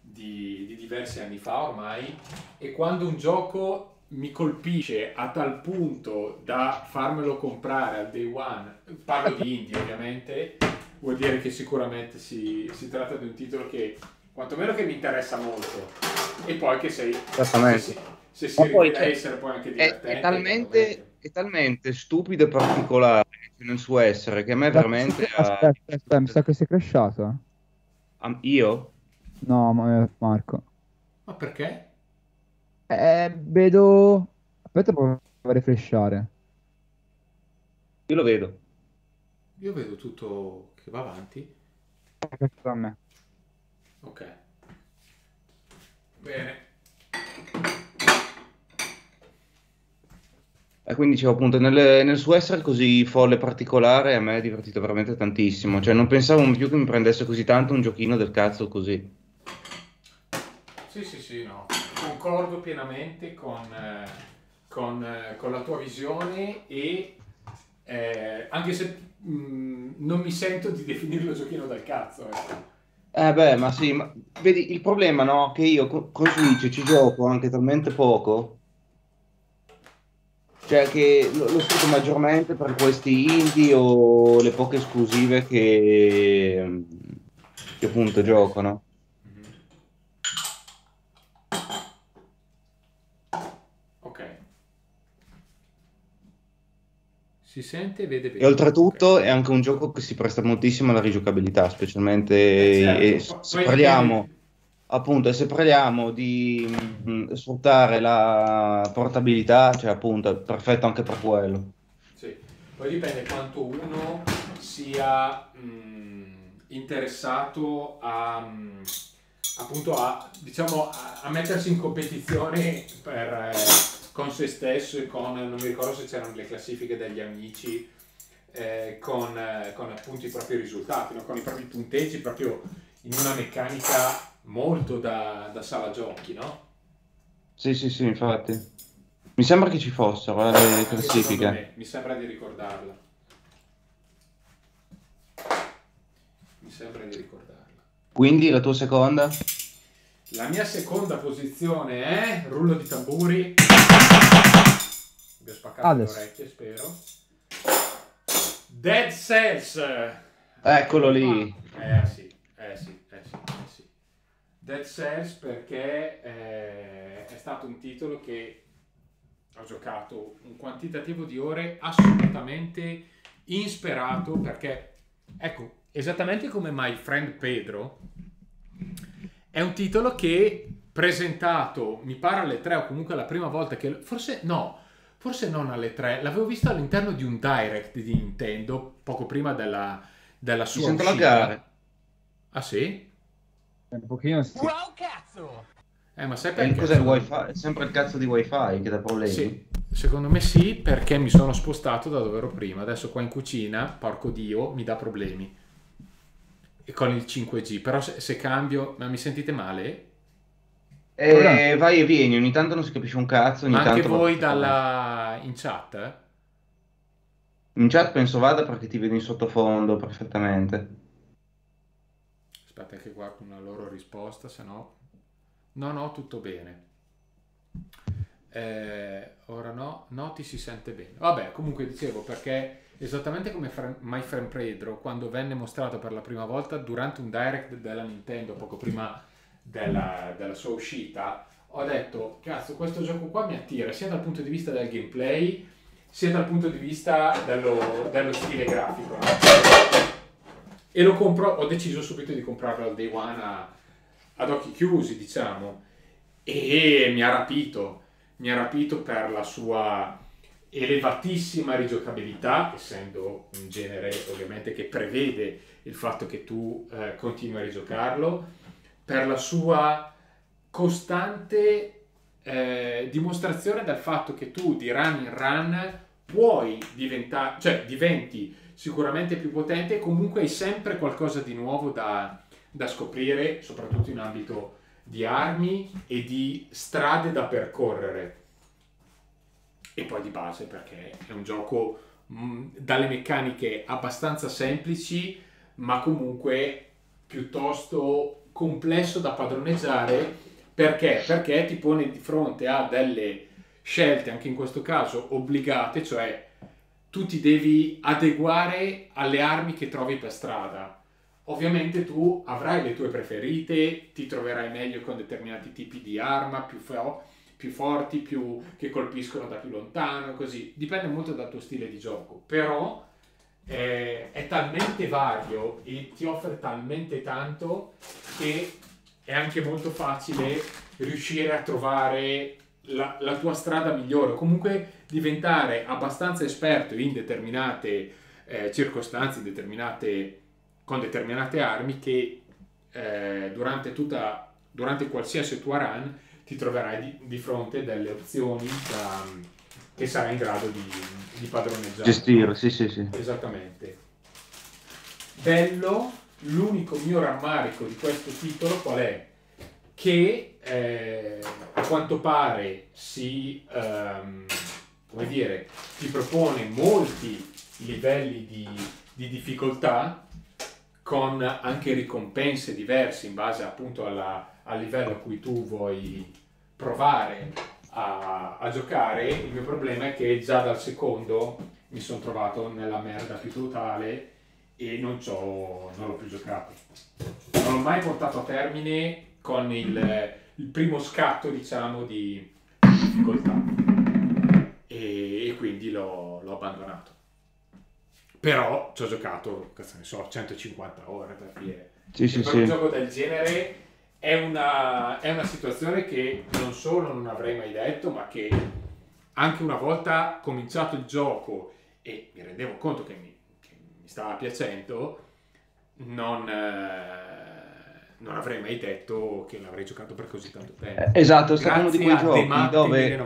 di, di diversi anni fa ormai e quando un gioco mi colpisce a tal punto da farmelo comprare al day one, parlo di indie ovviamente, vuol dire che sicuramente si, si tratta di un titolo che quantomeno che mi interessa molto e poi che sei... Esattamente se si poi, cioè, essere poi anche divertente. È, è, talmente, è talmente stupido e particolare nel suo essere che a me veramente... Aspetta, ha... aspetta, mi sa che sei crashato. Um, io? No, Marco. Ma perché? Eh, vedo... Aspetta, provo a refresciare. Io lo vedo. Io vedo tutto che va avanti. A me. Ok. Bene. E eh, quindi dicevo appunto nel, nel, suo essere così folle e particolare a me è divertito veramente tantissimo. Cioè non pensavo più che mi prendesse così tanto un giochino del cazzo così. Sì, sì, sì, no concordo pienamente con, eh, con, eh, con la tua visione e eh, anche se mh, mm, non mi sento di definirlo giochino dal cazzo. Ecco. Eh, beh, ma sì, ma, vedi, il problema no, che io con Switch ci gioco anche talmente poco, cioè che lo, lo sfrutto maggiormente per questi indie o le poche esclusive che, che appunto giocano. Si sente e vede bene. E oltretutto è anche un gioco che si presta moltissimo alla rigiocabilità, specialmente eh certo. se, parliamo, appunto, e se parliamo di mh, mm, sfruttare la portabilità, cioè appunto è perfetto anche per quello. Sì. Poi dipende quanto uno sia mh, mm, interessato a... Mh, mm, appunto a, diciamo, a, a, mettersi in competizione per, eh, con se stesso e con, non mi ricordo se c'erano le classifiche degli amici, eh, con, eh, con, appunto i propri risultati, no? con i propri punteggi, proprio in una meccanica molto da, da sala giochi, no? Sì, sì, sì, infatti. Mi sembra che ci fossero le, le classifiche. Me, mi sembra di ricordarla. Mi sembra di ricordarla. Quindi la tua seconda? La mia seconda posizione è rullo di tamburi. Vi ho spaccato Adesso. le orecchie, spero. Dead Cells! Eccolo lì. Eh sì, eh sì, eh sì, eh sì. Dead Cells perché eh, è stato un titolo che ho giocato un quantitativo di ore assolutamente insperato perché, ecco, esattamente come My Friend Pedro, è un titolo che presentato, mi pare alle 3 o comunque la prima volta che... Forse no, forse non alle 3, l'avevo visto all'interno di un direct di Nintendo poco prima della, della sua Mi sento laggare. Ah sì? Eh, un pochino sì. Wow cazzo! Eh ma sai perché? Cos'è il wifi? È sempre il cazzo di wifi che dà problemi? Sì, secondo me sì perché mi sono spostato da dove ero prima. Adesso qua in cucina, porco dio, mi dà problemi. E con il 5G, però se, se cambio... Ma mi sentite male? Eh, vai e vieni, ogni tanto non si capisce un cazzo. Ogni Anche tanto voi dalla... in chat? Eh? In chat penso vada perché ti vedo in sottofondo perfettamente. Aspetta che qua con una loro risposta, se no... No, no, tutto bene. Eh, ora no, no, ti si sente bene. Vabbè, comunque dicevo perché esattamente come Fra- My Friend Pedro quando venne mostrato per la prima volta durante un direct della Nintendo poco prima della, mm. della sua uscita, ho detto, cazzo, questo gioco qua mi attira sia dal punto di vista del gameplay, sia dal punto di vista dello, dello stile grafico. No? E lo compro, ho deciso subito di comprarlo al day one a, ad occhi chiusi, diciamo, e mi ha rapito, mi ha rapito per la sua elevatissima rigiocabilità, essendo un genere ovviamente che prevede il fatto che tu eh, continui a rigiocarlo per la sua costante eh, dimostrazione del fatto che tu di run in run puoi diventare, cioè diventi sicuramente più potente e comunque hai sempre qualcosa di nuovo da, da scoprire, soprattutto in ambito di armi e di strade da percorrere. E poi di base perché è un gioco mm, dalle meccaniche abbastanza semplici, ma comunque piuttosto complesso da padroneggiare perché? perché ti pone di fronte a delle scelte, anche in questo caso obbligate, cioè tu ti devi adeguare alle armi che trovi per strada. Ovviamente tu avrai le tue preferite, ti troverai meglio con determinati tipi di arma, più, fo- più forti, più che colpiscono da più lontano, così. Dipende molto dal tuo stile di gioco. Però è, eh, è talmente vario e ti offre talmente tanto che è anche molto facile riuscire a trovare la, la tua strada migliore, comunque diventare abbastanza esperto in determinate eh, circostanze, determinate, con determinate armi che eh, durante, tutta, durante qualsiasi tua run ti troverai di, di fronte delle opzioni da che sarà in grado di, di padroneggiare. Gestire, sì, sì, sì. Esattamente. Bello, l'unico mio rammarico di questo titolo qual è? Che eh, a quanto pare si, ehm, come dire, ti propone molti livelli di, di difficoltà con anche ricompense diverse in base appunto alla, al livello a cui tu vuoi provare a, a giocare, il mio problema è che già dal secondo mi sono trovato nella merda più totale e non, non l'ho più giocato. Non l'ho mai portato a termine con il, il primo scatto, diciamo, di difficoltà. E, e quindi l'ho, l'ho, abbandonato. Però ci ho giocato, cazzo ne so, 150 ore per dire. Sì, sì, per sì. un gioco del genere è una, è una situazione che non solo non avrei mai detto, ma che anche una volta cominciato il gioco e mi rendevo conto che mi, che mi stava piacendo, non, eh, non, avrei mai detto che l'avrei giocato per così tanto tempo. Eh, esatto, è stato uno di quei giochi dove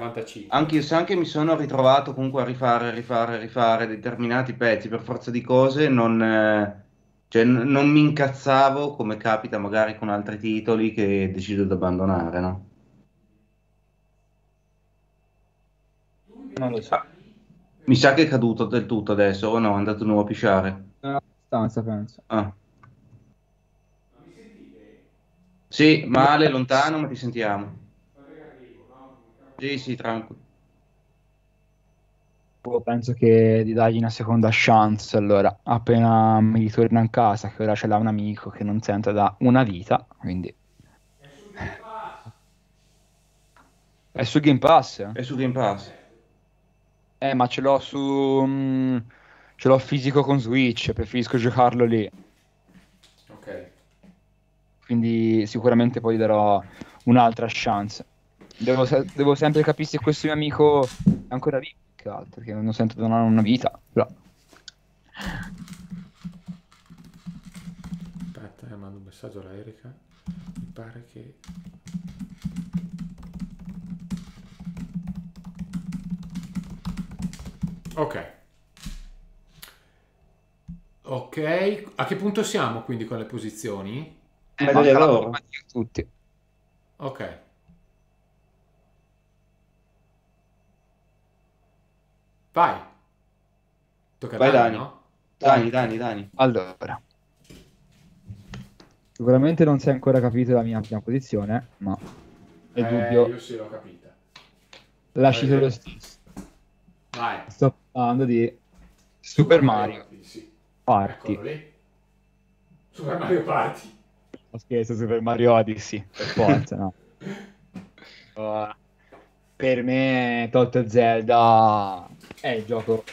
anche, se anche mi sono ritrovato comunque a rifare, rifare, rifare determinati pezzi per forza di cose, non... Eh cioè, n- non mi incazzavo come capita magari con altri titoli che decido di abbandonare, no? Non lo so. Mi sa che è caduto del tutto adesso, o no? È andato di nuovo a pisciare. No, abbastanza, penso. Ah. Sì, male, lontano, ma ti sentiamo. Sì, sì, tranquillo penso che di dargli una seconda chance allora appena mi ritorna a casa che ora ce l'ha un amico che non sento da una vita quindi è su Game Pass è su Game Pass eh ma ce l'ho su mm, ce l'ho fisico con Switch preferisco giocarlo lì ok quindi sicuramente poi darò un'altra chance devo, se- devo sempre capire se questo mio amico è ancora vivo che altro, che non sento donare una vita, però... Aspetta, eh, mando un messaggio alla Erika. Mi pare che... Ok. Ok, a che punto siamo quindi con le posizioni? Eh, manca la prova tutti. Ok. Vai. Tocca Vai Dani, Dani. no? Dani, Dani, Allora. Sicuramente non si è ancora capito la mia prima posizione, ma è eh, dubbio. Io sì l'ho capita. Lasci lo eh. stesso. Vai. Sto parlando di Super, Super Mario, Mario sì. Party. Super Mario Party. Ho scherzo, Super Mario Odyssey, per forza, no. Uh, per me Toto Zelda è il gioco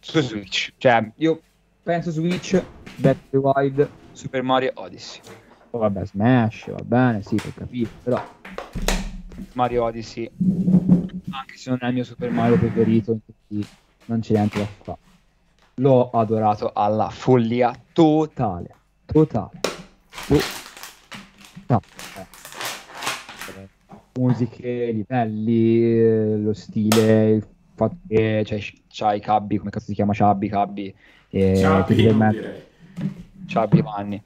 su Switch. Cioè, io penso Switch, Breath of the Wild, Super Mario Odyssey. Oh, vabbè, Smash, va bene, sì, per capire, però Mario Odyssey, anche se non è il mio Super Mario preferito, non c'è niente da fare. L'ho adorato alla follia totale, totale. Oh. No. Musiche, livelli, eh, lo stile, il fatto che eh, cioè, c'hai Cabbi, come cazzo si chiama Ciabbi, Cabbi, e Ciabbi, Ciabbi Vanni,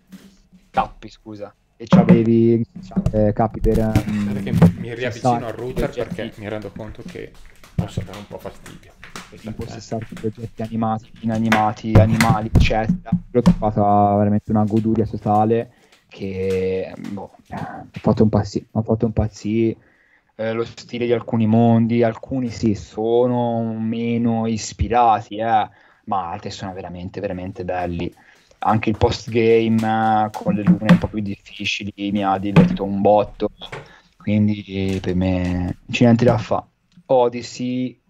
Cappi scusa, e c'avevi eh, Cappi per... Um, che mi riavvicino al router perché mi rendo conto che posso dare un po' fastidio. Di possessarti progetti animati, inanimati, animali, eccetera. L'ho trovata veramente una goduria totale che boh, ho fatto un Mi ha fatto impazzire eh, lo stile di alcuni mondi, alcuni sì, sono meno ispirati, eh, ma altri sono veramente, veramente belli. Anche il post-game eh, con le lune un po' più difficili mi ha divertito un botto, quindi per me c'è niente da fare. Odyssey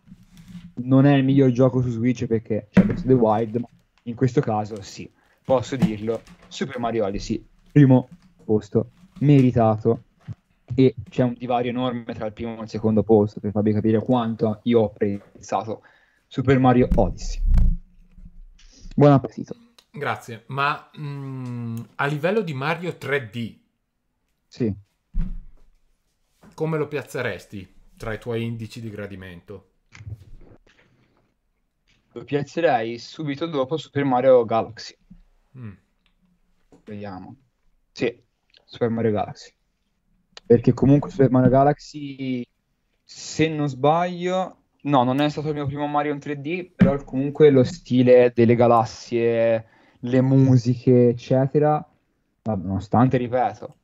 non è il miglior gioco su Switch perché c'è Breath of The Wild, ma in questo caso sì, posso dirlo. Super Mario Odyssey, primo posto, meritato, e c'è un divario enorme tra il primo e il secondo posto per farvi capire quanto io ho apprezzato Super Mario Odyssey. Buon appetito. Grazie, ma mh, mm, a livello di Mario 3D, sì. come lo piazzeresti tra i tuoi indici di gradimento? Lo piazzerei subito dopo Super Mario Galaxy. Mm. Vediamo. Sì, Super Mario Galaxy perché comunque Super Mario Galaxy, se non sbaglio, no, non è stato il mio primo Mario in 3D, però comunque lo stile delle galassie, le musiche, eccetera, nonostante, ripeto,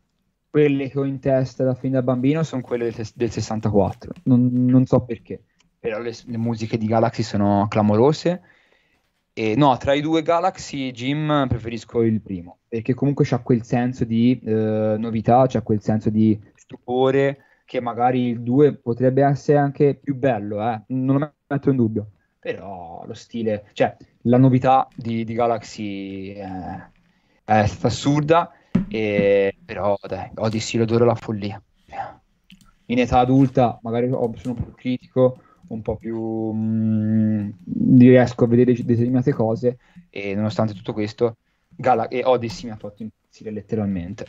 quelle che ho in testa da fin da bambino sono quelle del, del 64, non, non, so perché, però le, le musiche di Galaxy sono clamorose. E no, tra i due Galaxy Jim preferisco il primo, perché comunque c'ha quel senso di eh, novità, c'ha quel senso di ore che magari il 2 potrebbe essere anche più bello, eh? non lo metto in dubbio, però lo stile, cioè la novità di, di Galaxy eh, è stata assurda, e, però dai, Odyssey lo adoro la follia. In età adulta magari sono più critico, un po' più mh, mm, riesco a vedere determinate cose e nonostante tutto questo Gala- e Odyssey mi ha fatto impazzire letteralmente.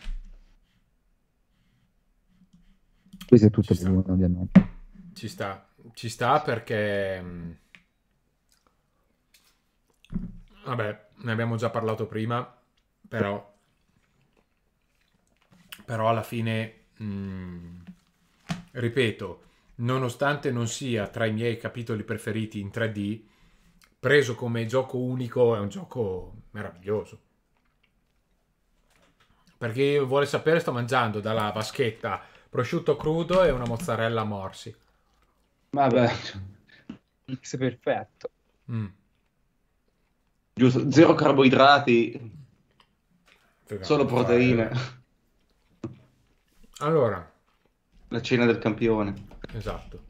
Questo è tutto per uno, ovviamente. Ci sta, ci sta perché... Mm, vabbè, ne abbiamo già parlato prima, però... Però alla fine, mh, mm, ripeto, nonostante non sia tra i miei capitoli preferiti in 3D, preso come gioco unico è un gioco meraviglioso. Perché vuole sapere sto mangiando dalla vaschetta prosciutto crudo e una mozzarella a morsi. Vabbè, mix perfetto. Mm. Giusto, zero carboidrati, Figata, solo proteine. Eh. Allora. La cena del campione. Esatto.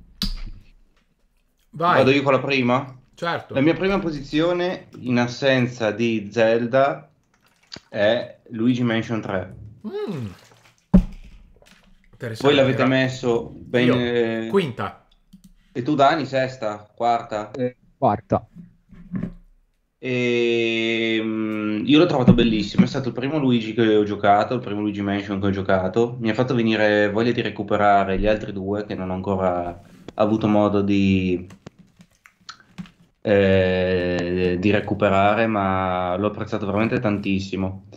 Vai. Vado io con la prima? Certo. La mia prima posizione in assenza di Zelda è Luigi Mansion 3. Mm. Voi l'avete grazie. messo ben... Io, quinta. E tu Dani sesta, quarta? Eh, quarta. E, mm, io l'ho trovato bellissimo, è stato il primo Luigi che ho giocato, il primo Luigi Mansion che ho giocato, mi ha fatto venire voglia di recuperare gli altri due che non ho ancora avuto modo di, eh, di recuperare, ma l'ho apprezzato veramente tantissimo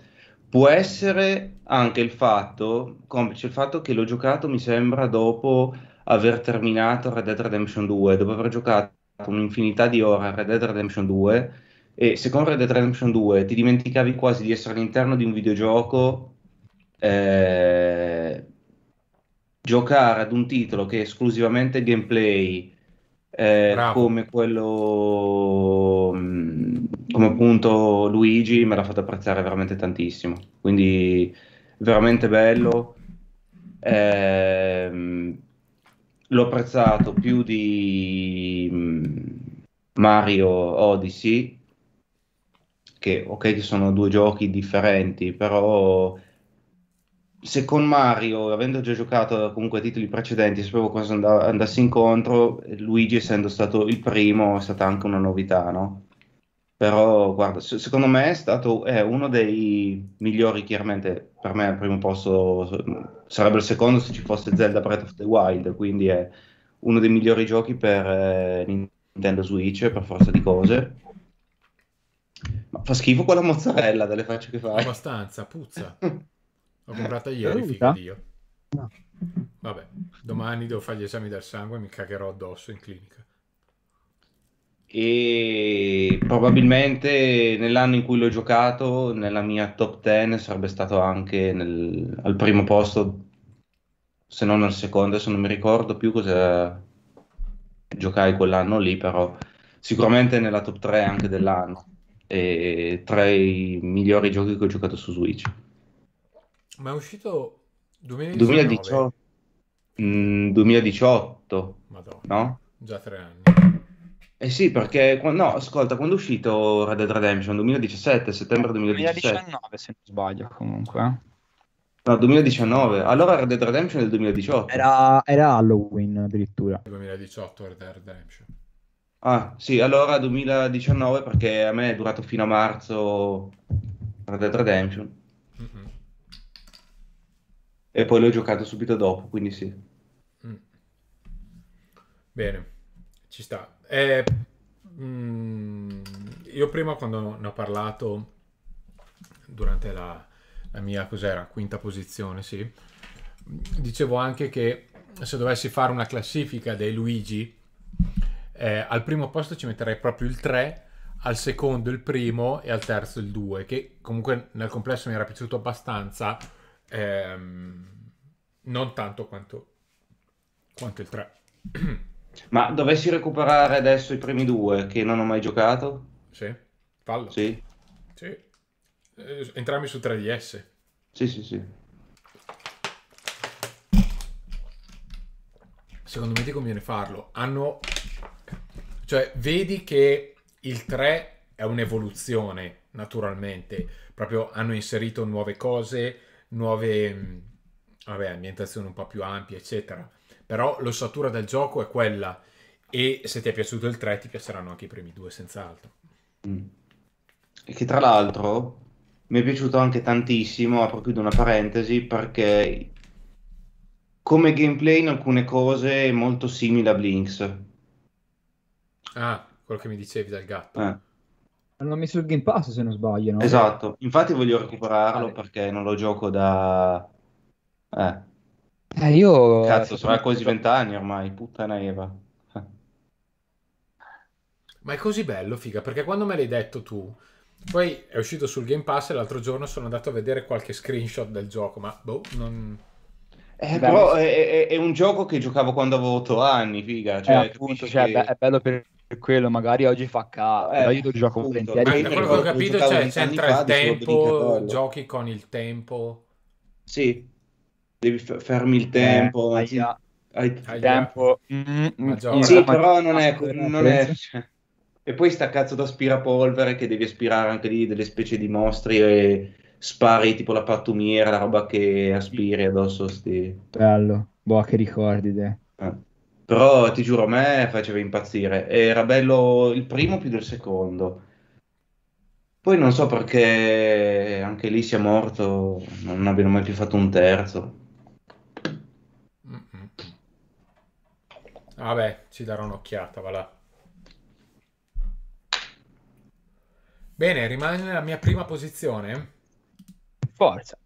può essere anche il fatto, complice il fatto che l'ho giocato mi sembra dopo aver terminato Red Dead Redemption 2, dopo aver giocato un'infinità di ore a Red Dead Redemption 2 e se con Red Dead Redemption 2 ti dimenticavi quasi di essere all'interno di un videogioco, eh, giocare ad un titolo che è esclusivamente gameplay eh, come quello mm, come appunto Luigi me l'ha fatto apprezzare veramente tantissimo. Quindi veramente bello. Eh, l'ho apprezzato più di mm, Mario Odyssey, che ok che sono due giochi differenti, però se con Mario, avendo già giocato comunque titoli precedenti, sapevo cosa andassi incontro, Luigi essendo stato il primo è stata anche una novità, no? però guarda, secondo me è stato è uno dei migliori, chiaramente per me al primo posto sarebbe il secondo se ci fosse Zelda Breath of the Wild, quindi è uno dei migliori giochi per eh, Nintendo Switch per forza di cose. Ma fa schifo quella mozzarella delle facce che fai. Abbastanza, puzza. L'ho comprata ieri, figlio di Dio. No. Vabbè, domani devo fare gli esami del sangue e mi cagherò addosso in clinica e probabilmente nell'anno in cui l'ho giocato nella mia top 10 sarebbe stato anche nel, al primo posto se non al secondo adesso non mi ricordo più cosa giocai quell'anno lì però sicuramente nella top 3 anche dell'anno e tra i migliori giochi che ho giocato su Switch ma è uscito 2019. 2018 2018 no? già tre anni eh sì, perché no, ascolta, quando è uscito Red Dead Redemption? 2017, settembre 2017. 2019 se non sbaglio comunque. No, 2019. Allora Red Dead Redemption del 2018. Era, era Halloween addirittura. 2018 Red Dead Redemption. Ah, sì, allora 2019 perché a me è durato fino a marzo Red Dead Redemption. Mm-hmm. E poi l'ho giocato subito dopo, quindi sì. Mm. Bene, ci sta. Eh, mh, mm, io prima quando ne ho parlato durante la, la mia cos'era, quinta posizione, sì, dicevo anche che se dovessi fare una classifica dei Luigi, eh, al primo posto ci metterei proprio il 3, al secondo il primo e al terzo il 2, che comunque nel complesso mi era piaciuto abbastanza, ehm, non tanto quanto, quanto il 3. Ma dovessi recuperare adesso i primi due che non ho mai giocato? Sì, fallo. Sì. sì. Eh, entrambi su 3DS. Sì, sì, sì. Secondo me ti conviene farlo. Hanno... Cioè, vedi che il 3 è un'evoluzione, naturalmente. Proprio hanno inserito nuove cose, nuove... Mm, vabbè, ambientazione un po' più ampie, eccetera però l'ossatura del gioco è quella e se ti è piaciuto il 3 ti piaceranno anche i primi due senz'altro. Mm. E che tra l'altro mi è piaciuto anche tantissimo, apro chiudo una parentesi, perché come gameplay in alcune cose è molto simile a Blinks. Ah, quello che mi dicevi dal gatto. Eh. L'hanno messo il Game Pass se non sbaglio, no? Esatto, infatti voglio eh, recuperarlo perché non lo gioco da... Eh eh, io... Cazzo, sono quasi vent'anni ormai, puttana Eva. Ma è così bello, figa, perché quando me l'hai detto tu, poi è uscito sul Game Pass e l'altro giorno sono andato a vedere qualche screenshot del gioco, ma boh, non... Eh, eh però è, è, un gioco che giocavo quando avevo 8 anni, figa. Cioè, eh, appunto, cioè, che... è bello per quello, magari oggi fa ca... eh, io lo gioco volentieri. Ma da quello che ho capito, cioè, c'entra il tempo, giochi con il tempo. Sì, devi fermi il eh, tempo. Eh, ti... hai... il tempo. Mm, mm, sì, però non è... Non è... E poi sta cazzo d'aspirapolvere che devi aspirare anche lì delle specie di mostri e spari tipo la pattumiera, la roba che aspiri addosso. Sti... Bello, boh, che ricordi te. Eh. Però ti giuro, a me faceva impazzire. Era bello il primo più del secondo. Poi non so perché anche lì sia morto, non abbiano mai più fatto un terzo. Vabbè, ci darò un'occhiata, va là. Bene, rimane la mia prima posizione. Forza.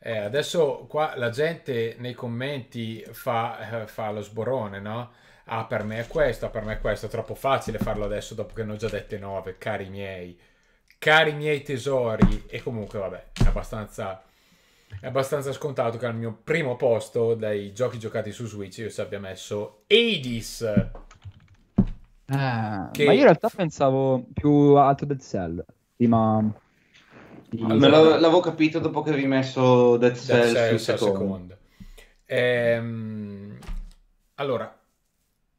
Eh, adesso qua la gente nei commenti fa, eh, fa lo sborone, no? Ah, per me è questo, per me è questo. È troppo facile farlo adesso dopo che ne ho già dette nove, cari miei. Cari miei tesori. E comunque, vabbè, è abbastanza è abbastanza scontato che al mio primo posto dai giochi giocati su Switch io ci abbia messo Hades. Ah, che... Ma io in realtà pensavo più alto Dead Cell prima. Di... l'avevo capito dopo che avevi messo Dead Cell, Dead Cell secondo. secondo. Ehm... Allora,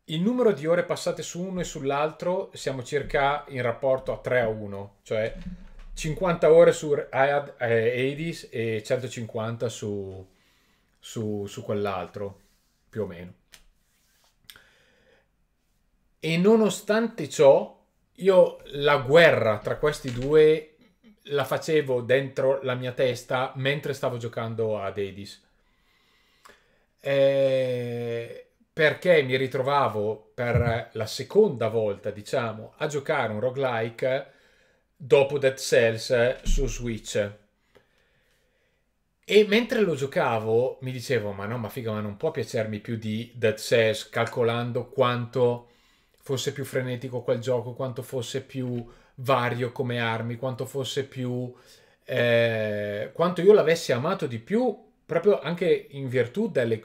il numero di ore passate su uno e sull'altro siamo circa in rapporto a 3 a 1, cioè 50 ore su eh, Hades e 150 su, su, su quell'altro, più o meno. E nonostante ciò, io la guerra tra questi due la facevo dentro la mia testa mentre stavo giocando ad Hades. Eh, perché mi ritrovavo per la seconda volta, diciamo, a giocare un roguelike dopo Dead Cells eh, su Switch. E mentre lo giocavo mi dicevo, ma no, ma figa, ma non può piacermi più di Dead Cells, calcolando quanto fosse più frenetico quel gioco, quanto fosse più vario come armi, quanto fosse più... Eh, quanto io l'avessi amato di più, proprio anche in virtù delle,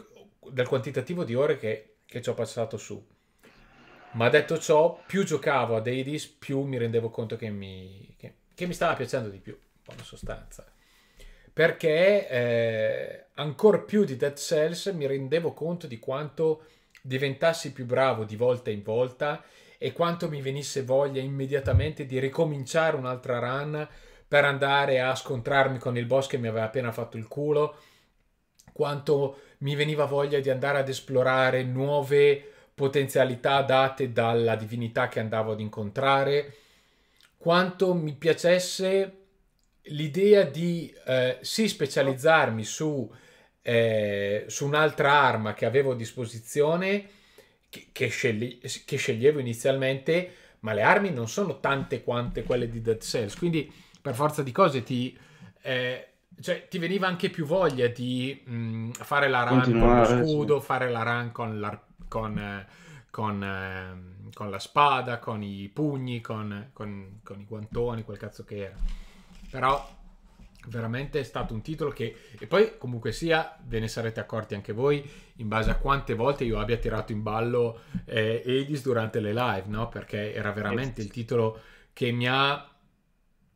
del quantitativo di ore che, che ci ho passato su. Ma detto ciò, più giocavo ad Hades, più mi rendevo conto che mi, che, che mi stava piacendo di più, in buona sostanza. Perché eh, ancora più di Dead Cells mi rendevo conto di quanto diventassi più bravo di volta in volta e quanto mi venisse voglia immediatamente di ricominciare un'altra run per andare a scontrarmi con il boss che mi aveva appena fatto il culo, quanto mi veniva voglia di andare ad esplorare nuove potenzialità date dalla divinità che andavo ad incontrare, quanto mi piacesse l'idea di eh, sì specializzarmi su, eh, su un'altra arma che avevo a disposizione, che, che, scegli, che, sceglievo inizialmente, ma le armi non sono tante quante quelle di Dead Cells, quindi per forza di cose ti... Eh, cioè, ti veniva anche più voglia di mh, mm, fare la run con lo scudo, sì. fare la run con l'ARP con, con, ehm, con la spada, con i pugni, con, con, i guantoni, quel cazzo che era. Però veramente è stato un titolo che... E poi comunque sia, ve ne sarete accorti anche voi, in base a quante volte io abbia tirato in ballo eh, Edis durante le live, no? Perché era veramente il titolo che mi ha...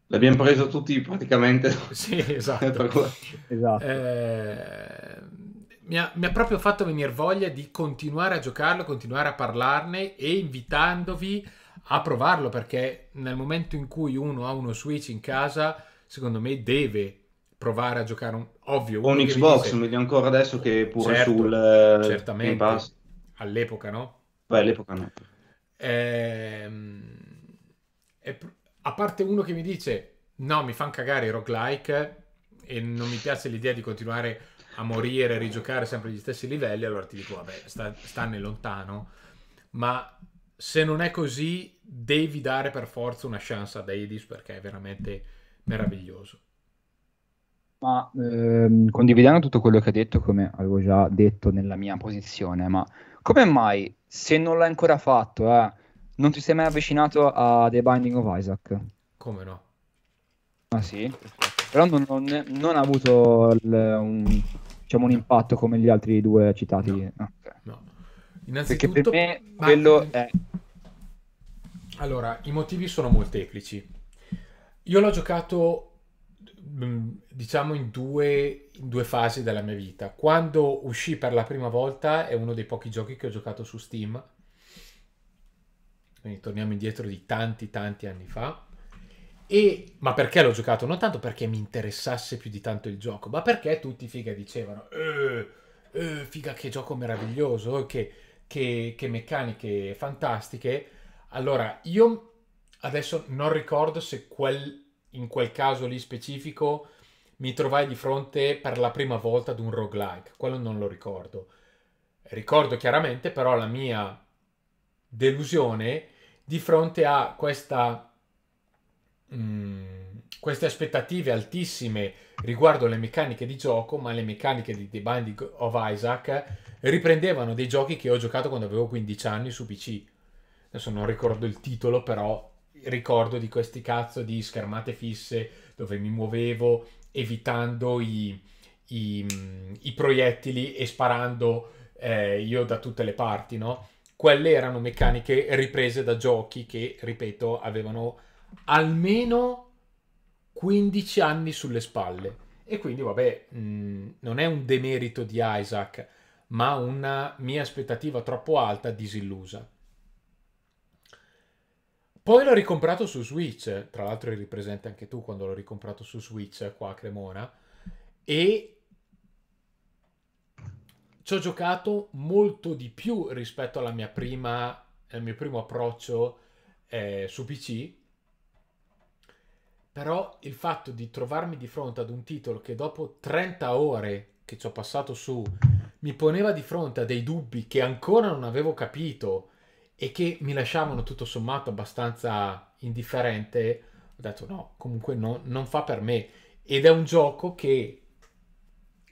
L'abbiamo preso tutti praticamente. Sì, esatto. esatto. Eh, mi ha, mi ha proprio fatto venire voglia di continuare a giocarlo, continuare a parlarne e invitandovi a provarlo perché nel momento in cui uno ha uno Switch in casa, secondo me deve provare a giocare un ovvio un Xbox, dice... mi ancora adesso che pure certo, sul eh, certamente all'epoca, no? Beh, all'epoca no. Ehm... E... a parte uno che mi dice "No, mi fanno cagare i roguelike e non mi piace l'idea di continuare a morire, a rigiocare sempre gli stessi livelli, allora ti dico, vabbè, sta, stanne lontano. Ma se non è così, devi dare per forza una chance ad Hades perché è veramente meraviglioso. Ma ehm, condividendo tutto quello che ha detto, come avevo già detto nella mia posizione, ma come mai se non l'hai ancora fatto, eh, non ti sei mai avvicinato a The Binding of Isaac? Come no? Ah sì? però non, non, non ha avuto il, un, diciamo, un, impatto come gli altri due citati. No. Okay. no. Innanzitutto, Perché per me ma... quello è... Allora, i motivi sono molteplici. Io l'ho giocato mm, diciamo in due, in due, fasi della mia vita. Quando uscì per la prima volta è uno dei pochi giochi che ho giocato su Steam, quindi torniamo indietro di tanti tanti anni fa. E, ma perché l'ho giocato? Non tanto perché mi interessasse più di tanto il gioco, ma perché tutti figa dicevano, eh, eh, figa che gioco meraviglioso, oh, che, che, che meccaniche fantastiche. Allora, io adesso non ricordo se quel, in quel caso lì specifico mi trovai di fronte per la prima volta ad un roguelike, quello non lo ricordo. Ricordo chiaramente però la mia delusione di fronte a questa Mm, queste aspettative altissime riguardo le meccaniche di gioco, ma le meccaniche di The Binding of Isaac riprendevano dei giochi che ho giocato quando avevo 15 anni su PC. Adesso non ricordo il titolo, però ricordo di questi cazzo di schermate fisse dove mi muovevo evitando i, i, mm, i proiettili e sparando eh, io da tutte le parti, no? Quelle erano meccaniche riprese da giochi che, ripeto, avevano almeno 15 anni sulle spalle. E quindi, vabbè, mh, mm, non è un demerito di Isaac, ma una mia aspettativa troppo alta disillusa. Poi l'ho ricomprato su Switch, tra l'altro eri presente anche tu quando l'ho ricomprato su Switch qua a Cremona, e ci ho giocato molto di più rispetto alla mia prima, al mio primo approccio eh, su PC, però il fatto di trovarmi di fronte ad un titolo che dopo 30 ore che ci ho passato su mi poneva di fronte a dei dubbi che ancora non avevo capito e che mi lasciavano tutto sommato abbastanza indifferente, ho detto no, comunque no, non fa per me. Ed è un gioco che,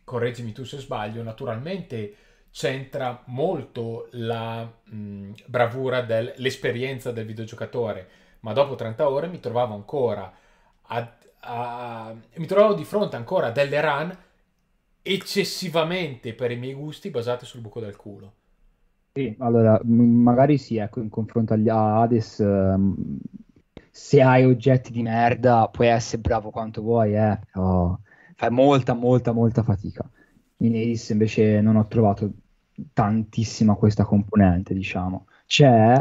correggimi tu se sbaglio, naturalmente c'entra molto la mh, bravura dell'esperienza del videogiocatore, ma dopo 30 ore mi trovavo ancora a, a, mi trovavo di fronte ancora a delle run eccessivamente per i miei gusti basate sul buco del culo. Sì, allora magari sì, ecco, in confronto agli Hades, um, se hai oggetti di merda puoi essere bravo quanto vuoi, eh, però fai molta, molta, molta fatica. In Ace invece non ho trovato tantissima questa componente, diciamo. C'è,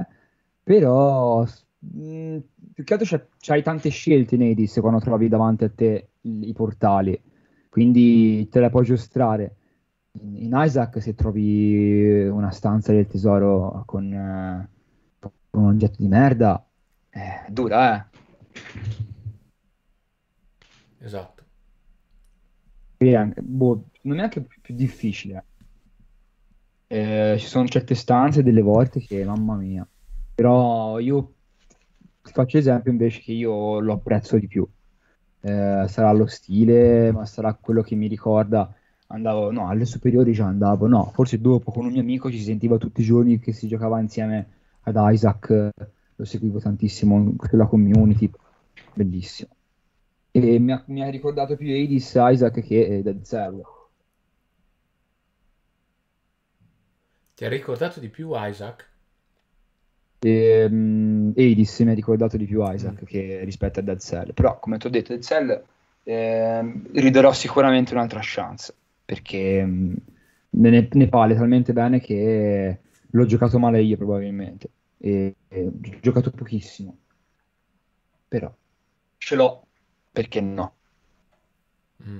però mh, più che altro c'è, c'hai tante scelte in Edis quando trovi davanti a te i portali, quindi te la puoi giostrare. In Isaac se trovi una stanza del tesoro con, eh, con un oggetto di merda, eh, dura, eh. Esatto. Anche, boh, non è anche più, più difficile. Eh, ci sono certe stanze delle volte che, mamma mia. Però io faccio esempio invece che io lo apprezzo di più. Eh, sarà lo stile, ma sarà quello che mi ricorda. Andavo, no, alle superiori già andavo, no, forse dopo con un mio amico ci si sentiva tutti i giorni che si giocava insieme ad Isaac, eh, lo seguivo tantissimo sulla community, bellissimo. E mi ha, mi ha ricordato più Edis Isaac che eh, Dead Cell. Ti ha ricordato di più Isaac? E, um, Adis mi ha ricordato di più Isaac mm. che rispetto a Dead Cell. Però, come ti ho detto, Dead Cell eh, riderò sicuramente un'altra chance perché um, ne, ne parli talmente bene che l'ho giocato male io probabilmente. E, e, ho giocato pochissimo, però ce l'ho perché no. Mm.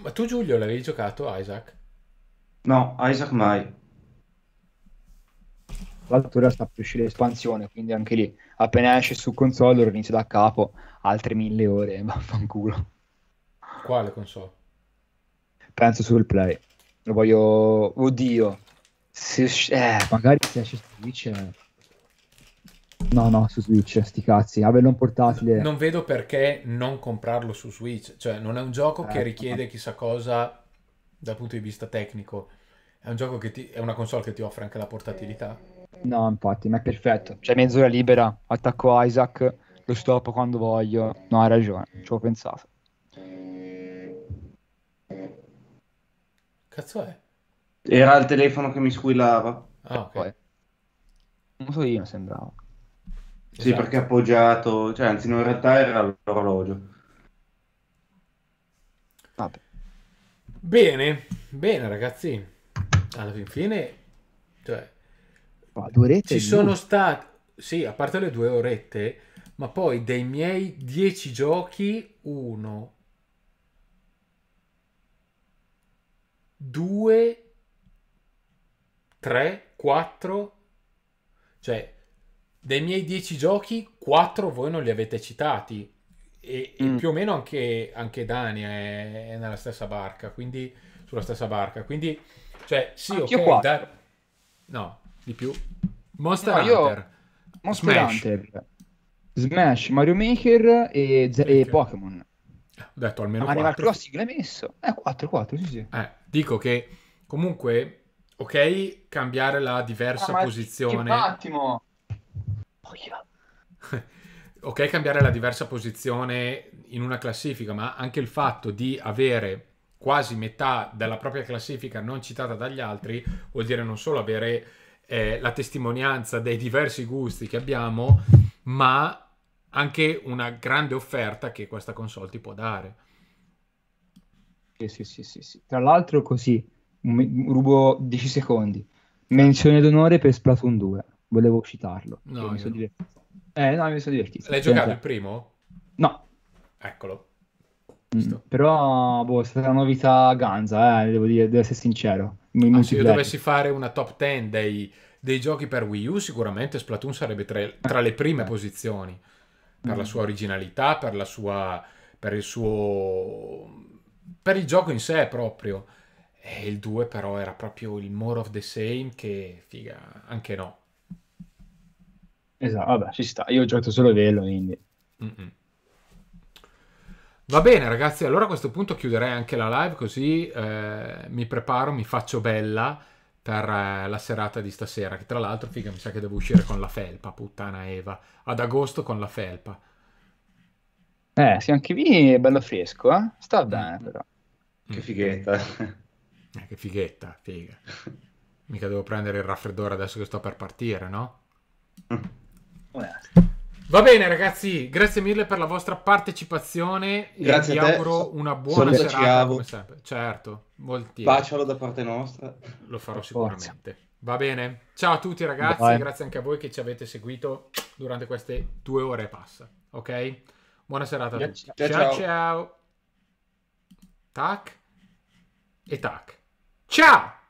Ma tu Giulio l'avevi giocato Isaac? No, Isaac mai l'altro sta per uscire l'espansione, quindi anche lì appena esce su console lo inizio da capo, altre mille ore, vaffanculo. Quale console? Penso sul play. Lo voglio... Oddio. Se... Eh, magari se esce su Switch... Eh. No, no, su Switch, sti cazzi. Averlo un portatile... Non vedo perché non comprarlo su Switch. Cioè, non è un gioco eh, che richiede chissà cosa dal punto di vista tecnico. È un gioco che ti... è una console che ti offre anche la portatilità. No, infatti, ma è perfetto. Cioè, mezz'ora libera, attacco Isaac, lo stop quando voglio. No, hai ragione, ci ho pensato. Cazzo è? Era il telefono che mi squillava. Ah, ok. Poi. Non so io, sembrava. Esatto. Sì, perché appoggiato, cioè anzi, no, in realtà era l'orologio. Vabbè. Bene, bene ragazzi. Alla fin fine, cioè, ma due orette? Ci sono due. stati, sì, a parte le due orette, ma poi dei miei dieci giochi, uno, due, tre, quattro, cioè dei miei dieci giochi, quattro voi non li avete citati. E, mm. più o meno anche, anche Dani è, è, nella stessa barca, quindi sulla stessa barca. Quindi, cioè, sì, Anch'io ok, da... no, di più. Monster no, Hunter. Io... Monster Smash. Hunter, Smash, Mario Maker e, Z- e Pokémon. Ho detto almeno ah, Ma 4. Animal Crossing l'hai messo? Eh, 4, 4, sì, sì. Eh, dico che comunque, ok, cambiare la diversa ah, posizione... Un attimo! ok, cambiare la diversa posizione in una classifica, ma anche il fatto di avere quasi metà della propria classifica non citata dagli altri vuol dire non solo avere eh, la testimonianza dei diversi gusti che abbiamo, ma anche una grande offerta che questa console ti può dare. Sì, sì, sì, sì. Tra l'altro così, rubo 10 secondi. Menzione d'onore per Splatoon 2, volevo citarlo. No, mi sono divertito. Eh, no, mi sono divertito. L'hai giocato il primo? No. Eccolo. Mm. però boh, è stata una novità ganza, eh, devo, dire, devo essere sincero. Ah, se io dovessi fare una top 10 dei, dei, giochi per Wii U, sicuramente Splatoon sarebbe tra, tra le prime posizioni per mm. la sua originalità, per, la sua, per il suo per il gioco in sé proprio. E il 2 però era proprio il more of the same che figa, anche no. Esatto, vabbè, ci sta. Io ho giocato solo velo, quindi. Mm-mm. Va bene ragazzi, allora a questo punto chiuderei anche la live così eh, mi preparo, mi faccio bella per eh, la serata di stasera, che tra l'altro figa mi sa che devo uscire con la felpa, puttana Eva, ad agosto con la felpa. Eh, sì, anche lì è bello fresco, eh? Sta bene mm. però. Che fighetta. Mm. Eh, che fighetta, figa. Mica devo prendere il raffreddore adesso che sto per partire, no? Onesto. Va bene, ragazzi, grazie mille per la vostra partecipazione. Grazie e ti auguro una buona Sono serata. Come sempre. Certo, molti. Bacialo da parte nostra. Lo farò per sicuramente. Va bene. Ciao a tutti, ragazzi. Bye. Grazie anche a voi che ci avete seguito durante queste due ore e passa. Ok? Buona serata a tutti. Ciao, ciao. ciao. Tac e tac. Ciao!